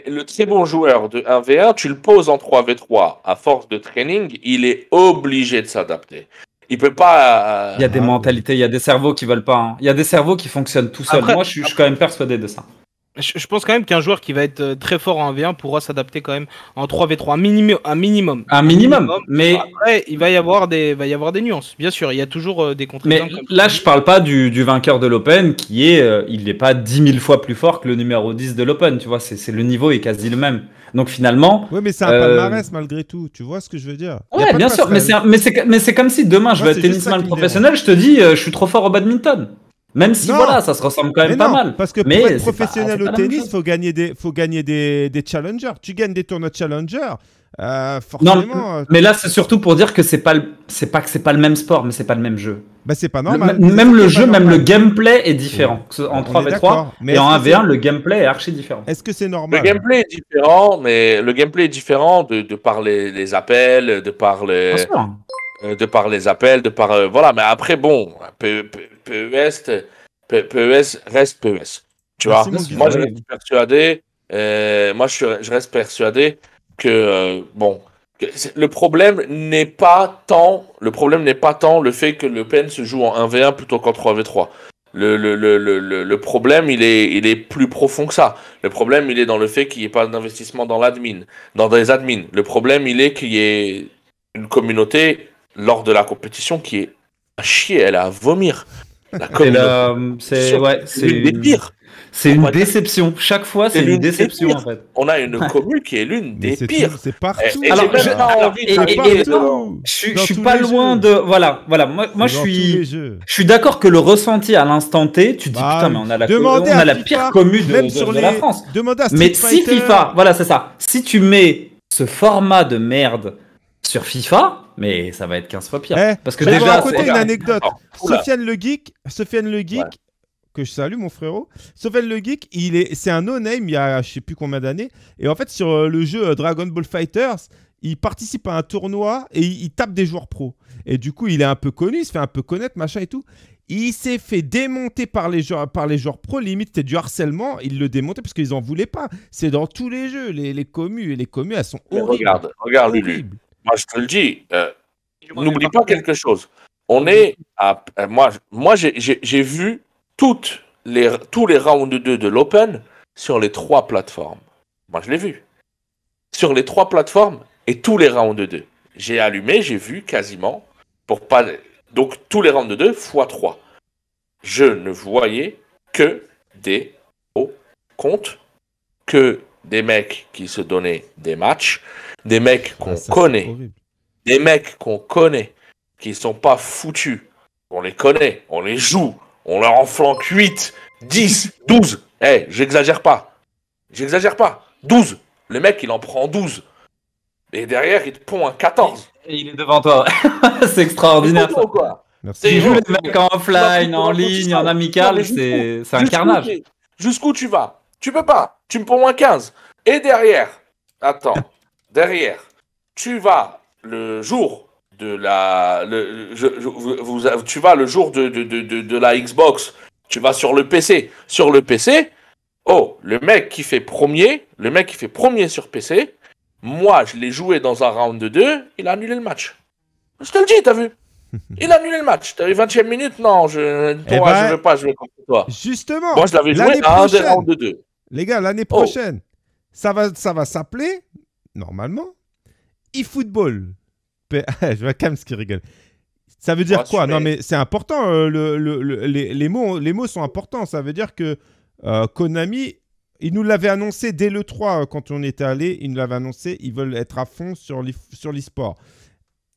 le très bon joueur de 1v1, tu le poses en 3v3, à force de training, il est obligé de s'adapter. Il peut pas. Euh, il y a des hein. mentalités, il y a des cerveaux qui veulent pas. Hein. Il y a des cerveaux qui fonctionnent tout seul Moi, je suis quand même persuadé de ça. Je, pense quand même qu'un joueur qui va être euh, très fort en 1v1 pourra s'adapter quand même en 3v3, un, un minimum. Un minimum, mais après, il va y avoir des, va y avoir des nuances. Bien sûr, il y a toujours euh, des contraintes. Mais là, je parle pas du, du vainqueur de l'Open qui est, euh, il n'est pas 10 000 fois plus fort que le numéro 10 de l'Open. Tu vois, c'est le niveau est quasi le même. Donc finalement. Oui, mais c'est un palmarès malgré tout. Tu vois ce que je veux dire Oui, bien sûr. Mais c'est comme si demain je vais être tennisman professionnel, je te dis, je suis trop fort au badminton. Même si voilà, ça se ressemble quand même pas mal. Parce que pour être professionnel au tennis, faut gagner des, faut gagner des, des challengers. Tu gagnes des tournois de challengers. Euh, forcément. Euh, mais là, c'est surtout pour dire que c'est pas, c'est pas que c'est pas le même sport, mais c'est pas le même jeu. Bah, c'est pas normal. même le jeu, même le gameplay est différent. En 3v3 mais et en 1v1, le gameplay est archi différent. Est-ce que c'est normal Le gameplay est différent, mais le gameplay est différent de, par les, les, appels, de par les, euh, de par les appels, de par voilà. Mais après, bon, PES, e e reste PES. Tu vois, moi, je reste persuadé, euh, moi je, reste persuadé que, euh, bon, le problème n'est pas tant, le problème n'est pas tant le fait que le PEN se joue en 1v1 plutôt qu'en 3v3. Le, le, le, le, le problème, il est, il est plus profond que ça. Le problème, il est dans le fait qu'il n'y ait pas d'investissement dans l'admin, dans des admins. Le problème, il est qu'il y ait une communauté lors de la compétition qui est à chier, elle a à vomir. Euh, c'est la... ouais, une C'est une déception. Chaque fois, c'est une déception en fait. On a une commune qui est l'une des pires. C'est partout. alors, je, je, suis pas loin de. Voilà, voilà. Moi, je suis. Je suis d'accord que le ressenti à l'instant T, tu dis bah, putain, mais on a la, on a la pire commune de, la France. mais si FIFA, voilà, c'est ça. Si tu mets ce format de merde sur FIFA, mais ça va être 15 fois pire. Eh, parce que je vais raconter une anecdote. Oh, Sofiane le Geek, Sofiane le Geek, que je salue mon frérot. Sofiane le Geek, il est, c'est un no-name il y a je sais plus combien d'années. Et en fait, sur euh, le jeu euh, Dragon Ball Fighters, il participe à un tournoi et il, tape des joueurs pros. Et du coup, il est un peu connu, il se fait un peu connaître, machin et tout. Il s'est fait démonter par les joueurs, par les joueurs pro. Limite, c'était du harcèlement. il le démontait parce qu'ils en voulaient pas. C'est dans tous les jeux, les, les communes. Et les communes, elles sont horribles. regarde, regarde, horribles. Euh, moi, je te le dis, n'oublie pas quelque chose. On est à. Euh, moi, moi j'ai vu toutes les, tous les rounds 2 de l'Open sur les trois plateformes. Moi, je l'ai vu. Sur les trois plateformes et tous les rounds 2. J'ai allumé, j'ai vu quasiment. pour pas Donc, tous les rounds 2 fois 3. Je ne voyais que des hauts comptes, que des mecs qui se donnaient des matchs, des mecs qu'on ah, connaît, des mecs qu'on connaît, qui sont pas foutus. On les connaît, on les joue, on leur en flanque 8, 10, 12. Eh, j'exagère pas. J'exagère pas. 12. Le mec, il en prend 12. Et derrière, il te pond un 14. Et il est devant toi. c'est extraordinaire. Quoi. les mecs en offline, en ligne, en amical, c'est un carnage. Jusqu'où tu vas tu peux pas. Tu me prends moins 15. Et derrière, attends, derrière, tu vas le jour de la. tu vas le jour de, de, la Xbox, tu vas sur le PC. Sur le PC, oh, le mec qui fait premier, le mec qui fait premier sur PC, moi je l'ai joué dans un round de 2, il a annulé le match. Je te le dis, t'as vu il a annulé le match. T'avais 20 e minute Non, je, eh toi, je ben, veux pas jouer contre toi. Justement. Moi, je l'avais joué à un round de 2. Les gars, l'année oh. prochaine, ça va, ça va s'appeler, normalement, eFootball. Ah, je vois ce qui rigole. Ça veut dire quoi Non, mais c'est important. Euh, les, mots, les mots sont importants. Ça veut dire que euh, Konami, ils nous l'avaient annoncé dès le 3 euh, quand on était allé. Ils nous l'avaient annoncé. Ils veulent être à fond sur l'e-sport.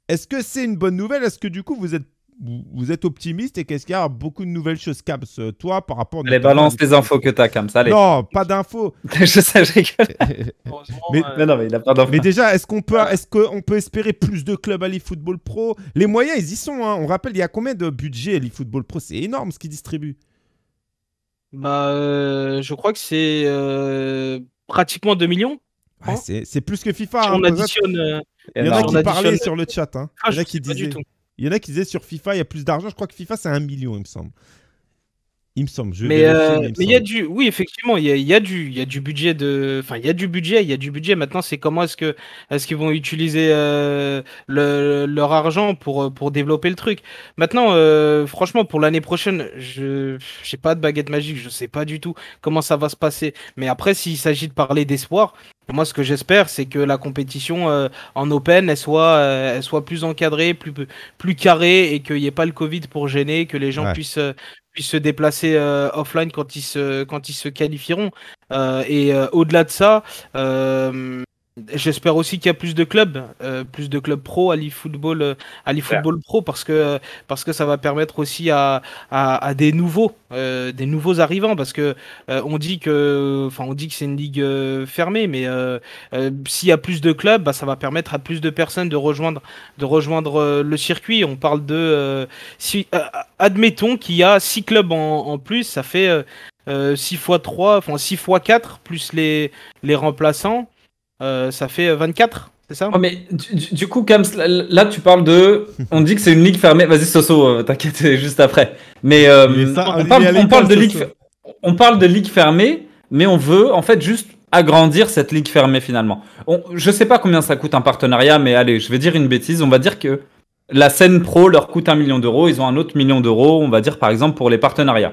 Est-ce que c'est une bonne nouvelle Est-ce que du coup, vous êtes vous êtes optimiste et qu'est-ce qu'il y a beaucoup de nouvelles choses, Kams toi, par rapport... Les balance les infos que t'as, Kams allez. Non, pas d'infos. je sais, mais, euh, non, mais il pas Mais déjà, est-ce qu'on peut, est peut espérer plus de clubs à l'eFootball Pro Les moyens, ils y sont. Hein. On rappelle, il y a combien de budget à l'eFootball Pro C'est énorme ce qu'ils distribuent. Bah, euh, je crois que c'est euh, pratiquement 2 millions. Hein. c'est plus que FIFA. Hein, on additionne... Il y en a qui parlaient sur le chat. Hein. Ah, il y en a il y en a qui disaient sur FIFA, il y a plus d'argent. Je crois que FIFA, c'est un million, il me semble. Il me semble. Euh, mais il y a du, oui, effectivement, il y a, du, il y a du budget de, enfin, il y a du budget, il y a du budget. Maintenant, c'est comment est-ce que, est-ce qu'ils vont utiliser euh, leur argent pour euh, pour développer le truc. Maintenant, franchement, pour l'année prochaine, je, j'ai pas de baguette magique, je sais pas du tout comment ça va se passer. Mais après, s'il s'agit de parler d'espoir, moi, ce que j'espère, c'est que la compétition en Open, elle soit, elle soit plus encadrée, plus, plus carrée, et qu'il n'y ait pas le Covid pour gêner, que les gens puissent, puissent se déplacer euh, offline quand ils se, quand ils se qualifieront. Euh, et euh, au-delà de ça, J'espère aussi qu'il y a plus de clubs, euh, plus de clubs pro à l'e-football, à football pro, parce que parce que ça va permettre aussi à, des nouveaux, euh, des nouveaux arrivants, parce que euh, on dit que, enfin on dit que c'est une ligue fermée, mais s'il y a plus de clubs, bah, ça va permettre à plus de personnes de rejoindre de rejoindre le circuit. On parle de si admettons qu'il y a six clubs en, plus, ça fait 6 fois 3, enfin 6 x 4 plus les les remplaçants. Euh, ça fait 24 euh, c'est ça oh, mais du, coup, là, tu parles de. On dit que c'est une ligue fermée. Vas-y, Soso, euh, t'inquiète, juste après. Mais on, parle, de ligue, on parle de ligue fermée, mais on veut en fait juste agrandir cette ligue fermée finalement. Je je sais pas combien ça coûte un partenariat, mais allez, je vais dire une bêtise. On va dire que la scène pro leur coûte un million d'euros. Ils ont un autre million d'euros, on va dire par exemple pour les partenariats.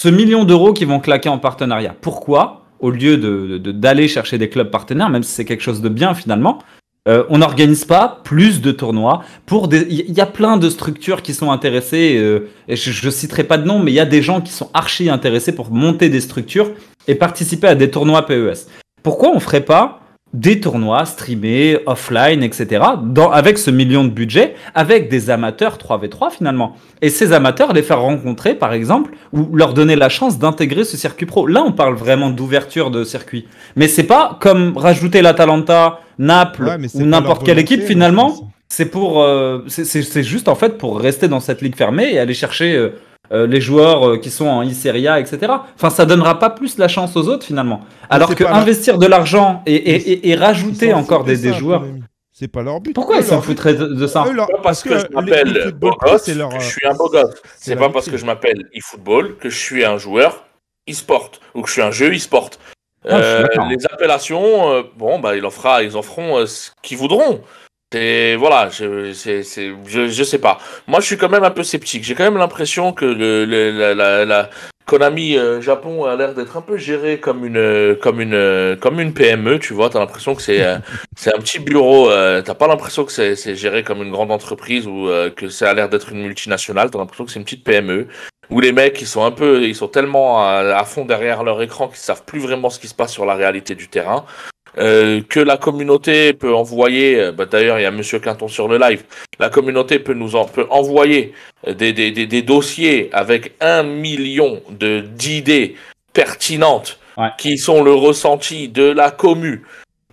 Ce million d'euros qu'ils vont claquer en partenariat. Pourquoi au lieu d'aller de, d'aller chercher des clubs partenaires, même si c'est quelque chose de bien finalement, euh, on n'organise pas plus de tournois pour des. Il y a plein de structures qui sont intéressées. Euh, et je, ne citerai pas de nom, mais il y a des gens qui sont archi intéressés pour monter des structures et participer à des tournois PES. Pourquoi on ne ferait pas des tournois streamés, offline, etc., dans, avec ce million de budget, avec des amateurs 3v3 finalement. Et ces amateurs, les faire rencontrer, par exemple, ou leur donner la chance d'intégrer ce circuit pro. Là, on parle vraiment d'ouverture de circuit. Mais c'est pas comme rajouter l'Atalanta, Naples ou n'importe quelle équipe hein, finalement. C'est pour, euh, c'est juste en fait pour rester dans cette ligue fermée et aller chercher. Euh, euh, les joueurs euh, qui sont en Serie A, etc. Enfin, ça donnera pas plus la chance aux autres finalement. Alors que investir de l'argent et, rajouter encore des, joueurs. C'est pas leur but. Pourquoi ils s'en foutraient de, de ça Parce que, je m'appelle Bogos, je euh, suis un Bogos. C'est pas parce que je m'appelle e-football que je suis un joueur e-sport ou que je suis un jeu e-sport. Ah, les appellations, bon, bah, ils en, ils en feront ce qu'ils voudront voilà, je, c'est, je, je, sais pas. Moi, je suis quand même un peu sceptique. J'ai quand même l'impression que le, la, la, Konami euh, Japon a l'air d'être un peu géré comme une, comme une, comme une PME, tu vois. T'as l'impression que c'est, euh, c'est un petit bureau. Euh, t'as pas l'impression que c'est, c'est géré comme une grande entreprise ou que ça a l'air d'être une multinationale. T'as l'impression que c'est une petite PME où les mecs ils sont un peu, ils sont tellement à, à fond derrière leur écran qu'ils savent plus vraiment ce qui se passe sur la réalité du terrain. Euh, que la communauté peut envoyer. Euh, bah, d'ailleurs, il y a Monsieur Quinton sur le live. La communauté peut nous en, peut envoyer euh, des, des, des, dossiers avec un million de d'idées pertinentes qui sont le ressenti de la commu.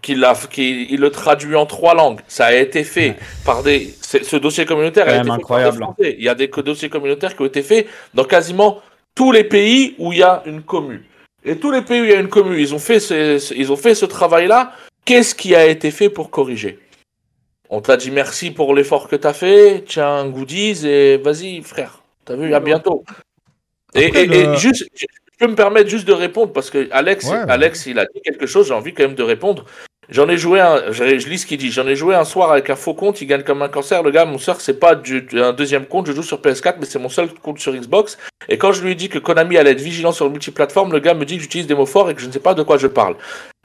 Qui, la qui il le traduit en trois langues. Ça a été fait par des. Ce dossier communautaire a été incroyable. il y a des dossiers communautaires qui ont été faits dans quasiment tous les pays où il y a une commune. Et tous les pays où il y a une commune, ils ont fait ce, ils ont fait ce travail-là. Qu'est-ce qui a été fait pour corriger On t'a dit merci pour l'effort que t'as fait, tiens goodies et vas-y frère, t'as vu, à bientôt. et, juste, je peux me permettre juste de répondre parce que Alex, Alex, il a dit quelque chose, j'ai envie quand même de répondre. J'en ai joué un, je lis ce qu'il dit, j'en ai joué un soir avec un faux compte, il gagne comme un cancer, le gars, mon soeur, c'est pas du, un deuxième compte, je joue sur PS4, mais c'est mon seul compte sur Xbox. Et quand je lui ai dit que Konami allait être vigilant sur le multiplateforme, le gars me dit que j'utilise des mots forts et que je ne sais pas de quoi je parle.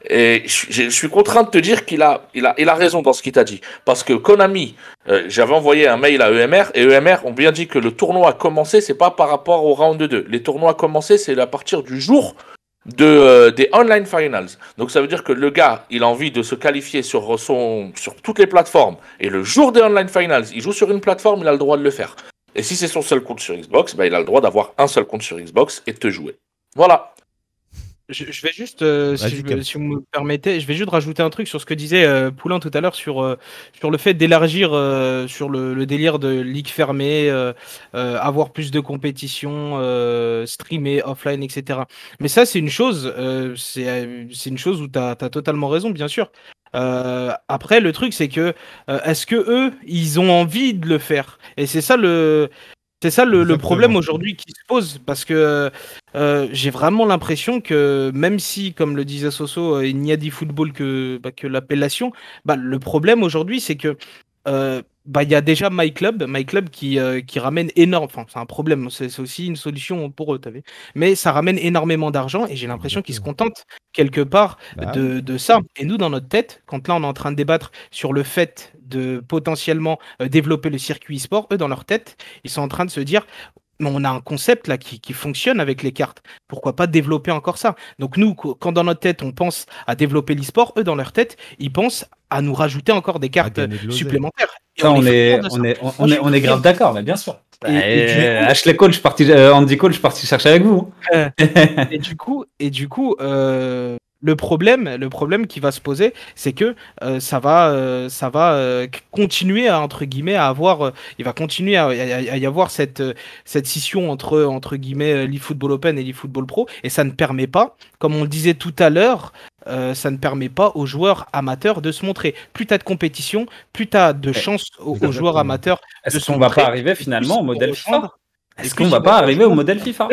Et je, je suis contraint de te dire qu'il a, il a, il a raison dans ce qu'il t'a dit. Parce que Konami, euh, j'avais envoyé un mail à EMR, et EMR ont bien dit que le tournoi a commencé, c'est pas par rapport au round 2. Les tournois commencé, c'est à partir du jour de, euh, des online finals. Donc ça veut dire que le gars, il a envie de se qualifier sur, son, sur toutes les plateformes. Et le jour des online finals, il joue sur une plateforme, il a le droit de le faire. Et si c'est son seul compte sur Xbox, ben, il a le droit d'avoir un seul compte sur Xbox et de te jouer. Voilà. Je, vais juste, euh, si, vous me permettez, je vais juste rajouter un truc sur ce que disait euh, Poulain tout à l'heure sur, euh, sur le fait d'élargir sur le, délire de ligue fermée, avoir plus de compétitions, streamer offline, etc. Mais ça, c'est une chose, c'est une chose où tu as, as, totalement raison, bien sûr. après, le truc, c'est que est-ce que eux, ils ont envie de le faire Et c'est ça le, c'est ça le, problème aujourd'hui qui se pose, parce que euh, j'ai vraiment l'impression que même si, comme le disait Soso, euh, il n'y a du football que, bah, que l'appellation, bah, le problème aujourd'hui c'est que euh, bah, il y a déjà MyClub, club qui, euh, qui ramène énorme, enfin c'est un problème, c'est aussi une solution pour eux, mais ça ramène énormément d'argent et j'ai l'impression qu'ils se contentent quelque part bah de, de, ça. Et nous, dans notre tête, quand là on est en train de débattre sur le fait de potentiellement euh, développer le circuit e-sport, eux, dans leur tête, ils sont en train de se dire mais on a un concept là qui, fonctionne avec les cartes. Pourquoi pas développer encore ça Donc nous, quand dans notre tête on pense à développer l'e-sport, eux dans leur tête, ils pensent à nous rajouter encore des cartes supplémentaires. ça, on, est, on, est, on, est, grave d'accord, mais bien sûr. Bah, euh, Ashley Cole, je suis parti, je euh, suis chercher avec vous. Euh, et du coup, et du coup le problème, le problème qui va se poser, c'est que euh, ça va, euh, ça va euh, continuer à entre guillemets à avoir, il va continuer à, y avoir cette cette scission entre entre guillemets l'eFootball Open et l'eFootball Pro, et ça ne permet pas, comme on le disait tout à l'heure, ça ne permet pas aux joueurs amateurs de se montrer. Plus t'as de compétition, plus t'as de eh, chance aux, joueurs amateurs. Est-ce qu'on va pas arriver finalement au modèle FIFA est-ce qu'on va pas arriver au modèle FIFA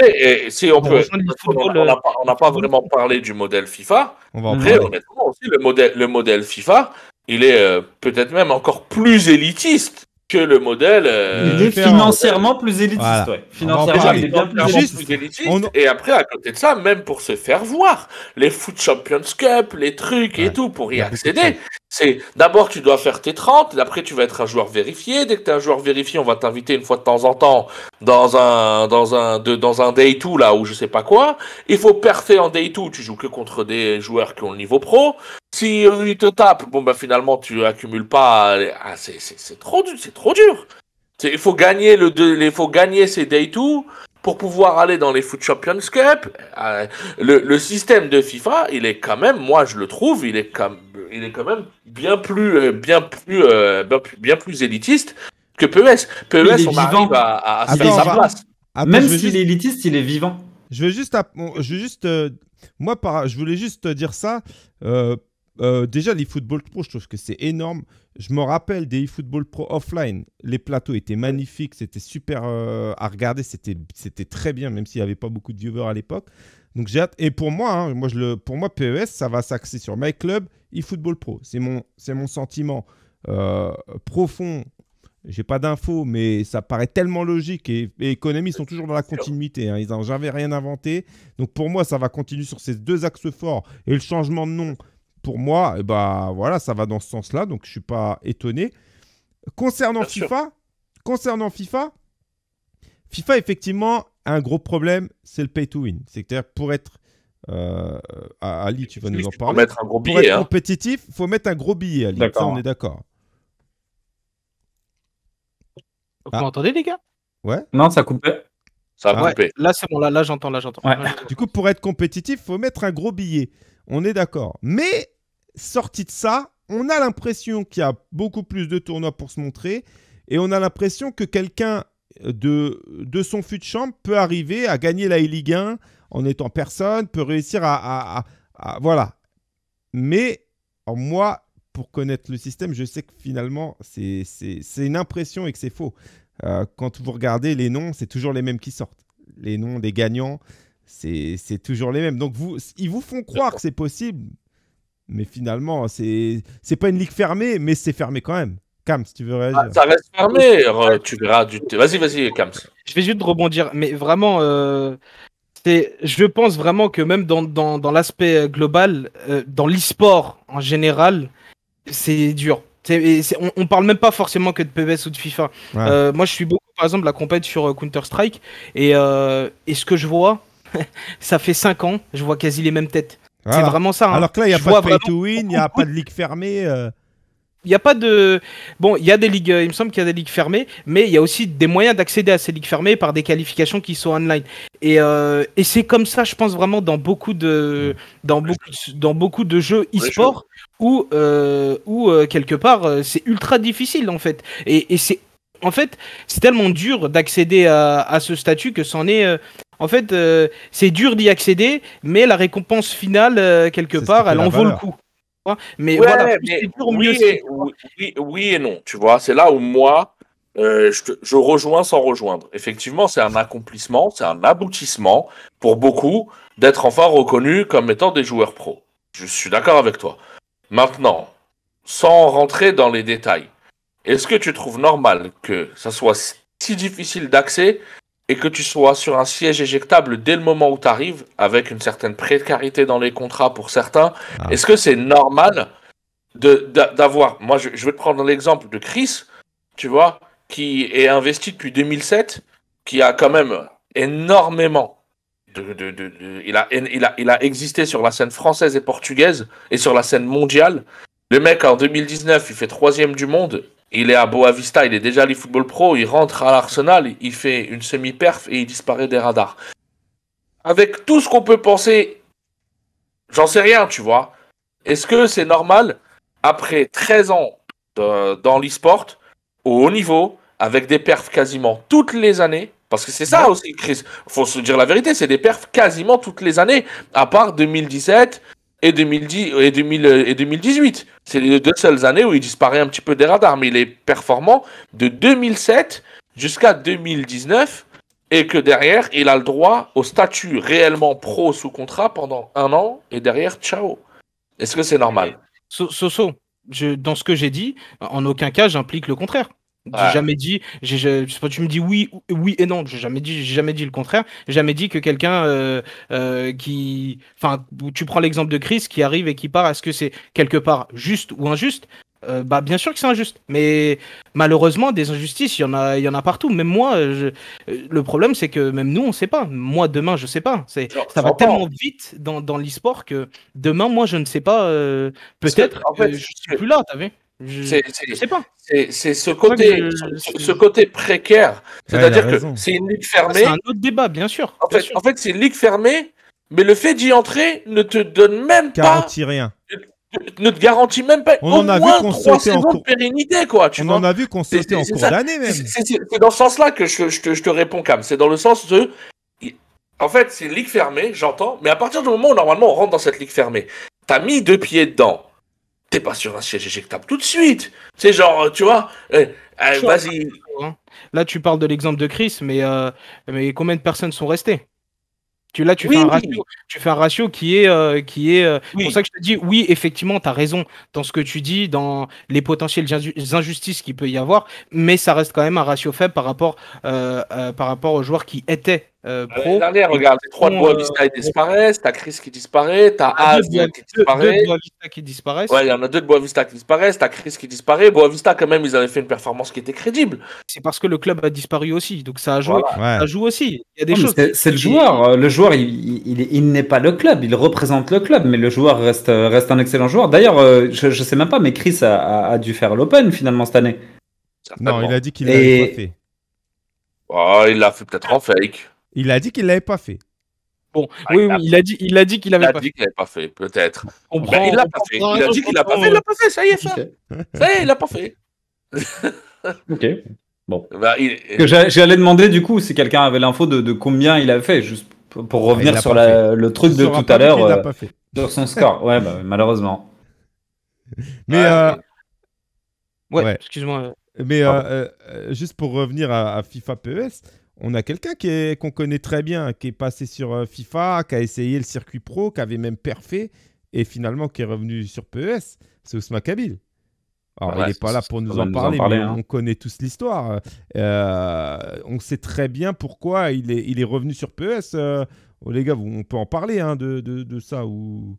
si on, peut, on n'a euh, pas vraiment parlé du modèle FIFA. On Après, honnêtement le modèle, le modèle FIFA, il est euh, peut-être même encore plus élitiste que le modèle. Euh, il est financièrement plus élitiste. il est bien plus, élitiste. Et après, à côté de ça, même pour se faire voir, les Foot Champions Cup, les trucs et tout, pour y accéder, c'est d'abord tu dois faire tes 30, et après tu vas être un joueur vérifié. Dès que tu es un joueur vérifié, on va t'inviter une fois de temps en temps dans un dans un de, dans un day 2 là où je sais pas quoi. Il faut percer en day 2, tu joues que contre des joueurs qui ont le niveau pro. Si te tapent, bon bah finalement tu accumules pas euh, ah, c'est c'est trop dur, c'est trop dur. Il faut gagner le il faut gagner ces day 2 pour pouvoir aller dans les Foot Champions Cup, euh, le, le, système de FIFA, il est quand même, moi je le trouve, il est quand même il est quand même bien plus, euh, euh, bien plus, bien plus, élitiste que PES. PES, e on arrive à, à sa place. même s'il est élitiste, il est vivant. Je veux juste, je juste, euh, moi, je voulais juste dire ça. déjà, les football pro, je trouve que c'est énorme. Je me rappelle des eFootball Pro offline. Les plateaux étaient magnifiques, c'était super euh, à regarder, c'était très bien, même s'il n'y avait pas beaucoup de viewers à l'époque. Donc j'ai hâte. Et pour moi, hein, moi je le, pour moi PES, ça va s'axer sur My Club, eFootball Pro. C'est mon, c'est mon sentiment profond. Euh, profond. J'ai pas d'infos, mais ça paraît tellement logique et, et sont toujours dans la continuité. Hein. Ils n'ont jamais rien inventé. Donc pour moi, ça va continuer sur ces deux axes forts et le changement de nom pour moi, eh ben, voilà, ça va dans ce sens-là, donc je ne suis pas étonné. Concernant FIFA, concernant FIFA, FIFA, effectivement, un gros problème, c'est le pay to win. C'est-à-dire, pour être. Ali, euh, tu vas nous en parler. pour être hein. compétitif, il faut mettre un gros billet, Ali. on est d'accord. Vous m'entendez, les gars Ouais. Non, ça coupe. Ça a ah. Là, c'est bon, là, j'entends, là, ah, j'entends. Du coup, pour être compétitif, il faut mettre un gros billet. On est d'accord. Mais sorti de ça, on a l'impression qu'il y a beaucoup plus de tournois pour se montrer et on a l'impression que quelqu'un de, de son fut de chambre peut arriver à gagner la E-Ligue 1 en étant personne, peut réussir à, Voilà. Mais moi, pour connaître le système, je sais que finalement, c'est une impression et que c'est faux. Euh, quand vous regardez les noms, c'est toujours les mêmes qui sortent. Les noms des gagnants, c'est toujours les mêmes. Donc, vous, ils vous font croire que c'est possible, mais finalement, c'est pas une ligue fermée, mais c'est fermé quand même. Kams, si tu veux réagir. Ah, ça reste fermé, euh, tu verras. Du... Vas-y, vas-y, Kams. Je vais juste rebondir, mais vraiment, euh, je pense vraiment que même dans, dans, dans l'aspect euh, global, euh, dans l'e-sport en général, c'est dur. on, ne parle même pas forcément que de PES ou de FIFA. moi, je suis beaucoup, par exemple, la compète sur Counter-Strike, et, et ce que je vois, ça fait 5 ans, je vois quasi les mêmes têtes. C'est vraiment ça. Hein. Alors que là, il n'y a pas de pay to win, il n'y a pas de ligue fermée. Euh. Il n'y a pas de. Bon, il y a des ligues, euh, il me semble qu'il y a des ligues fermées, mais il y a aussi des moyens d'accéder à ces ligues fermées par des qualifications qui sont online. Et, euh, et c'est comme ça, je pense vraiment, dans beaucoup de, mm. dans beaucoup, dans beaucoup de jeux e-sport où, où quelque part, c'est ultra difficile en fait. Et, et c'est. En fait, c'est tellement dur d'accéder à, à, ce statut que c'en est, en fait, euh, c'est dur d'y accéder, mais la récompense finale, euh, quelque part, elle en vaut le coup. Mais dur, oui, et, non, tu vois, c'est là où moi, euh, je, je, rejoins sans rejoindre. Effectivement, c'est un accomplissement, c'est un aboutissement pour beaucoup d'être enfin reconnus comme étant des joueurs pros. Je suis d'accord avec toi. Maintenant, sans rentrer dans les détails, est-ce que tu trouves normal que ça soit si difficile d'accès et que tu sois sur un siège éjectable dès le moment où tu arrives, avec une certaine précarité dans les contrats pour certains, ah. est-ce que c'est normal d'avoir... Moi, je, vais te prendre l'exemple de Chris, tu vois, qui est investi depuis 2007, qui a quand même énormément... De, de, de, il, a, il, a, il a existé sur la scène française et portugaise et sur la scène mondiale. Le mec, en 2019, il fait troisième du monde. Il est à Boavista, il est déjà les Football Pro, il rentre à l'Arsenal, il fait une semi-perf et il disparaît des radars. Avec tout ce qu'on peut penser, j'en sais rien, tu vois. Est-ce que c'est normal, après 13 ans dans l'e-sport, au haut niveau, avec des perfs quasiment toutes les années, parce que c'est ça aussi, Chris. Faut se dire la vérité, c'est des perfs quasiment toutes les années, à part 2017, et, 2010, et, 2018. Euh, c'est les deux seules années où il disparaît un petit peu des radars, mais il est performant de 2007 jusqu'à 2019 et que derrière, il a le droit au statut réellement pro sous contrat pendant un an et derrière, ciao. Est-ce que c'est normal Soso, dans ce que j'ai dit, en aucun cas j'implique le contraire. J'ai jamais dit, j pas tu me dis oui, oui et non. J'ai jamais dit, j'ai jamais dit le contraire. J'ai jamais dit que quelqu'un euh, euh, qui, enfin, tu prends l'exemple de Chris qui arrive et qui part. Est-ce que c'est quelque part juste ou injuste euh, Bah bien sûr que c'est injuste. Mais malheureusement, des injustices, il y en a, y en a partout. Même moi, le problème c'est que même nous, on sait pas. Moi demain, je sais pas. C'est, ça va tellement vite dans, l'esport que demain, moi, je ne sais pas. peut-être, en fait, je suis plus là. T'as vu je pas. C'est ce côté, ce, côté précaire. C'est-à-dire que c'est une ligue fermée. C'est un autre débat, bien sûr. En fait, c'est une ligue fermée, mais le fait d'y entrer ne te donne même pas. rien. Ne te garantit même pas on a vu quoi. on en a vu qu'on sautait en cours d'année, même. C'est dans ce sens-là que je, te, je, te, réponds, Cam. C'est dans le sens de. En fait, c'est une ligue fermée, j'entends, mais à partir du moment où normalement on rentre dans cette ligue fermée, t'as mis deux pieds dedans, t'es pas sur un siège éjectable tout de suite. C'est genre, euh, tu vois, euh, euh, vas-y. Là, tu parles de l'exemple de Chris, mais, mais combien de personnes sont restées tu, là, tu, fais un ratio, tu fais un ratio qui est. qui est pour ça que je te dis, oui, effectivement, tu as raison dans ce que tu dis, dans les potentielles injustices qu'il peut y avoir, mais ça reste quand même un ratio faible par rapport, par rapport aux joueurs qui étaient euh, Dernière, ah, regarde, les trois de euh, Boavista disparaissent, t'as Chris qui disparaît, t'as Az ah, qui disparaît. qui disparaissent. Ouais, il y en a deux de Boavista qui disparaissent, t'as Chris qui disparaît. Boavista, quand même, ils avaient fait une performance qui était crédible. C'est parce que le club a disparu aussi, donc ça a joué. joue aussi. Il y a des choses. C'est le joueur. Euh, le joueur, il, n'est pas le club, il représente le club, mais le joueur reste, reste un excellent joueur. D'ailleurs, euh, je, je, sais même pas, mais Chris a, dû faire l'Open finalement cette année. Non, il a dit qu'il l'avait fait. Oh, il l'a fait peut-être en fake. Il a dit qu'il l'avait pas fait. Bon, ah, oui, il, a... dit, il a dit qu'il avait il a dit l'avait pas fait, peut-être. Ben, il l'a fait. Il a dit qu'il l'a pas fait. Il l'a pas fait. Ça y est, ça. ça y est, il l'a pas fait. ok. Bon. Bah, j'allais demander du coup si quelqu'un avait l'info de, combien il avait fait, juste pour ah, revenir sur le truc de tout à l'heure euh, fait sur son score. Ouais, bah, malheureusement. Mais ah, euh, ouais, excuse-moi. Mais euh, juste pour revenir à, à FIFA PES, on a quelqu'un qui qu'on connaît très bien, qui est passé sur euh, FIFA, qui a essayé le circuit pro, qui avait même perfé, et finalement qui est revenu sur PES, c'est Ousmane Kabil. Alors, bah il n'est pas là pour nous en, parler, hein. on connaît tous l'histoire. Euh, on sait très bien pourquoi il est, il est revenu sur PES. Euh. Oh, les gars, on peut en parler hein, de, ça ou...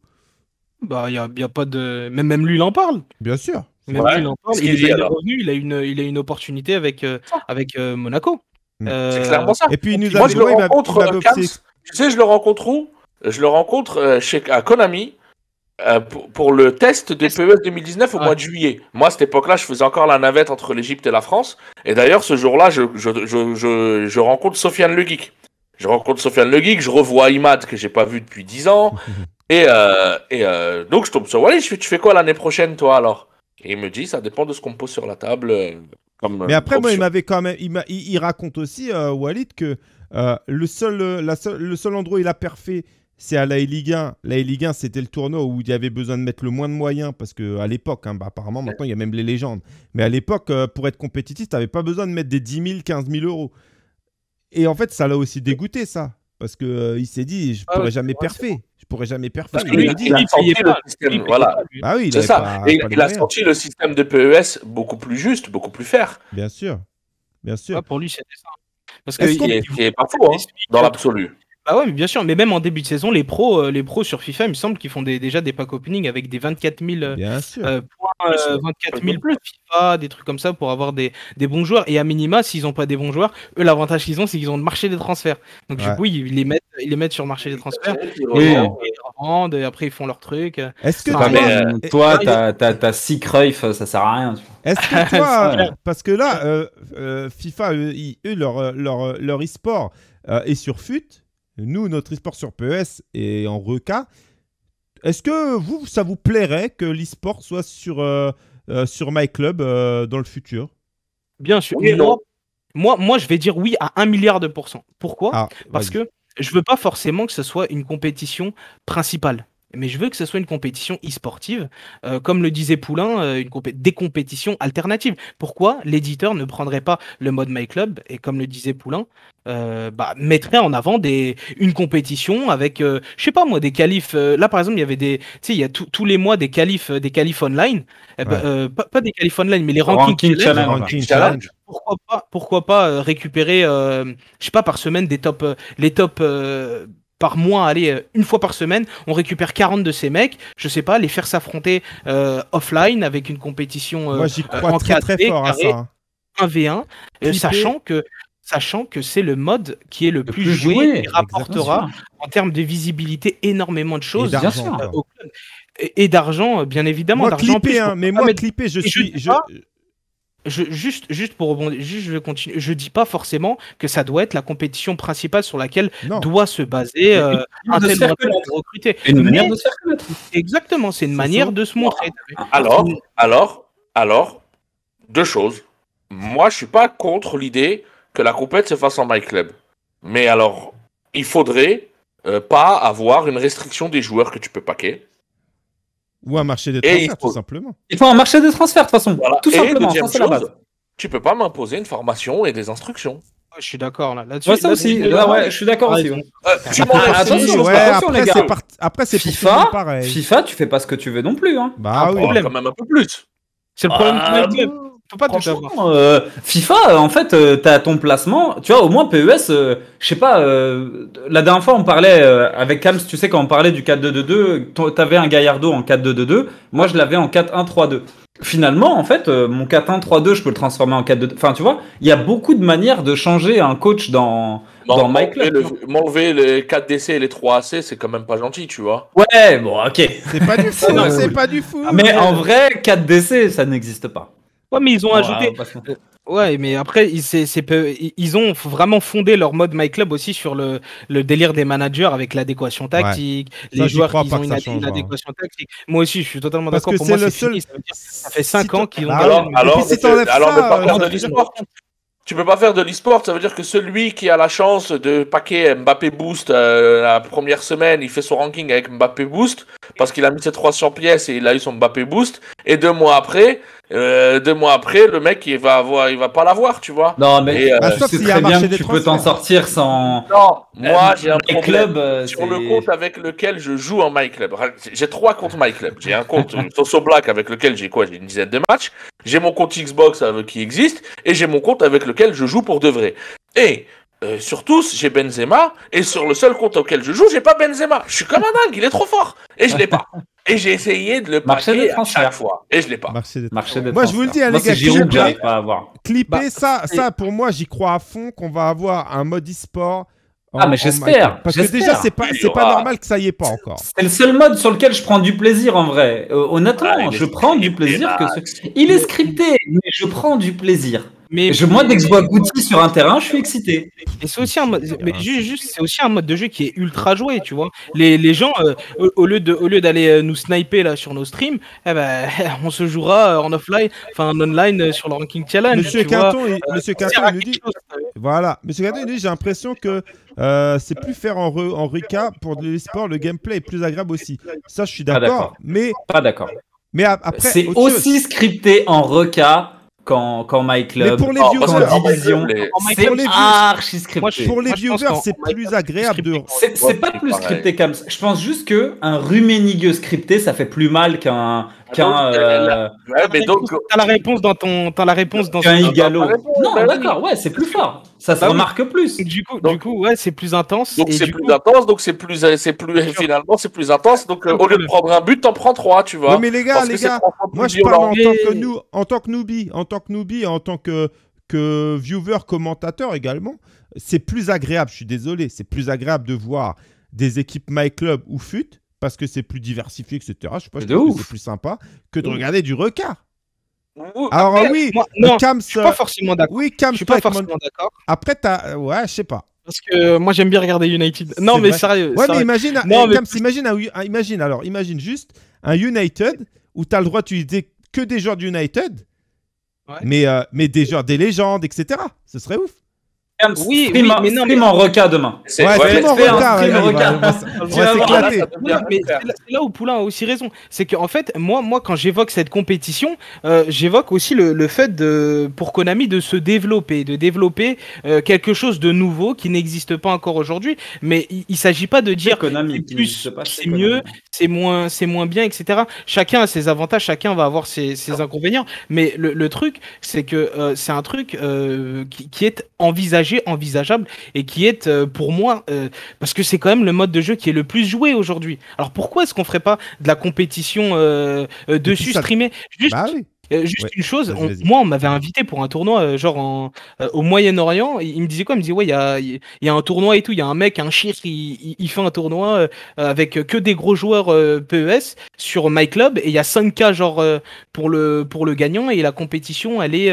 Bah, il y a, pas de... Même, lui, il en parle. Bien sûr. il est revenu, il a une, une opportunité avec, avec Monaco. Mm. Euh, C'est clairement ça. Et puis, Moi, je le rencontre, tu sais, je le rencontre où Je le rencontre euh, chez, Konami. Euh, pour, le test des PES 2019 e au mois de juillet. Moi, à cette époque-là, je faisais encore la navette entre l'Égypte et la France. Et d'ailleurs, ce jour-là, je, je, rencontre Sofiane Le Geek. Je rencontre Sofiane Le Geek, je revois Imad que j'ai pas vu depuis 10 ans. Et, et donc, je tombe sur Wally, Tu fais quoi l'année prochaine, toi alors Et il me dit Ça dépend de ce qu'on pose sur la table. Mais euh, après, moi, il m'avait quand même. Il, raconte aussi, euh, Walid, que euh, le, seul, la le seul endroit où il a perfé, c'est à la Ligue 1. La Ligue 1, c'était le tournoi où il y avait besoin de mettre le moins de moyens parce que à l'époque, hein, bah, apparemment, maintenant, il y a même les légendes. Mais à l'époque, pour être compétitif, tu n'avais pas besoin de mettre des 10 000, 15 000 euros. Et en fait, ça l'a aussi dégoûté, ça. Parce qu'il il s'est dit, je ne ah pourrais jamais parfait pourrait pourrais jamais performer. Parce que lui, il, il, a, il, le système, voilà. Ah oui, c'est ça. Pas, et, pas il a senti le système de PES beaucoup plus juste, beaucoup plus fair. Bien sûr, bien sûr. Ah, pour lui, c'était ça. Parce qu'il est, parfois pas faux, hein, dans l'absolu. Bah ouais, bien sûr, mais même en début de saison, les pros, euh, les pros sur FIFA, il me semble qu'ils font déjà des packs opening avec des 24 000 euh, euh, points, 24 000 plus FIFA, des trucs comme ça pour avoir des, bons joueurs. Et à minima, s'ils n'ont pas des bons joueurs, eux, l'avantage qu'ils ont, c'est qu'ils ont le marché des transferts. Donc du coup, ils les mettent, ils les mettent sur le marché des transferts. Et, les vendent et après, ils font leur truc. Est-ce que toi, mais, toi, t'as six Cruyff, ça sert à rien. Est-ce que toi, parce que là, FIFA, eux, leur, leur, leur e-sport est sur FUT nous, notre e-sport sur PES et en reca. Est-ce que vous, ça vous plairait que l'e-sport soit sur, euh, euh, sur MyClub Club euh, dans le futur Bien sûr. Moi, moi, je vais dire oui à 1 milliard de pourcents. Pourquoi ah, Parce que je veux pas forcément que ce soit une compétition principale. Mais je veux que ce soit une compétition e-sportive, comme le disait Poulain, une des compétitions alternatives. Pourquoi l'éditeur ne prendrait pas le mode MyClub et, comme le disait Poulain, euh, bah, mettrait en avant une compétition avec, euh, je sais pas moi, des qualifs. Euh, là, par exemple, il y avait des, tu sais, il y a tous les mois des qualifs, des qualifs online. Eh ben, pas, des qualifs online, mais les rankings, Pourquoi pas, pourquoi pas récupérer, je sais pas, par semaine des top, les top par mois, allez, une fois par semaine, on récupère 40 de ces mecs, je sais pas, les faire s'affronter offline avec une compétition. Moi, j'y crois très, très fort à ça. 1v1, hein. sachant que sachant que c'est le mode qui est le, plus, joué, et rapportera en termes de visibilité énormément de choses et d'argent, euh, bien évidemment. Moi, hein, mais moi, je suis. juste, juste pour rebondir, je ne Je dis pas forcément que ça doit être la compétition principale sur laquelle doit se baser euh, un tel de recruter. Exactement, c'est une manière de se montrer. Alors, alors, alors, deux choses. Moi, je suis pas contre l'idée que la coupette se fasse en My Club. Mais alors, il faudrait euh, pas avoir une restriction des joueurs que tu peux paquer. Ou un marché des transferts, tout simplement. Il faut un marché des transferts, de toute façon. Tout simplement, base. Tu peux pas m'imposer une formation et des instructions. je suis d'accord là. dessus ça aussi. je suis d'accord aussi. Euh, attention, après, les gars. Après, c'est FIFA. Pareil. FIFA, tu fais pas ce que tu veux non plus. Hein. Bah ah, quand même un peu plus. C'est le problème. Ah, euh, FIFA, en fait, euh, t'as ton placement. Tu vois, au moins PES, euh, je sais pas. la dernière fois, on parlait avec Kams, tu sais, quand on parlait du 4-2-2-2, t'avais un Gaillardo en 4-2-2-2. Moi, je l'avais en 4-1-3-2. Finalement, en fait, mon 4-1-3-2, je peux le transformer en 4-2. Enfin, tu vois, il y a beaucoup de manières de changer un coach dans, dans M'enlever hein. les 4 DC et les 3 AC, c'est quand même pas gentil, tu vois. Ouais, bon, ok. C'est pas du fou, c'est pas du fou. Mais en vrai, 4 DC, ça n'existe pas. Ouais, mais ils ont ajouté. Ouais, mais après, ils, c'est ils ont vraiment fondé leur mode My Club aussi sur le, délire des managers avec l'adéquation tactique, les joueurs qui ont une, hein. adéquation tactique. Moi aussi, je suis totalement d'accord. Pour moi, seul... Ça, fait 5 ans qu'ils ont. Alors, alors, de euh, Tu peux pas faire de l'e-sport, ça veut dire que celui qui a la chance de paquer Mbappé Boost euh, la première semaine, il fait son ranking avec Mbappé Boost parce qu'il a mis ses 300 pièces et il a eu son Mbappé Boost. Et deux mois après, euh, deux mois après, le mec, il va avoir, il va pas l'avoir, tu vois. Non, mais euh, bah, très bien que tu peux t'en sortir sans. Non, euh, moi, j'ai un Club, euh, sur le compte avec lequel je joue en My Club. J'ai trois comptes My Club. J'ai un compte Soso Black avec lequel j'ai quoi J'ai une dizaine de matchs. J'ai mon compte Xbox qui existe et j'ai mon compte avec lequel je joue pour de vrai. Et euh, sur tous, j'ai Benzema, et sur le seul compte auquel je joue, j'ai pas Benzema. Je suis comme un dingue, il est trop fort, et je l'ai pas. Et j'ai essayé de le marcher à chaque fois, et je l'ai pas. moi, je vous le dis, les gars, clipper, pas à avoir. clipper bah, ça, ça, pour moi, j'y crois à fond qu'on va avoir un mode e-sport. ah, mais j'espère. Parce que déjà, c'est pas, pas ah. normal que ça y ait pas encore. C'est le seul mode sur lequel je prends du plaisir en vrai. Euh, honnêtement, je prends du plaisir. que Il est scripté, mais je prends du plaisir. Mais je vois vois sur un terrain, je suis excité. Et c'est aussi un mode, mais juste, c'est aussi un mode de jeu qui est ultra joué, tu vois. Les, gens, euh, au lieu de, au lieu d'aller euh, nous sniper là sur nos streams, eh ben, on se jouera euh, en offline, enfin en online sur le ranking challenge. Monsieur Carton, il, Monsieur nous dit, voilà, Monsieur dit, j'ai l'impression que c'est plus faire en, re, en pour de sport, le gameplay est plus agréable aussi. Ça, je suis ah, d'accord, mais pas d'accord. Mais après, c'est aussi scripté en requin quand, quand My Club, Division, c'est archi scripté. pour les viewers, c'est plus agréable de. C'est pas plus scripté comme Je pense juste que un scripté, ça fait plus mal qu'un qu'un. T'as la réponse dans ton. As la réponse dans un Non, d'accord, ouais, c'est plus fort. Ça se bah remarque plus. Du coup, ouais, c'est plus intense. Donc c'est plus intense, donc c'est plus, euh, finalement c'est plus intense. Donc euh, au lieu de prendre un but, t'en prends trois, tu vois. Non mais les gars, les gars, moi je parle en tant que nous, en tant que newbie, en tant que en tant que que viewer, commentateur également. C'est plus agréable. Je suis désolé, c'est plus agréable de voir des équipes My Club ou FUT parce que c'est plus diversifié, etc. Je sais pas, je que c'est plus sympa que de regarder du recart. Alors oui, non, je suis pas forcément d'accord. Oui, je suis pas forcément d'accord. Après, t'as, ouais, je sais pas. Parce que euh, moi j'aime bien regarder United. Non mais sérieux. Ouais mais imagine, non, eh, imagine, alors, imagine juste un United où tu as le droit d'utiliser que des joueurs d'United, ouais. mais euh, mais des joueurs des légendes, etc. Ce serait ouf. Oui, mais non, mais... en reca demain. C'est là où Poulain a aussi raison. C'est qu'en fait, moi, moi, quand j'évoque cette compétition, euh, j'évoque aussi le, le, fait de, pour Konami de se développer, de développer euh, quelque chose de nouveau qui n'existe pas encore aujourd'hui. Mais il, ne s'agit pas de dire plus, c'est mieux, c'est moins, c'est moins bien, etc. Chacun a ses avantages, chacun va avoir ses, ses inconvénients. Mais le, le truc, c'est que euh, c'est un truc qui, qui est envisagé envisageable et qui est euh, pour moi, euh, parce que c'est quand même le mode de jeu qui est le plus joué aujourd'hui. Alors pourquoi est-ce qu'on ferait pas de la compétition euh, dessus, streamer euh, juste une chose, moi on m'avait invité pour un tournoi, euh, genre euh, au Moyen-Orient, il, me disait quoi Il me disait ouais, il y a, un tournoi et tout, il y a un mec, un chir, il, fait un tournoi avec que des gros joueurs PES sur MyClub et il y a 5K genre pour, le, pour le gagnant et la compétition elle est,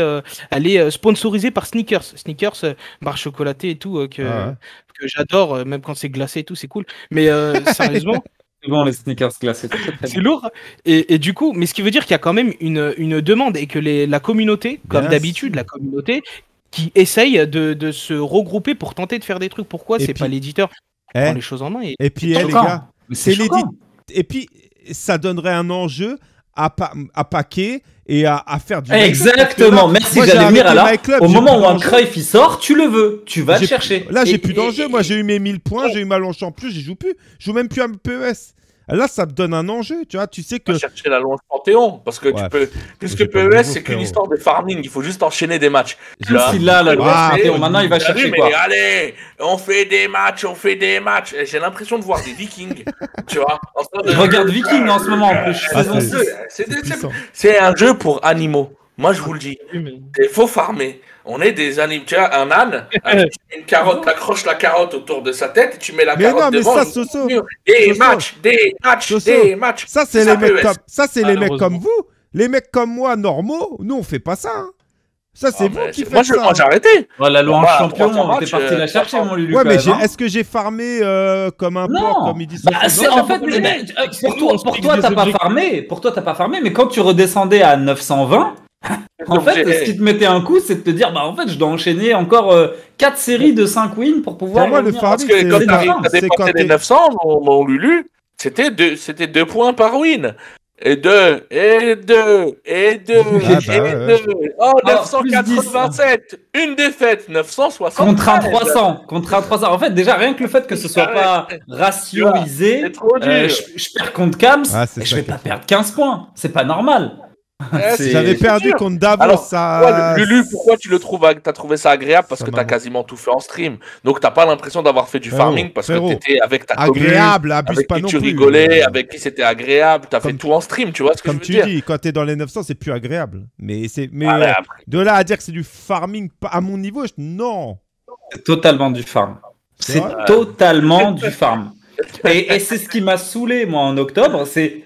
elle est sponsorisée par Sneakers. Sneakers, bar chocolaté et tout, que, ah que j'adore, même quand c'est glacé et tout, c'est cool. Mais sérieusement les sneakers glacés. C'est lourd. Et, du coup, mais ce qui veut dire qu'il y a quand même une, demande et que les, la communauté, comme d'habitude, la communauté qui essaye de, se regrouper pour tenter de faire des trucs. Pourquoi c'est pas l'éditeur qui eh. prend les choses en main Et, puis, eh, les gars, c'est l'éditeur. Et puis, ça donnerait un enjeu à, paquer à et à, faire du. Exactement. Merci, j'allais là. au moment où un Cruyff sort, tu le veux, tu vas le chercher. Là, j'ai plus d'enjeu. Moi, j'ai eu mes 1000 points, j'ai eu ma en plus, j'y joue plus. Je joue même plus à PES. Là, ça te donne un enjeu, tu vois. Tu sais que. chercher la longue Panthéon, parce que tu peux. Puisque PES, c'est qu'une histoire de farming. Il faut juste enchaîner des matchs. Là, là la ah, maintenant, il va chercher. quoi. allez, on fait des matchs, on fait des matchs. J'ai l'impression de voir des Vikings, tu vois. De... Regarde Vikings en ce moment, ah, c'est un jeu pour animaux. Moi, je vous le dis. Il faut farmer. On est des animaux. Tu un âne, une carotte, la carotte autour de sa tête et tu mets la mais carotte non, mais devant. Ça, so Des matchs, des matchs, des matchs. Ça, c'est les, mecs comme... Ça, les mecs comme vous. Les mecs comme moi, normaux, nous, on fait pas ça. Hein. Ça, ah, c'est vous qui faites ça. Moi, hein. j'ai arrêté. Voilà, la loi champion, t'es parti la euh, chercher, mon Lulu. Ouais, mais est-ce que j'ai farmé euh, comme un porc, comme ils disent bah, Non En fait, euh, pour, toi, pour toi, t'as pas farmé. Pour toi, t'as pas farmé. Mais quand tu redescendais à 920, en fait, ce qui te mettait un coup, c'est de te dire, bah en fait, je dois enchaîner encore euh, quatre 4 séries de 5 wins pour pouvoir. Pour moi, le 900, mon, Lulu, c'était 2 c'était deux points par win. Et 2, et 2, et 2, ah et 2. Bah oh, 987, une défaite, 960. Contre un 300, contre 300. En fait, déjà, rien que le fait que ce soit pas rationalisé, euh, je, perds contre Cams, ah, et je vais pas perdre 15 points. C'est pas normal. Eh, J'avais perdu contre Davos. ça... Lulu, pourquoi tu le trouves T'as trouvé ça agréable parce que tu as quasiment tout fait en stream. Donc t'as pas l'impression d'avoir fait du farming parce que t'étais avec ta agréable, avec qui tu rigolais, avec qui c'était agréable. Tu as fait tout en stream, tu vois ce que Comme je veux tu dis, quand t'es dans les 900, c'est plus agréable. Mais c'est, mais ah de là à dire que c'est du farming à mon niveau, non. C'est totalement du farm. C'est totalement du farm. et c'est ce qui m'a saoulé moi en octobre, c'est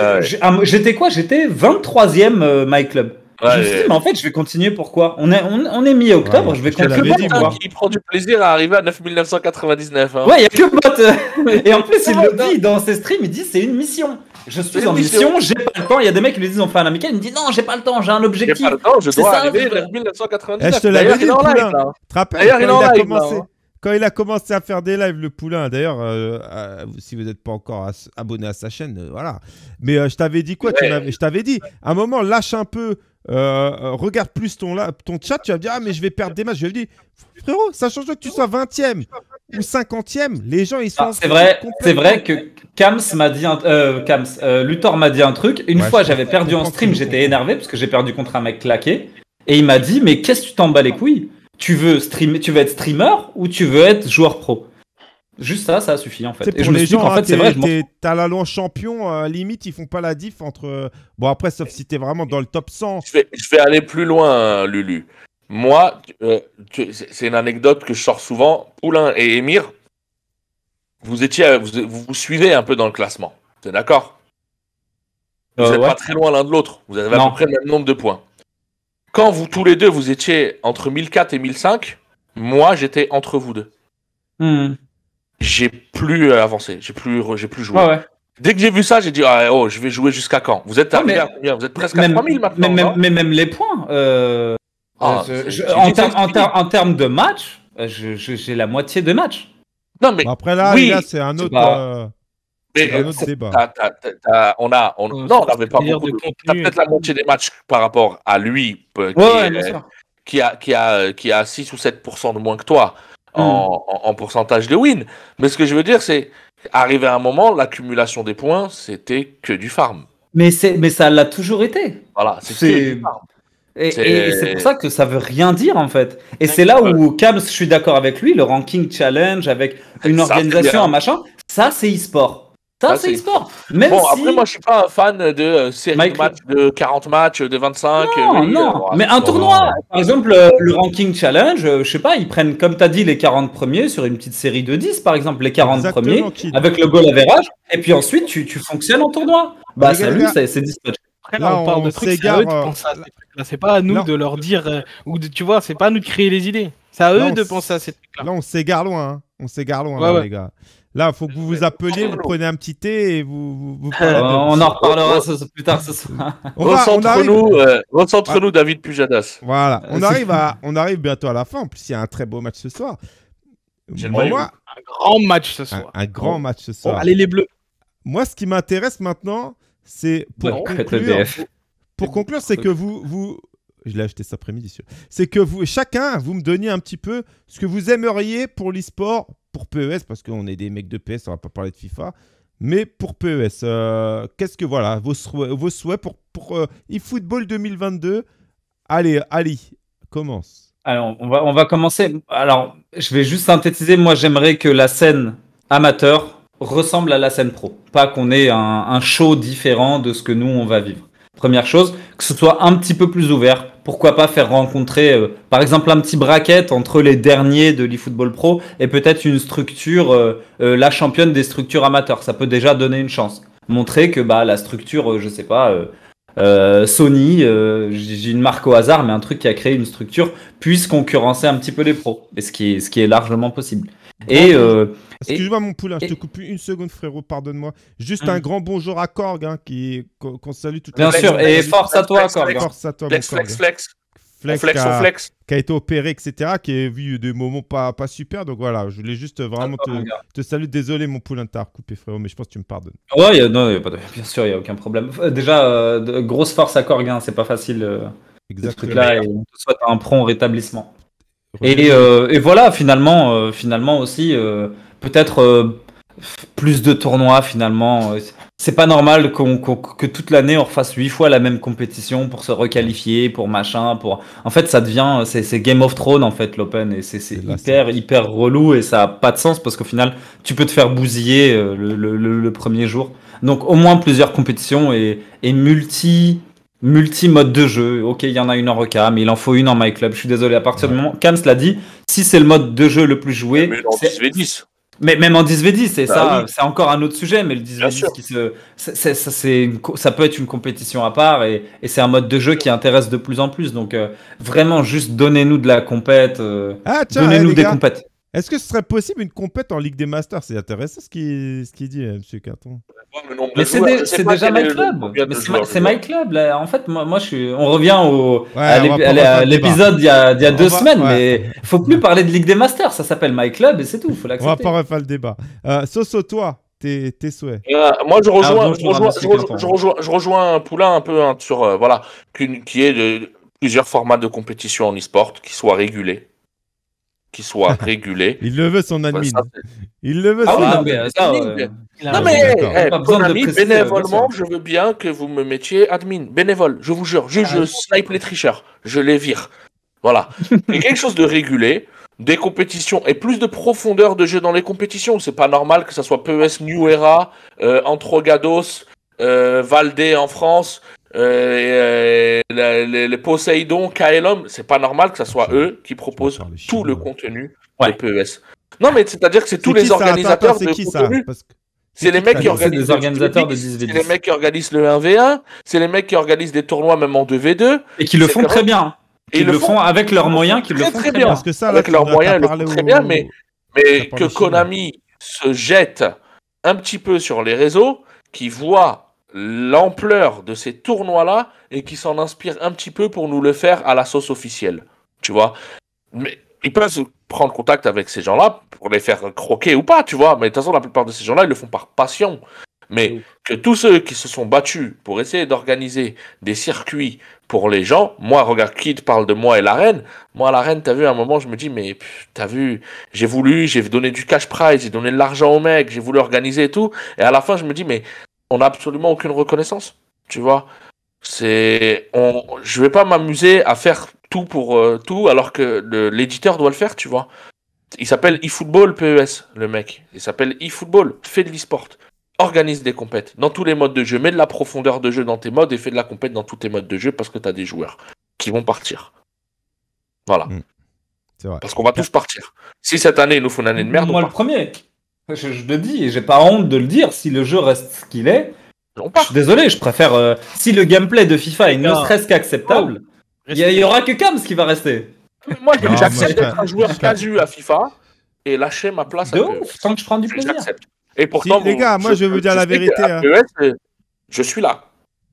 ah, j'étais quoi J'étais 23e euh, My Club. je me suis dit, mais en fait, je vais continuer pourquoi on est, on, on est mi-octobre, je vais continuer. Dit, il prend du plaisir à arriver à 9999. Hein. Ouais, il n'y a que Bot. Et en plus, il le dit dans ses streams, il dit c'est une mission. Je suis en mission, j'ai pas le temps. Il y a des mecs qui lui disent on fait un amical, il me dit, non, j'ai pas le temps, j'ai un objectif. J'ai je dois ça, arriver à 9999. Eh, je te l'avais dit, D'ailleurs, il est en live. D'ailleurs, il quand il a commencé à faire des lives, le poulain, d'ailleurs, euh, euh, si vous n'êtes pas encore abonné à sa chaîne, euh, voilà. Mais je t'avais dit quoi Je t'avais dit, à un moment, lâche un peu, regarde plus ton, chat, tu vas me dire, ah, mais je vais perdre des matchs. Je lui ai dit, frérot, ça change que tu sois 20e ou 50e, les gens, ils sont. Ah, c'est vrai, c'est vrai que Kams m'a dit, Luthor m'a dit un truc. Une fois, j'avais perdu en stream, j'étais énervé parce que j'ai perdu contre un mec claqué. Et il m'a dit, mais qu'est-ce que tu t'en bats les couilles tu veux streamer, tu être streamer ou tu veux être joueur pro. Juste ça, ça suffit en fait. Pour les gens, en fait, hein, c'est vrai. T'as la loi champion, euh, limite, ils font pas la diff entre. Euh, bon, après, sauf si t'es vraiment dans le top 100. Je vais, aller plus loin, hein, Lulu. Moi, euh, c'est une anecdote que je sors souvent. Poulain et Emir, vous étiez, vous, vous, suivez un peu dans le classement. T'es d'accord Vous n'êtes pas très loin l'un de l'autre. Vous avez à peu près le même nombre de points quand vous tous les deux vous étiez entre 1004 et 1005, moi j'étais entre vous deux. Hmm. J'ai plus euh, avancé, j'ai plus, j'ai plus joué. Dès que j'ai vu ça, j'ai dit ah, oh, je vais jouer jusqu'à quand Vous êtes à vous êtes presque à 3000 maintenant. Mais, même les points. en, termes de match, euh, j'ai la moitié de match. Non mais bah, après là, c'est un autre. Euh, un autre débat. on a, on, euh, non, on n'avait pas beaucoup. De T'as peut-être la moitié des matchs par rapport à lui euh, qui, a, qui a, euh, qui a 6 ou 7% de moins que toi hmm. en, en, pourcentage de win. Mais ce que je veux dire, c'est arrivé à un moment, l'accumulation des points, c'était que du farm. Mais, mais ça l'a toujours été. Voilà, c'est et, et c'est pour ça que ça veut rien dire en fait. Et c'est là où cam je suis d'accord avec lui, le ranking challenge avec une organisation, un machin, ça c'est e-sport. T'as c'est sport. Même bon, après, moi, je suis pas un fan de euh, de matchs de 40 matchs, de 25. Non, euh, non. mais un tournoi, par exemple, euh, le ranking challenge, je sais pas, ils prennent, comme tu as dit, les 40 premiers sur une petite série de 10, par exemple, les 40 premiers, avec le goal average, et puis ensuite, tu, fonctionnes en tournoi. Bah, salut, c'est dispatché. Après, là, on, parle de trucs, c'est pas à nous de leur dire, ou de, tu vois, c'est pas à nous de créer les idées. C'est à eux de penser à ces trucs-là. Là, on s'égare loin. Hein. On s'égare loin, hein, les gars. Là, il faut que vous vous appeliez, vous prenez un petit thé et vous. vous, euh, On en reparlera plus tard ce soir. On, nous, euh, David Pujadas. Voilà, on arrive, à, on arrive bientôt à la fin. En plus, il y a un très beau match ce soir. J'aimerais un grand match ce soir. Un, grand match ce soir. allez les Bleus. Moi, ce qui m'intéresse maintenant, c'est pour conclure. Pour conclure, c'est que vous, vous, je l'ai acheté cet après-midi. C'est que vous, chacun, vous me donniez un petit peu ce que vous aimeriez pour l'e-sport pour PES, parce qu'on est des mecs de PS, e on va pas parler de FIFA. Mais pour PES, euh, qu'est-ce que voilà, vos souhaits, pour, euh, eFootball 2022 Allez, Ali, commence. Alors, on va, on va commencer. Alors, je vais juste synthétiser. Moi, j'aimerais que la scène amateur ressemble à la scène pro. Pas qu'on ait un show différent de ce que nous, on va vivre. Première chose, que ce soit un petit peu plus ouvert. Pourquoi pas faire rencontrer, euh, par exemple, un petit bracket entre les derniers de l'eFootball Pro et peut-être une structure, euh, euh, la championne des structures amateurs. Ça peut déjà donner une chance. Montrer que bah, la structure, je sais pas, Sony, j'ai une marque au hasard, mais un truc qui a créé une structure, puisse concurrencer un petit peu les pros. Et ce qui est, ce qui est largement possible. Euh, et. Excuse-moi, mon poulain, je te coupe une seconde, frérot, pardonne-moi. Juste hmm. un grand bonjour à Korg, hein, qui... qu'on salue tout Bien sûr, et force à toi, Korg. Hein. Flex, flex, flex. Flex, flex, qui a été opéré, etc., qui a vu des moments pas, super. Donc voilà, je voulais juste euh, vraiment ah, te, saluer. Désolé, mon poulain, t'as recoupé, frérot, mais je pense que tu me pardonnes. Ouais, y pas de... bien sûr, il n'y a aucun problème. Euh, déjà, grosse force à Korg hein, c'est pas facile. Ce truc-là, et un prompt rétablissement. Et, euh, et, voilà, finalement, euh, finalement aussi, euh, peut-être plus de tournois finalement. C'est pas normal que toute l'année on refasse huit fois la même compétition pour se requalifier, pour machin, pour. En fait, ça devient, c'est, Game of Thrones en fait l'Open et c'est, hyper hyper relou et ça a pas de sens parce qu'au final, tu peux te faire bousiller le, le premier jour. Donc au moins plusieurs compétitions et, et multi multi-mode de jeu. Ok, il y en a une en Roca, mais il en faut une en My Club. Je suis désolé, à partir du moment. Kams l'a dit, si c'est le mode de jeu le plus joué. Mais en 10 v Mais même en 10v10, c'est bah ça, c'est encore un autre sujet, mais le 10v10, ça, peut être une compétition à part et, c'est un mode de jeu qui intéresse de plus en plus. Donc euh, vraiment, juste donnez-nous de la compète, euh, ah, donnez-nous eh, des compètes. Est-ce que ce serait possible une compète en Ligue des Masters C'est intéressant ce qui, ce qui dit, hein, M. Carton. Mais c'est déjà my club. C'est my club. En fait, moi, je suis... on revient au... à l'épisode il y a, deux semaines, mais faut plus parler de Ligue des Masters. Ça s'appelle my club et c'est tout. Faut On va pas refaire le débat. Euh, Soso, toi, tes, tes souhaits. Euh, moi, ah, je rejoins, je, rejoins, je, Poulain un peu hein, sur euh, voilà, qui, qui est plusieurs formats de compétition en e-sport qui soient régulés qui soit régulé. il le veut son bah, admin. il le veut ah son admin. Ah, non, mais, eh, bénévolement, je veux bien que vous me mettiez admin, bénévole, je vous jure. Je, ah, snipe les tricheurs, je les vire. Voilà. quelque chose de régulé, des compétitions et plus de profondeur de jeu dans les compétitions. C'est pas normal que ça soit PES New Era, euh, Antrogados, euh, Valdé en France, euh, euh, les, Poseidon, Kaelum, c'est pas normal que ce soit eux qui proposent tout le contenu des de PES. E non, mais c'est-à-dire que c'est tous les organisateurs de contenu. C'est les mecs qui organisent organisateurs les mecs qui organisent le 1v1, c'est les mecs qui organisent des tournois même en 2v2 et qui le font très bien. Et ils le font avec leurs moyens, qui le font très bien. Parce que avec leurs moyens, ils le font très bien, mais mais que hein. Konami se jette un petit peu sur les réseaux, qui voit l'ampleur de ces tournois-là et qui s'en inspire un petit peu pour nous le faire à la sauce officielle. Tu vois Mais ils peuvent prendre contact avec ces gens-là pour les faire croquer ou pas, tu vois. Mais de toute façon, la plupart de ces gens-là, ils le font par passion. Mais que tous ceux qui se sont battus pour essayer d'organiser des circuits pour les gens, moi, regarde, Kid parle de moi et la reine. Moi, la reine, t'as vu, à un moment, je me dis, mais t'as vu, j'ai voulu, j'ai donné du cash prize, j'ai donné de l'argent au mec, j'ai voulu organiser tout. Et à la fin, je me dis, mais on n'a absolument aucune reconnaissance. Tu vois c'est ne je vais pas m'amuser à faire tout pour euh, tout alors que l'éditeur doit le faire tu vois il s'appelle eFootball PES le mec il s'appelle eFootball fais de l'eSport. organise des compètes dans tous les modes de jeu mets de la profondeur de jeu dans tes modes et fais de la compète dans tous tes modes de jeu parce que tu as des joueurs qui vont partir voilà mm. parce qu'on va tous partir si cette année il nous faut une année de merde moi le premier premier je, je le dis et j'ai pas honte de le dire. Si le jeu reste ce qu'il est, désolé, je préfère. Euh, si le gameplay de FIFA est ne serait-ce qu'acceptable, oh. il y, aura que Kams qui va rester. Moi, j'accepte d'être un joueur casu à FIFA et lâcher ma place à De e ouf, tant que je prends du plaisir. Et pourtant, les gars, moi, je veux dire la vérité, hein. e je suis là.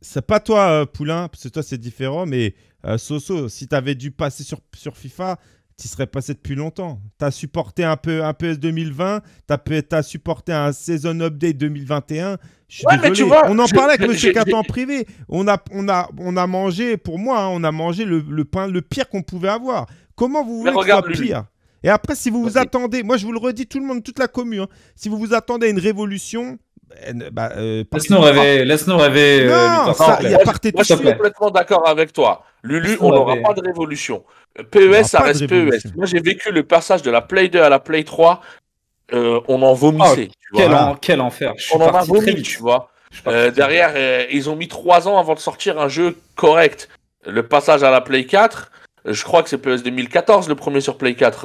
C'est pas toi, euh, Poulain, parce que toi, c'est différent, mais euh, Soso, si t'avais dû passer sur, sur FIFA, tu serais passé depuis longtemps. Tu as supporté un, peu, un PS 2020, tu as, supporté un Season Update 2021. on en parlait avec M. Quinton en privé. On a, on, a, on a mangé, pour moi, hein, on a mangé le, pain, le pire qu'on pouvait avoir. Comment vous voulez que pire Et après, si vous vous attendez, moi je vous le redis, tout le monde, toute la commune, hein, si vous vous attendez à une révolution, bah, euh, laisse-nous rêver, euh, moi, je, suis complètement d'accord avec toi. Lulu, on n'aura pas de révolution. PES, ça reste PES. Moi, j'ai vécu le passage de la Play 2 à la Play 3. Euh, on en vomissait. Ah, quel, enfer. on en a vomi, tu vois. derrière, ils ont mis 3 ans avant de sortir un jeu correct. Le passage à la Play 4, je crois que c'est PES 2014, le premier sur Play 4.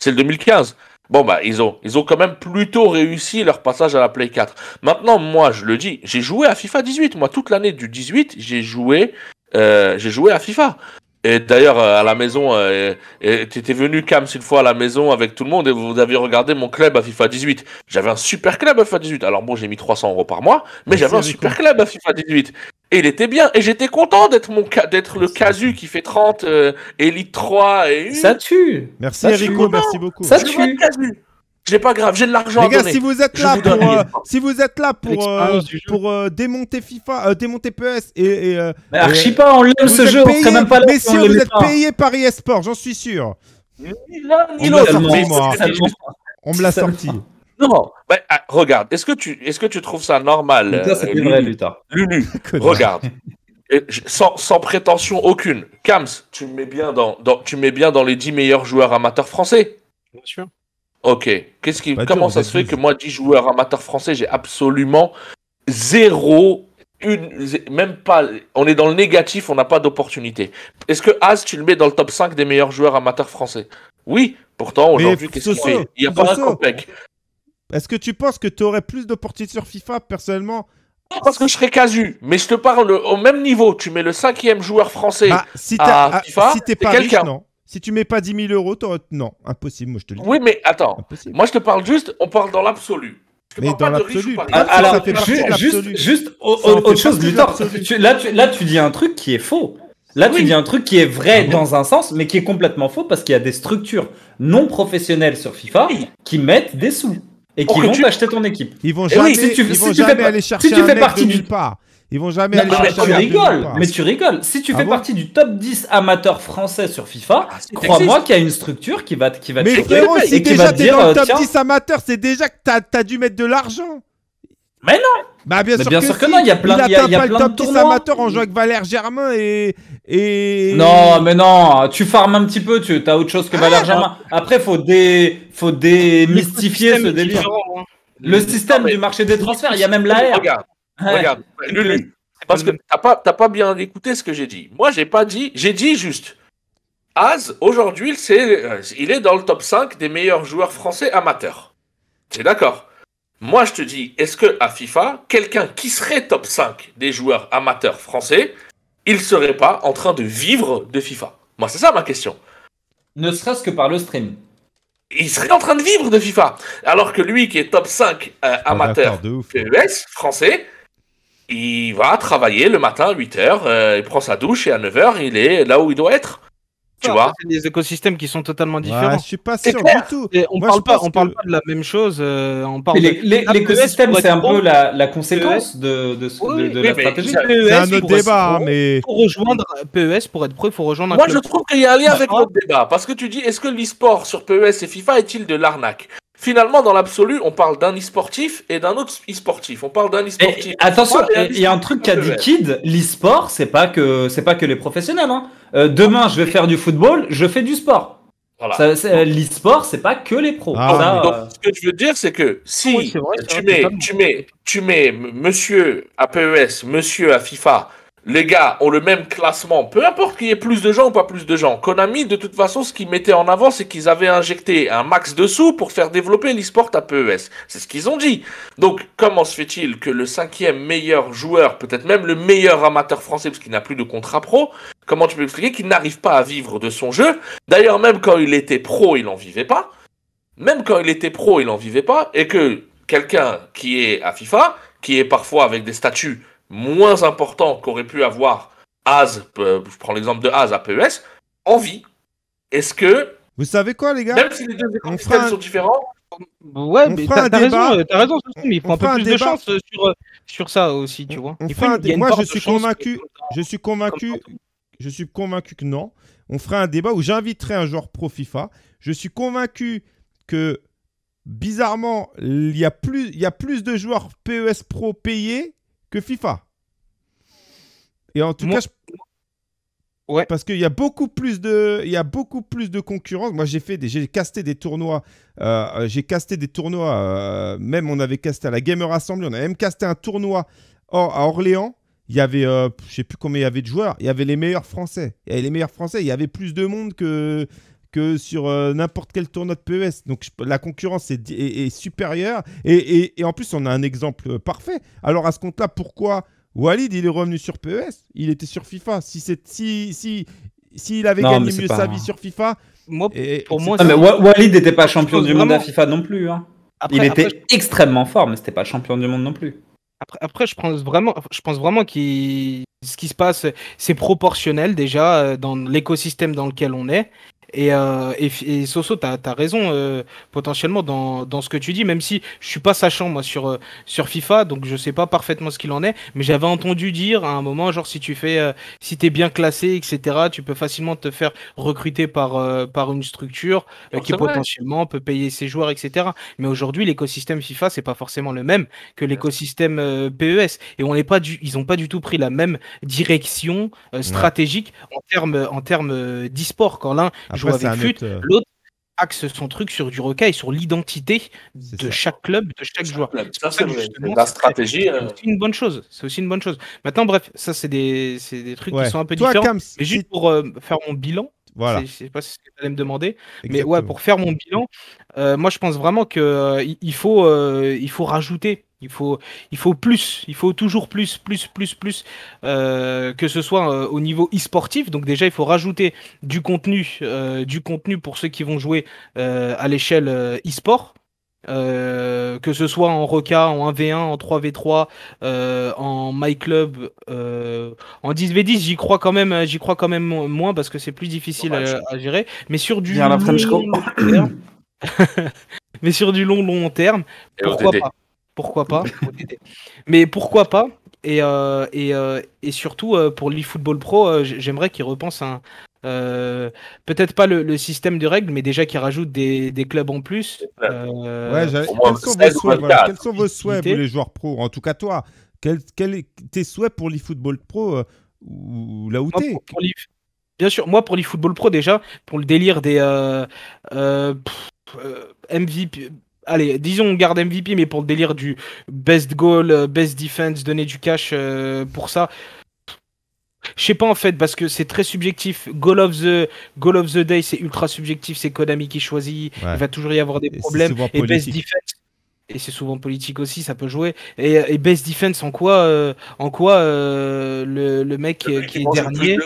C'est le 2015. Bon bah ils ont ils ont quand même plutôt réussi leur passage à la Play 4. Maintenant moi je le dis, j'ai joué à FIFA 18 moi toute l'année du 18, j'ai joué euh, j'ai joué à FIFA. Et d'ailleurs euh, à la maison euh, tu t'étais venu Cam une fois à la maison avec tout le monde et vous avez regardé mon club à FIFA 18. J'avais un super club à FIFA 18. Alors bon, j'ai mis 300 euros par mois, mais j'avais un super club à FIFA 18. Et il était bien. Et j'étais content d'être mon d'être le casu qui fait 30, euh, Elite 3 et. Ça tue Merci ça merci beaucoup. Ça tue J'ai pas grave, j'ai de l'argent Les gars, euh, Si vous êtes là, pour, si vous êtes là pour, pour euh, démonter FIFA, démonter PES et. et mais pas, on l'aime ce jeu, payé, même pas Mais si vous êtes payé par ESport, j'en suis sûr. Ni l'un ni On me l'a sorti. Non, bah, regarde, est-ce que, tu, est-ce que tu trouves ça normal regarde. sans, prétention aucune. Kams, tu mets dans, mets bien dans les 10 meilleurs joueurs amateurs français. Bien sûr. Ok. comment ça se fait que moi, 10 joueurs amateurs français, j'ai absolument zéro, une, même pas. On est dans le négatif, on n'a pas d'opportunité. Est-ce que As, tu le mets dans le top 5 des meilleurs joueurs amateurs français Oui. Pourtant, aujourd'hui, qu'est-ce qu'il fait Il n'y a pas un est-ce que tu penses que tu aurais plus d'opportunités sur FIFA personnellement parce que je serais casu, mais je te parle au même niveau. Tu mets le cinquième joueur français bah, si à ah, FIFA, si t'es pas non. Si tu mets pas 10 000 euros, non, impossible, moi je te le dis. Oui, mais attends, moi je te parle juste, on parle dans l'absolu. Mais dans l'absolu, juste, juste, autre chose, du là là tu dis un truc qui est faux. Là, tu dis un truc qui est vrai ah dans un sens, mais qui est complètement faux parce qu'il y a des structures non professionnelles sur FIFA qui mettent des sous et qui vont t'acheter acheter ton équipe. Ils vont jamais, vont jamais aller chercher si tu partie de nulle part. Ils vont jamais aller mais chercher tu rigoles, Mais tu rigoles. Si tu ah fais partie du top 10 amateur français sur FIFA, ah, crois-moi qu'il y a une structure qui va, qui va te Mais frérot, si déjà t'es dans le euh, top 10 amateur, c'est déjà que t'as as dû mettre de l'argent. Mais non Bah bien, mais sûr, bien que sûr que, non, il y a plein, il y plein top de tournois. amateurs en jouant avec Valère Germain et, et... Non, mais non, tu farmes un petit peu, tu as autre chose que ah, Valère Germain. Après, faut dé... faut démystifier ce délire. Hein. Le système du marché des transferts, il y a même l'AR. Regarde, regarde, Lulu, parce que t'as pas, pas bien écouté ce que j'ai dit. Moi, j'ai pas dit, j'ai dit juste... Az, aujourd'hui, euh, il est dans le top 5 des meilleurs joueurs français amateurs. C'est d'accord moi, je te dis, est-ce que à FIFA, quelqu'un qui serait top 5 des joueurs amateurs français, il serait pas en train de vivre de FIFA Moi, c'est ça ma question. Ne serait-ce que par le stream. Il serait en train de vivre de FIFA. Alors que lui, qui est top 5 euh, amateur PES français, il va travailler le matin à 8h, euh, il prend sa douche et à 9h, il est là où il doit être. Tu vois C'est des écosystèmes qui sont totalement différents. Ouais, je suis pas sûr du tout. on parle pas, on pas de la même chose. Euh, on parle. L'écosystème, e c'est un peu la, conséquence de, de, de, la stratégie. C'est e un autre débat, pour rejoindre PES, pour être pro, il faut rejoindre. Un Moi, je trouve qu'il y a un lien bah, avec notre débat parce que tu dis, est-ce que l'e-sport sur PES e et FIFA est-il de l'arnaque finalement, dans l'absolu, on parle d'un e-sportif et d'un autre e-sportif. On parle d'un e-sportif. Attention, il y a un truc a dit Kid, l'e-sport, c'est pas que c'est pas que les professionnels. Hein. Euh, demain, je vais faire du football, je fais du sport. Euh, l'e-sport, c'est pas que les pros. Ah, euh, ce que je veux dire, c'est que si tu, mets, tu, mets, tu mets monsieur à PES, monsieur à FIFA, les gars ont le même classement, peu importe qu'il y ait plus de gens ou pas plus de gens. Konami, de toute façon, ce qu'ils mettaient en avant, c'est qu'ils avaient injecté un max de sous pour faire développer l'e-sport à PES. C'est ce qu'ils ont dit. Donc, comment se fait-il que le cinquième meilleur joueur, peut-être même le meilleur amateur français, parce qu'il n'a plus de contrat pro, comment tu peux expliquer qu'il n'arrive pas à vivre de son jeu D'ailleurs, même quand il était pro, il n'en vivait pas. Même quand il était pro, il n'en vivait pas. Et que quelqu'un qui est à FIFA, qui est parfois avec des statuts moins important qu'aurait pu avoir Az, euh, je prends l'exemple de Az à PES, en vie. Est-ce que. Vous savez quoi, les gars Même si les deux sont différents. on t'as raison, euh, t'as raison, mais il faut un peu plus de chance euh, sur, ça aussi, tu vois. Moi, je suis, convaincu, je suis convaincu, je suis convaincu que non. On fera un débat où j'inviterai un joueur pro FIFA. Je suis convaincu que bizarrement, il y il y a plus de joueurs PES pro payés que FIFA. Et en tout cas, Ouais. Parce qu'il y a beaucoup plus de, il y a beaucoup plus de concurrence. Moi, j'ai fait des, j'ai casté des tournois, euh, j'ai casté des tournois. Euh, même on avait casté à la Gamer Assembly, on a même casté un tournoi à Orléans. Il y avait, je euh, je sais plus combien il y avait de joueurs. Il y avait les meilleurs français. Il y avait les meilleurs français. Il y avait plus de monde que que sur euh, n'importe quel tournoi de PES. Donc la concurrence est, supérieure. Et, en plus, on a un exemple euh, parfait. Alors à ce compte-là, pourquoi Walid, il est revenu sur PES Il était sur FIFA. Si si, s'il avait gagné mieux sa vie sur FIFA... Moi, Walid n'était pas champion du monde à FIFA non plus. Hein. il était extrêmement fort, mais c'était pas champion du monde non plus. Après, je pense vraiment, je pense vraiment ce qui se passe, c'est proportionnel déjà euh, dans l'écosystème dans lequel on est. Et, euh, et, Soso, tu as, raison euh, potentiellement dans, dans, ce que tu dis, même si je suis pas sachant moi sur, euh, sur FIFA, donc je sais pas parfaitement ce qu'il en est, mais j'avais entendu dire à un moment, genre si tu fais, euh, si t'es bien classé, etc., tu peux facilement te faire recruter par, par une structure qui potentiellement peut payer ses joueurs, etc. Mais aujourd'hui, l'écosystème FIFA, c'est pas forcément le même que l'écosystème PES, et on n'est pas du, ils ont pas du tout pris la même direction stratégique en termes en termes d'e-sport. Quand l'un ah joue avec FUT. Euh, l'autre axe son truc sur du roca et sur l'identité de chaque club, de chaque joueur. c'est la stratégie. C'est euh. une bonne chose. C'est aussi une bonne chose. Maintenant, bref, ça, c'est des, trucs qui sont un peu différents. mais juste euh, pour faire mon bilan, voilà. Je sais pas ce que tu allais me demander. Mais ouais, pour faire mon bilan, moi je pense vraiment qu'il il faut, il faut rajouter il faut, il faut plus, il faut toujours plus, plus, plus, plus, euh, que ce soit euh, au niveau e-sportif. Donc déjà, il faut rajouter du contenu, euh, du contenu pour ceux qui vont jouer à l'échelle e-sport. que ce soit en Roca, en 1v1, en 3v3, en MyClub, en 10v10, j'y crois quand même, crois quand même moins parce que c'est plus difficile à, gérer. Mais sur du long, terme, mais sur du long long terme, pourquoi pas pourquoi pas Mais pourquoi pas et, euh, euh, et, surtout pour euh, pour l'eFootball Pro, j'aimerais qu'il repense un. Peut-être pas le, système de règles, mais déjà qu'ils rajoute des, clubs en plus. quels, sont vos souhaits, les joueurs pro En tout cas, toi, quels quel tes souhaits pour l'eFootball Pro ou là où t'es Bien sûr, moi pour l'eFootball Pro déjà, pour le délire des MVP, allez, disons on garde MVP, mais pour le délire du best goal, euh, best defense, donner du cash euh, pour ça. Je sais pas en fait parce que c'est très subjectif. Goal of the Goal of the day, c'est ultra subjectif. C'est Konami qui choisit. Il va toujours y avoir des problèmes. Et best defense, et c'est souvent politique aussi, ça peut jouer. Et, et best defense, en quoi, euh, en quoi euh, le, mec qui, est dernier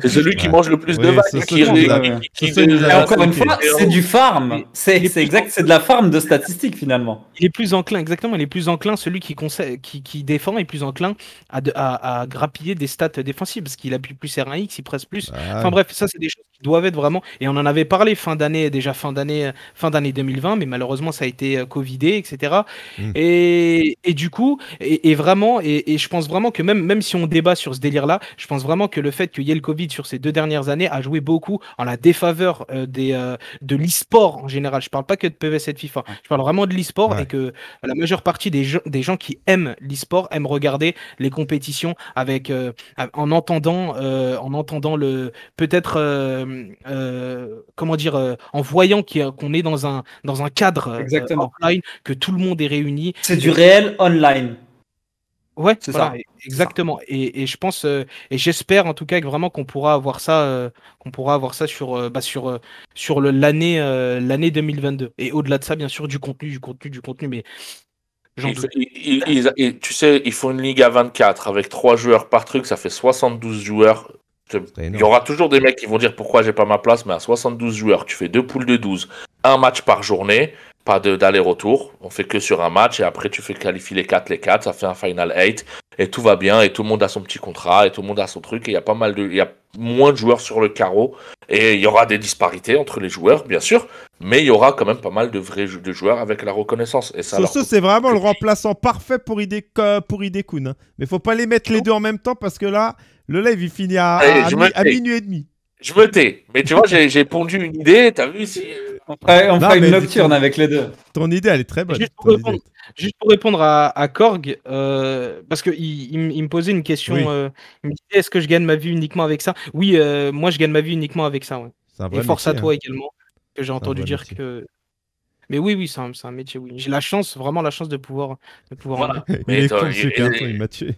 C'est celui qui mange le plus de vagues. Qui, encore une fois, c'est du farm. C'est exact, c'est de la farm de statistiques finalement. Il est plus enclin, exactement. Il est plus enclin, celui qui, défend est plus enclin à, grappiller des stats défensives parce qu'il appuie plus R1X, il presse plus. Enfin bref, ça c'est des choses qui doivent être vraiment. Et on en avait parlé fin d'année, déjà fin d'année, fin d'année 2020, mais malheureusement ça a été euh, covidé etc. Hmm. Et, du coup, et, vraiment, et, je pense vraiment que même, même si on débat sur ce délire-là, je pense vraiment que le fait que Covid sur ces deux dernières années, a joué beaucoup en la défaveur euh, des, euh, de l'e-sport en général. Je parle pas que de PVC et FIFA. Hein. Je parle vraiment de l'e-sport et que la majeure partie des, gens, des gens qui aiment l'e-sport aiment regarder les compétitions avec, euh, en entendant, en entendant le, peut-être, comment dire, en voyant qu'on est dans un, dans un cadre Exactement que tout le monde est réuni. C'est du réel online. Ouais, c'est ça. Exactement. Et, je pense euh, et j'espère en tout cas vraiment qu'on pourra avoir ça, euh, qu'on pourra avoir ça sur euh, bah, sur sur l'année l'année 2022. Et au-delà de ça, bien sûr, du contenu, du contenu, du contenu. Mais tu sais, il faut une ligue à 24 avec trois joueurs par truc, ça fait 72 joueurs. Il y aura toujours des mecs qui vont dire pourquoi j'ai pas ma place, mais à 72 joueurs, tu fais deux poules de 12, un match par journée pas d'aller-retour. On fait que sur un match et après tu fais qualifier les 4, les 4, ça fait un final 8 et tout va bien et tout le monde a son petit contrat et tout le monde a son truc et il y a pas mal de, il y a moins de joueurs sur le carreau et il y aura des disparités entre les joueurs, bien sûr, mais il y aura quand même pas mal de vrais joueurs avec la reconnaissance. Et ça, c'est vraiment le remplaçant parfait pour idée pour il hein. Mais faut pas les mettre les deux en même temps parce que là, le live il finit à, eh, à minuit et demi. Je me tais. Mais tu vois, j'ai pondu une idée. T'as vu si. Euh, on fait une nocturne avec les deux. Ton idée, elle est très bonne. Juste pour, répondre, à, Korg, euh, parce qu'il me posait une question. Euh, il me disait est-ce que je gagne ma vie uniquement avec ça Oui, moi, je gagne ma vie uniquement avec ça. Ouais. Et force à toi hein. également, que j'ai entendu dire que. Mais oui, oui, c'est un, métier. Oui. J'ai la chance, vraiment la chance de pouvoir. De pouvoir voilà. il m'a tué.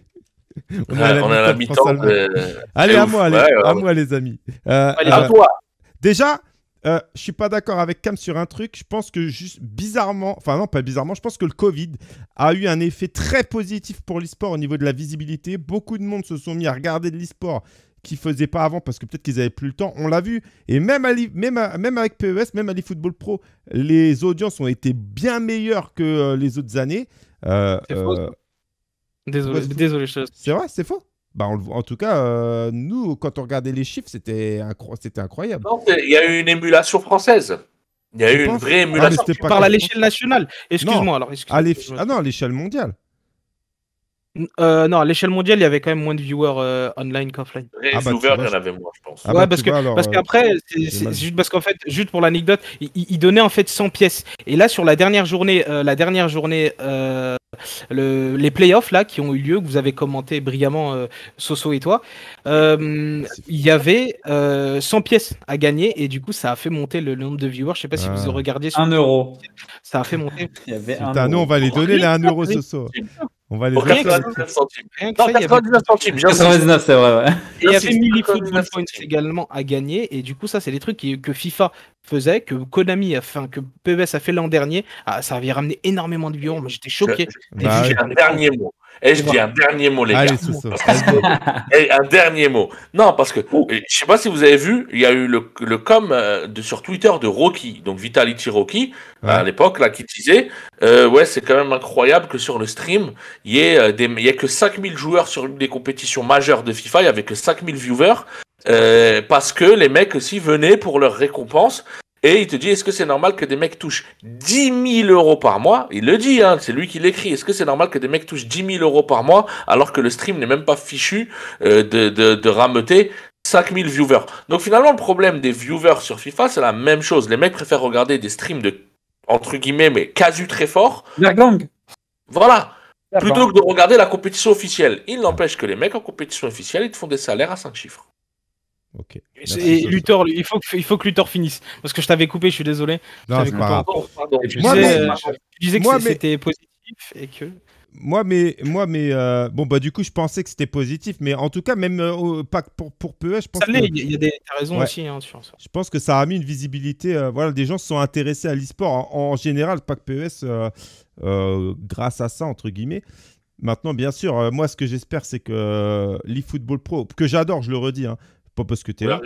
Ah, on est à la mi-temps. Allez, eh à moi, à euh, moi, les amis. Euh, allez, à euh, toi. Déjà, euh, je suis pas d'accord avec Cam sur un truc. Je pense que juste bizarrement, enfin non pas bizarrement, je pense que le Covid a eu un effet très positif pour l'e-sport au niveau de la visibilité. Beaucoup de monde se sont mis à regarder de l'e-sport qu'ils faisaient pas avant parce que peut-être qu'ils avaient plus le temps. On l'a vu et même même, même avec PES, même à l'eFootball Pro, les audiences ont été bien meilleures que les autres années. Euh, Désolé, C'est vrai, c'est faux. Bah, en tout cas, euh, nous, quand on regardait les chiffres, c'était incroyable. Il y a eu une émulation française. Il y a eu une vraie ah, émulation. tu à l'échelle nationale. Excuse-moi alors. Excuse ah non, à l'échelle mondiale. Euh, non, à l'échelle mondiale, il y avait quand même moins de viewers euh, online qu'offline. ah bah, il y en avait moins, je pense. Ah ouais, bah, parce, euh, qu'après, juste parce qu'en fait, juste pour l'anecdote, il, donnait en fait 100 pièces. Et là, sur la dernière journée, la dernière journée, les playoffs là qui ont eu lieu, que vous avez commenté brillamment, Soso et toi, il y avait 100 pièces à gagner et du coup, ça a fait monter le, nombre de viewers. Je sais pas si vous regardez. 1 euro. Ça a fait monter. nous, on va les donner là 1 euro, Soso. On va les centimes. Rien que 99 c'est vrai. Et il y avait Points également à gagner. Et du coup, ça, c'est des trucs que FIFA faisait, que Konami a que PES a fait l'an dernier. Ah, ça avait ramené énormément de viewers. Moi, j'étais choqué. Bah, j'ai un dernier mot. Et je dis un dernier mot, les gars. un dernier mot. Non, parce que oh. je sais pas si vous avez vu, il y a eu le, le com euh, de, sur Twitter de Rocky, donc Vitality Rocky, à l'époque, là, qui disait euh, Ouais, c'est quand même incroyable que sur le stream, il y, ait, euh, y que 5000 joueurs sur une des compétitions majeures de FIFA, il n'y avait que 5000 viewers. parce que les mecs aussi venaient pour leur récompense et il te dit, est-ce que c'est normal que des mecs touchent 10 000 euros par mois Il le dit, hein, c'est lui qui l'écrit. Est-ce que c'est normal que des mecs touchent 10 000 euros par mois alors que le stream n'est même pas fichu euh, de, rameter de 000 5000 viewers Donc finalement, le problème des viewers sur FIFA, c'est la même chose. Les mecs préfèrent regarder des streams de, entre guillemets, mais casu très fort. La gang Voilà plutôt que de regarder la compétition officielle. Il n'empêche que les mecs en compétition officielle, ils te font des salaires à 5 chiffres. Ok. et il faut, que, il faut que Luthor finisse. Parce que je t'avais coupé, je suis désolé. Non, pas euh, tu, disais, disais, que c'était positif et que. Moi, mais, moi, mais euh, bon, bah, du coup, je pensais que c'était positif, mais en tout cas, même euh, au pas pour, pour e, je pense ça que. Il y, a des raisons aussi, ça. Hein, je pense que ça a mis une visibilité. voilà, des gens se sont intéressés à l'e-sport en, général, pas que PES, grâce à ça, entre guillemets. Maintenant, bien sûr, moi, ce que j'espère, c'est que l'e-football Pro, que j'adore, je le redis, hein, parce que tu es là.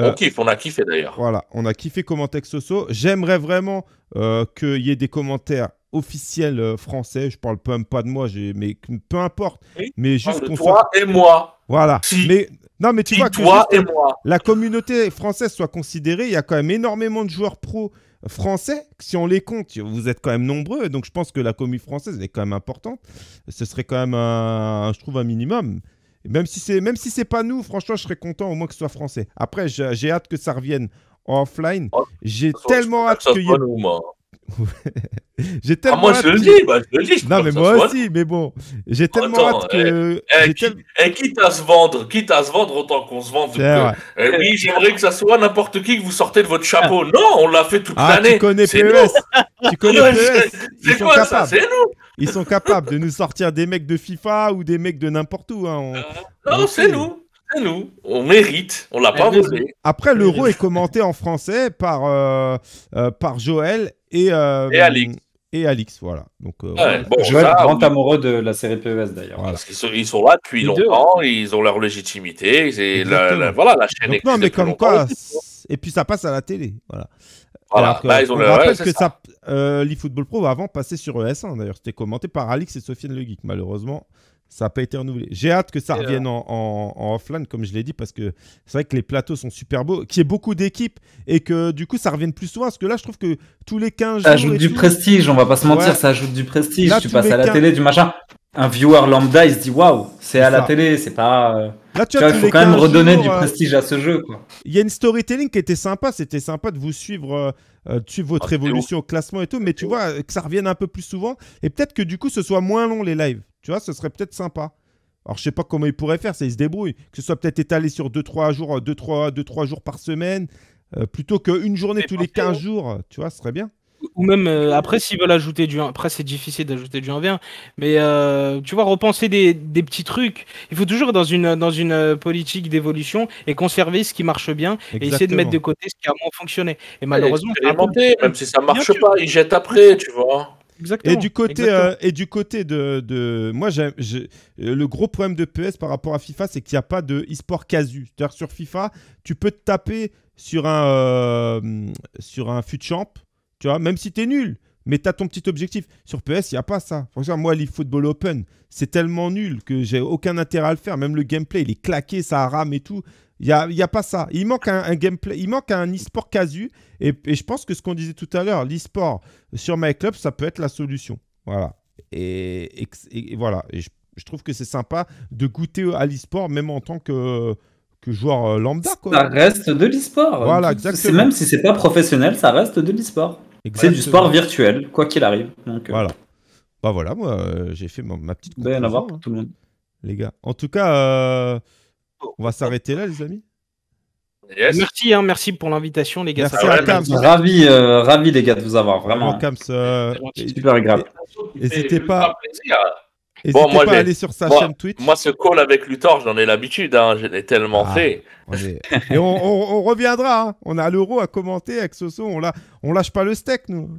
Euh, on, a kiffé d'ailleurs. Voilà, on a kiffé commenter Soso. J'aimerais vraiment euh, qu'il y ait des commentaires Officiels euh, français, je parle même pas de moi, mais peu importe. mais juste qu'on et moi. Voilà. Mais non, mais tu vois toi et moi. la communauté française soit considérée, il y a quand même énormément de joueurs pro français. Si on les compte, vous êtes quand même nombreux, donc je pense que la commune française est quand même importante. Ce serait quand même, je trouve, un minimum. Même si c'est même si c'est pas nous, franchement, je serais content au moins que ce soit français. Après, j'ai hâte que ça revienne offline. Oh, j'ai tellement hâte que, moi. j'ai tellement ah, moi, je, bah, le dis, je le dis, Non, mais moi aussi, mais bon. J'ai tellement hâte que. Eh, eh, eh, quitte à se vendre, quitte à se vendre autant qu'on se vende. oui, j'aimerais que ça soit n'importe qui que vous sortez de votre chapeau. Non, on l'a fait toute ah, l'année. E tu connais PES. tu connais PES. C'est quoi ça C'est nous ils sont capables de nous sortir des mecs de FIFA ou des mecs de n'importe où. Hein. Euh, non, c'est nous. C'est nous. On mérite. On l'a pas volé. Eh Après, l'euro est commenté en français par, euh, euh, par Joël et, et Alix. Et Alix, voilà. Donc, grand amoureux de la série PES d'ailleurs. Voilà. Ils, sont, là depuis longtemps, ils ont leur légitimité. voilà, la chaîne Non, mais comme quoi. Et puis ça passe à la télé. Voilà. Voilà, que, bah, ils ont rappelle que ça. Euh, l'eFootball Pro avant passer sur ES1 d'ailleurs. C'était commenté par Alix et Sofiane Le Geek. Malheureusement, ça n'a pas été renouvelé. J'ai hâte que ça euh, revienne en, offline, comme je l'ai dit, parce que c'est vrai que les plateaux sont super beaux, qu'il y ait beaucoup d'équipes et que du coup ça revienne plus souvent. Parce que là, je trouve que tous les 15 jours. Ça ajoute du prestige, on va pas se mentir, ça ajoute du prestige. tu passes à la télé, du machin un viewer lambda, il se dit waouh, c'est à la télé, c'est pas. Euh, il faut quand même redonner du euh, prestige à ce jeu. Il y a une storytelling qui était sympa, c'était sympa de vous suivre, euh, de suivre votre ah, évolution au classement et tout, mais tu vois, que ça revienne un peu plus souvent, et peut-être que du coup, ce soit moins long les lives. Tu vois, ce serait peut-être sympa. Alors, je sais pas comment ils pourraient faire, ça, ils se débrouillent. Que ce soit peut-être étalé sur 2-3 jours, 2-3 jours par semaine, plutôt plutôt qu'une journée tous les 15 hein. jours, tu vois, ce serait bien. Ou même euh, après, s'ils veulent ajouter du après, c'est difficile d'ajouter du 1v1, mais euh, tu vois, repenser des, petits trucs. Il faut toujours dans une, dans une euh, politique d'évolution et conserver ce qui marche bien et essayer de mettre de côté ce qui a moins fonctionné. Et malheureusement, même si ça marche pas, ils jettent après, tu vois. Exactement, et du côté, et du côté de, moi, le gros problème de PS par rapport à FIFA, c'est qu'il n'y a pas de e-sport casu. C'est-à-dire sur FIFA, tu peux te taper sur un, sur un fut champ tu vois, même si tu es nul, mais tu as ton petit objectif. Sur PS, il n'y a pas ça. Franchement, moi, football Open, c'est tellement nul que j'ai aucun intérêt à le faire. Même le gameplay, il est claqué, ça rame et tout. Il n'y a, y a, pas ça. Il manque un, gameplay, il manque un e-sport casu. Et, je pense que ce qu'on disait tout à l'heure, l'e-sport sur MyClub, ça peut être la solution. Voilà. Et, et, et voilà. Je, trouve que c'est sympa de goûter à l'e-sport, même en tant que que joueur euh, lambda. Ça reste de l'e-sport. Voilà, exactement. Même si c'est pas professionnel, ça reste de l'e-sport. C'est du sport virtuel, quoi qu'il arrive. voilà. Bah voilà, moi, j'ai fait ma, petite. Ben, à tout le monde. Les gars. En tout cas, on va s'arrêter là, les amis. Merci, merci pour l'invitation, les gars. Ravi, ravi, les gars, de vous avoir. Vraiment. agréable. N'hésitez pas. N'hésitez moi, pas à aller sur sa chaîne Twitch. Moi, ce call avec Luthor, j'en ai l'habitude. Hein. Je l'ai tellement ah, fait. On Et on, reviendra. Hein. On a l'euro à commenter avec Soso. On, ne on lâche pas le steak, nous.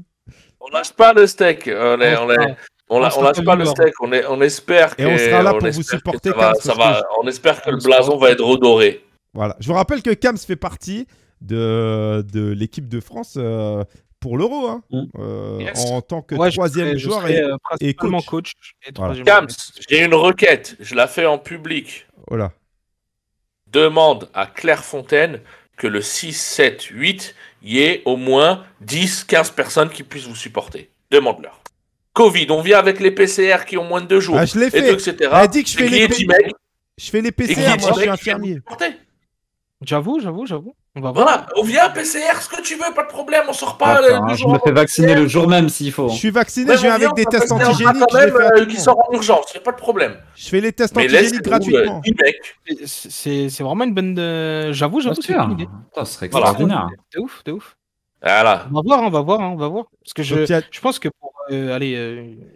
On lâche pas le steak. Euh, on, lâche pas, le steak. On, espère que. le blason va être redoré. Voilà. Je vous rappelle que Cams fait partie de, l'équipe de France euh, pour l'Euro, hein, mm. euh, en tant que troisième joueur et, euh, coach. j'ai une requête, je la fais en public. Voilà. Demande à Claire Fontaine que le 6, 7, 8, il y ait au moins 10, 15 personnes qui puissent vous supporter. Demande-leur. Covid, on vient avec les PCR qui ont moins de deux jours. Ah, je l'ai fait. etc. que je fais, les... je fais les PCR, moi je suis infirmier. J'avoue, j'avoue, j'avoue. On va voir. Voilà, on vient PCR, ce que tu veux, pas de problème, on sort pas. le, euh, je me fais vacciner le jour même s'il faut. Je suis vacciné, je viens avec des tests antigéniques. Quand même, euh, qui sort en urgence, y a pas de problème. Je fais les tests antigéniques euh, gratuitement. c'est vraiment une bonne. Euh, j'avoue, j'avoue, c'est une idée. Ça serait extraordinaire. C'est ouf, c'est ouf. Voilà. On va voir, on va voir, on va voir. Parce que je, je pense que pour euh, allez,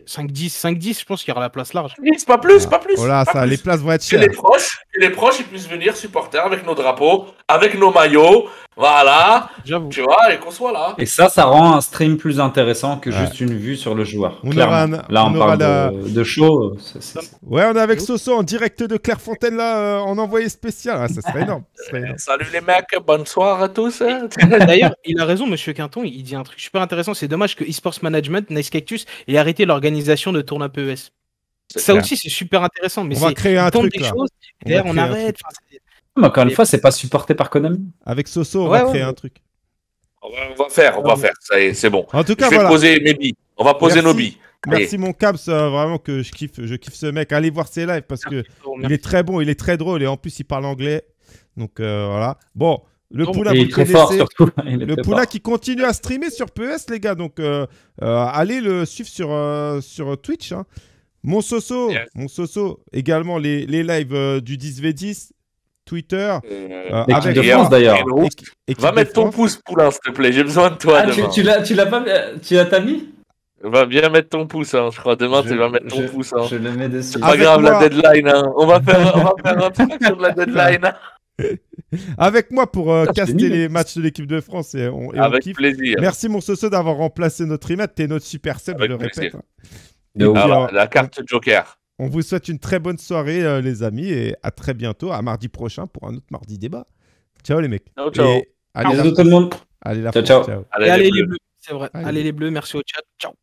5-10, euh, 5-10, je pense qu'il y aura la place large. pas plus, ah, pas plus. Voilà, oh ça, les places vont être chères. Que les proches, les proches, ils puissent venir supporter avec nos drapeaux, avec nos maillots, voilà. Tu vois, et qu'on soit là. Et ça, ça rend un stream plus intéressant que juste une vue sur le joueur. Là, on, parle de, show. Ouais, on est avec Soso en direct de Clairefontaine, là, euh, en envoyé spécial. Ah, ça, serait énorme. Salut les mecs, soirée à tous. D'ailleurs, il a raison, monsieur Quinton, il dit un truc super intéressant. C'est dommage que eSports Management, Nice et arrêter l'organisation de tournois PES. E ça aussi, c'est super intéressant. Mais on va créer un truc. Des on et on arrête. Un truc. encore une fois, c'est pas supporté par Konami. Avec Soso, on va créer un truc. On va, faire, on va faire. Ça c'est bon. En tout cas, je vais poser mes billes. On va poser nos billes. Merci mon Caps, euh, vraiment que je kiffe, je kiffe ce mec. Allez voir ses lives parce que il est très bon, il est très drôle et en plus il parle anglais. Donc euh, voilà. Bon, le Poula, qui continue à streamer sur PS e les gars. Donc, euh, euh, allez le suivre sur, euh, sur Twitch. Hein. Mon Soso, mon Soso, également les, les lives du 10v10, Twitter. avec de France d'ailleurs. Va mettre ton pouce, Poula, s'il te plaît. J'ai besoin de toi. Ah, demain. Tu, tu l'as pas Tu l'as mis Va bien mettre ton pouce, hein, je crois. Demain, tu vas mettre ton pouce. Hein. Je le mets dessus. C'est pas grave, la deadline. On, va faire, on va faire un truc sur la deadline. Avec moi pour euh, caster les matchs de l'équipe de France. Et on, Avec plaisir. Merci, mon Soso, d'avoir remplacé notre IMAT. T'es notre super sub, je le répète. Hein. Euh, la carte Joker. On vous souhaite une très bonne soirée, euh, les amis, et à très bientôt, à mardi prochain pour un autre mardi débat. Ciao, les mecs. Ciao, ciao. allez, ciao, tout le monde. ciao, ciao. Allez, les bleus, c'est vrai. allez, les bleus, merci au chat. Ciao.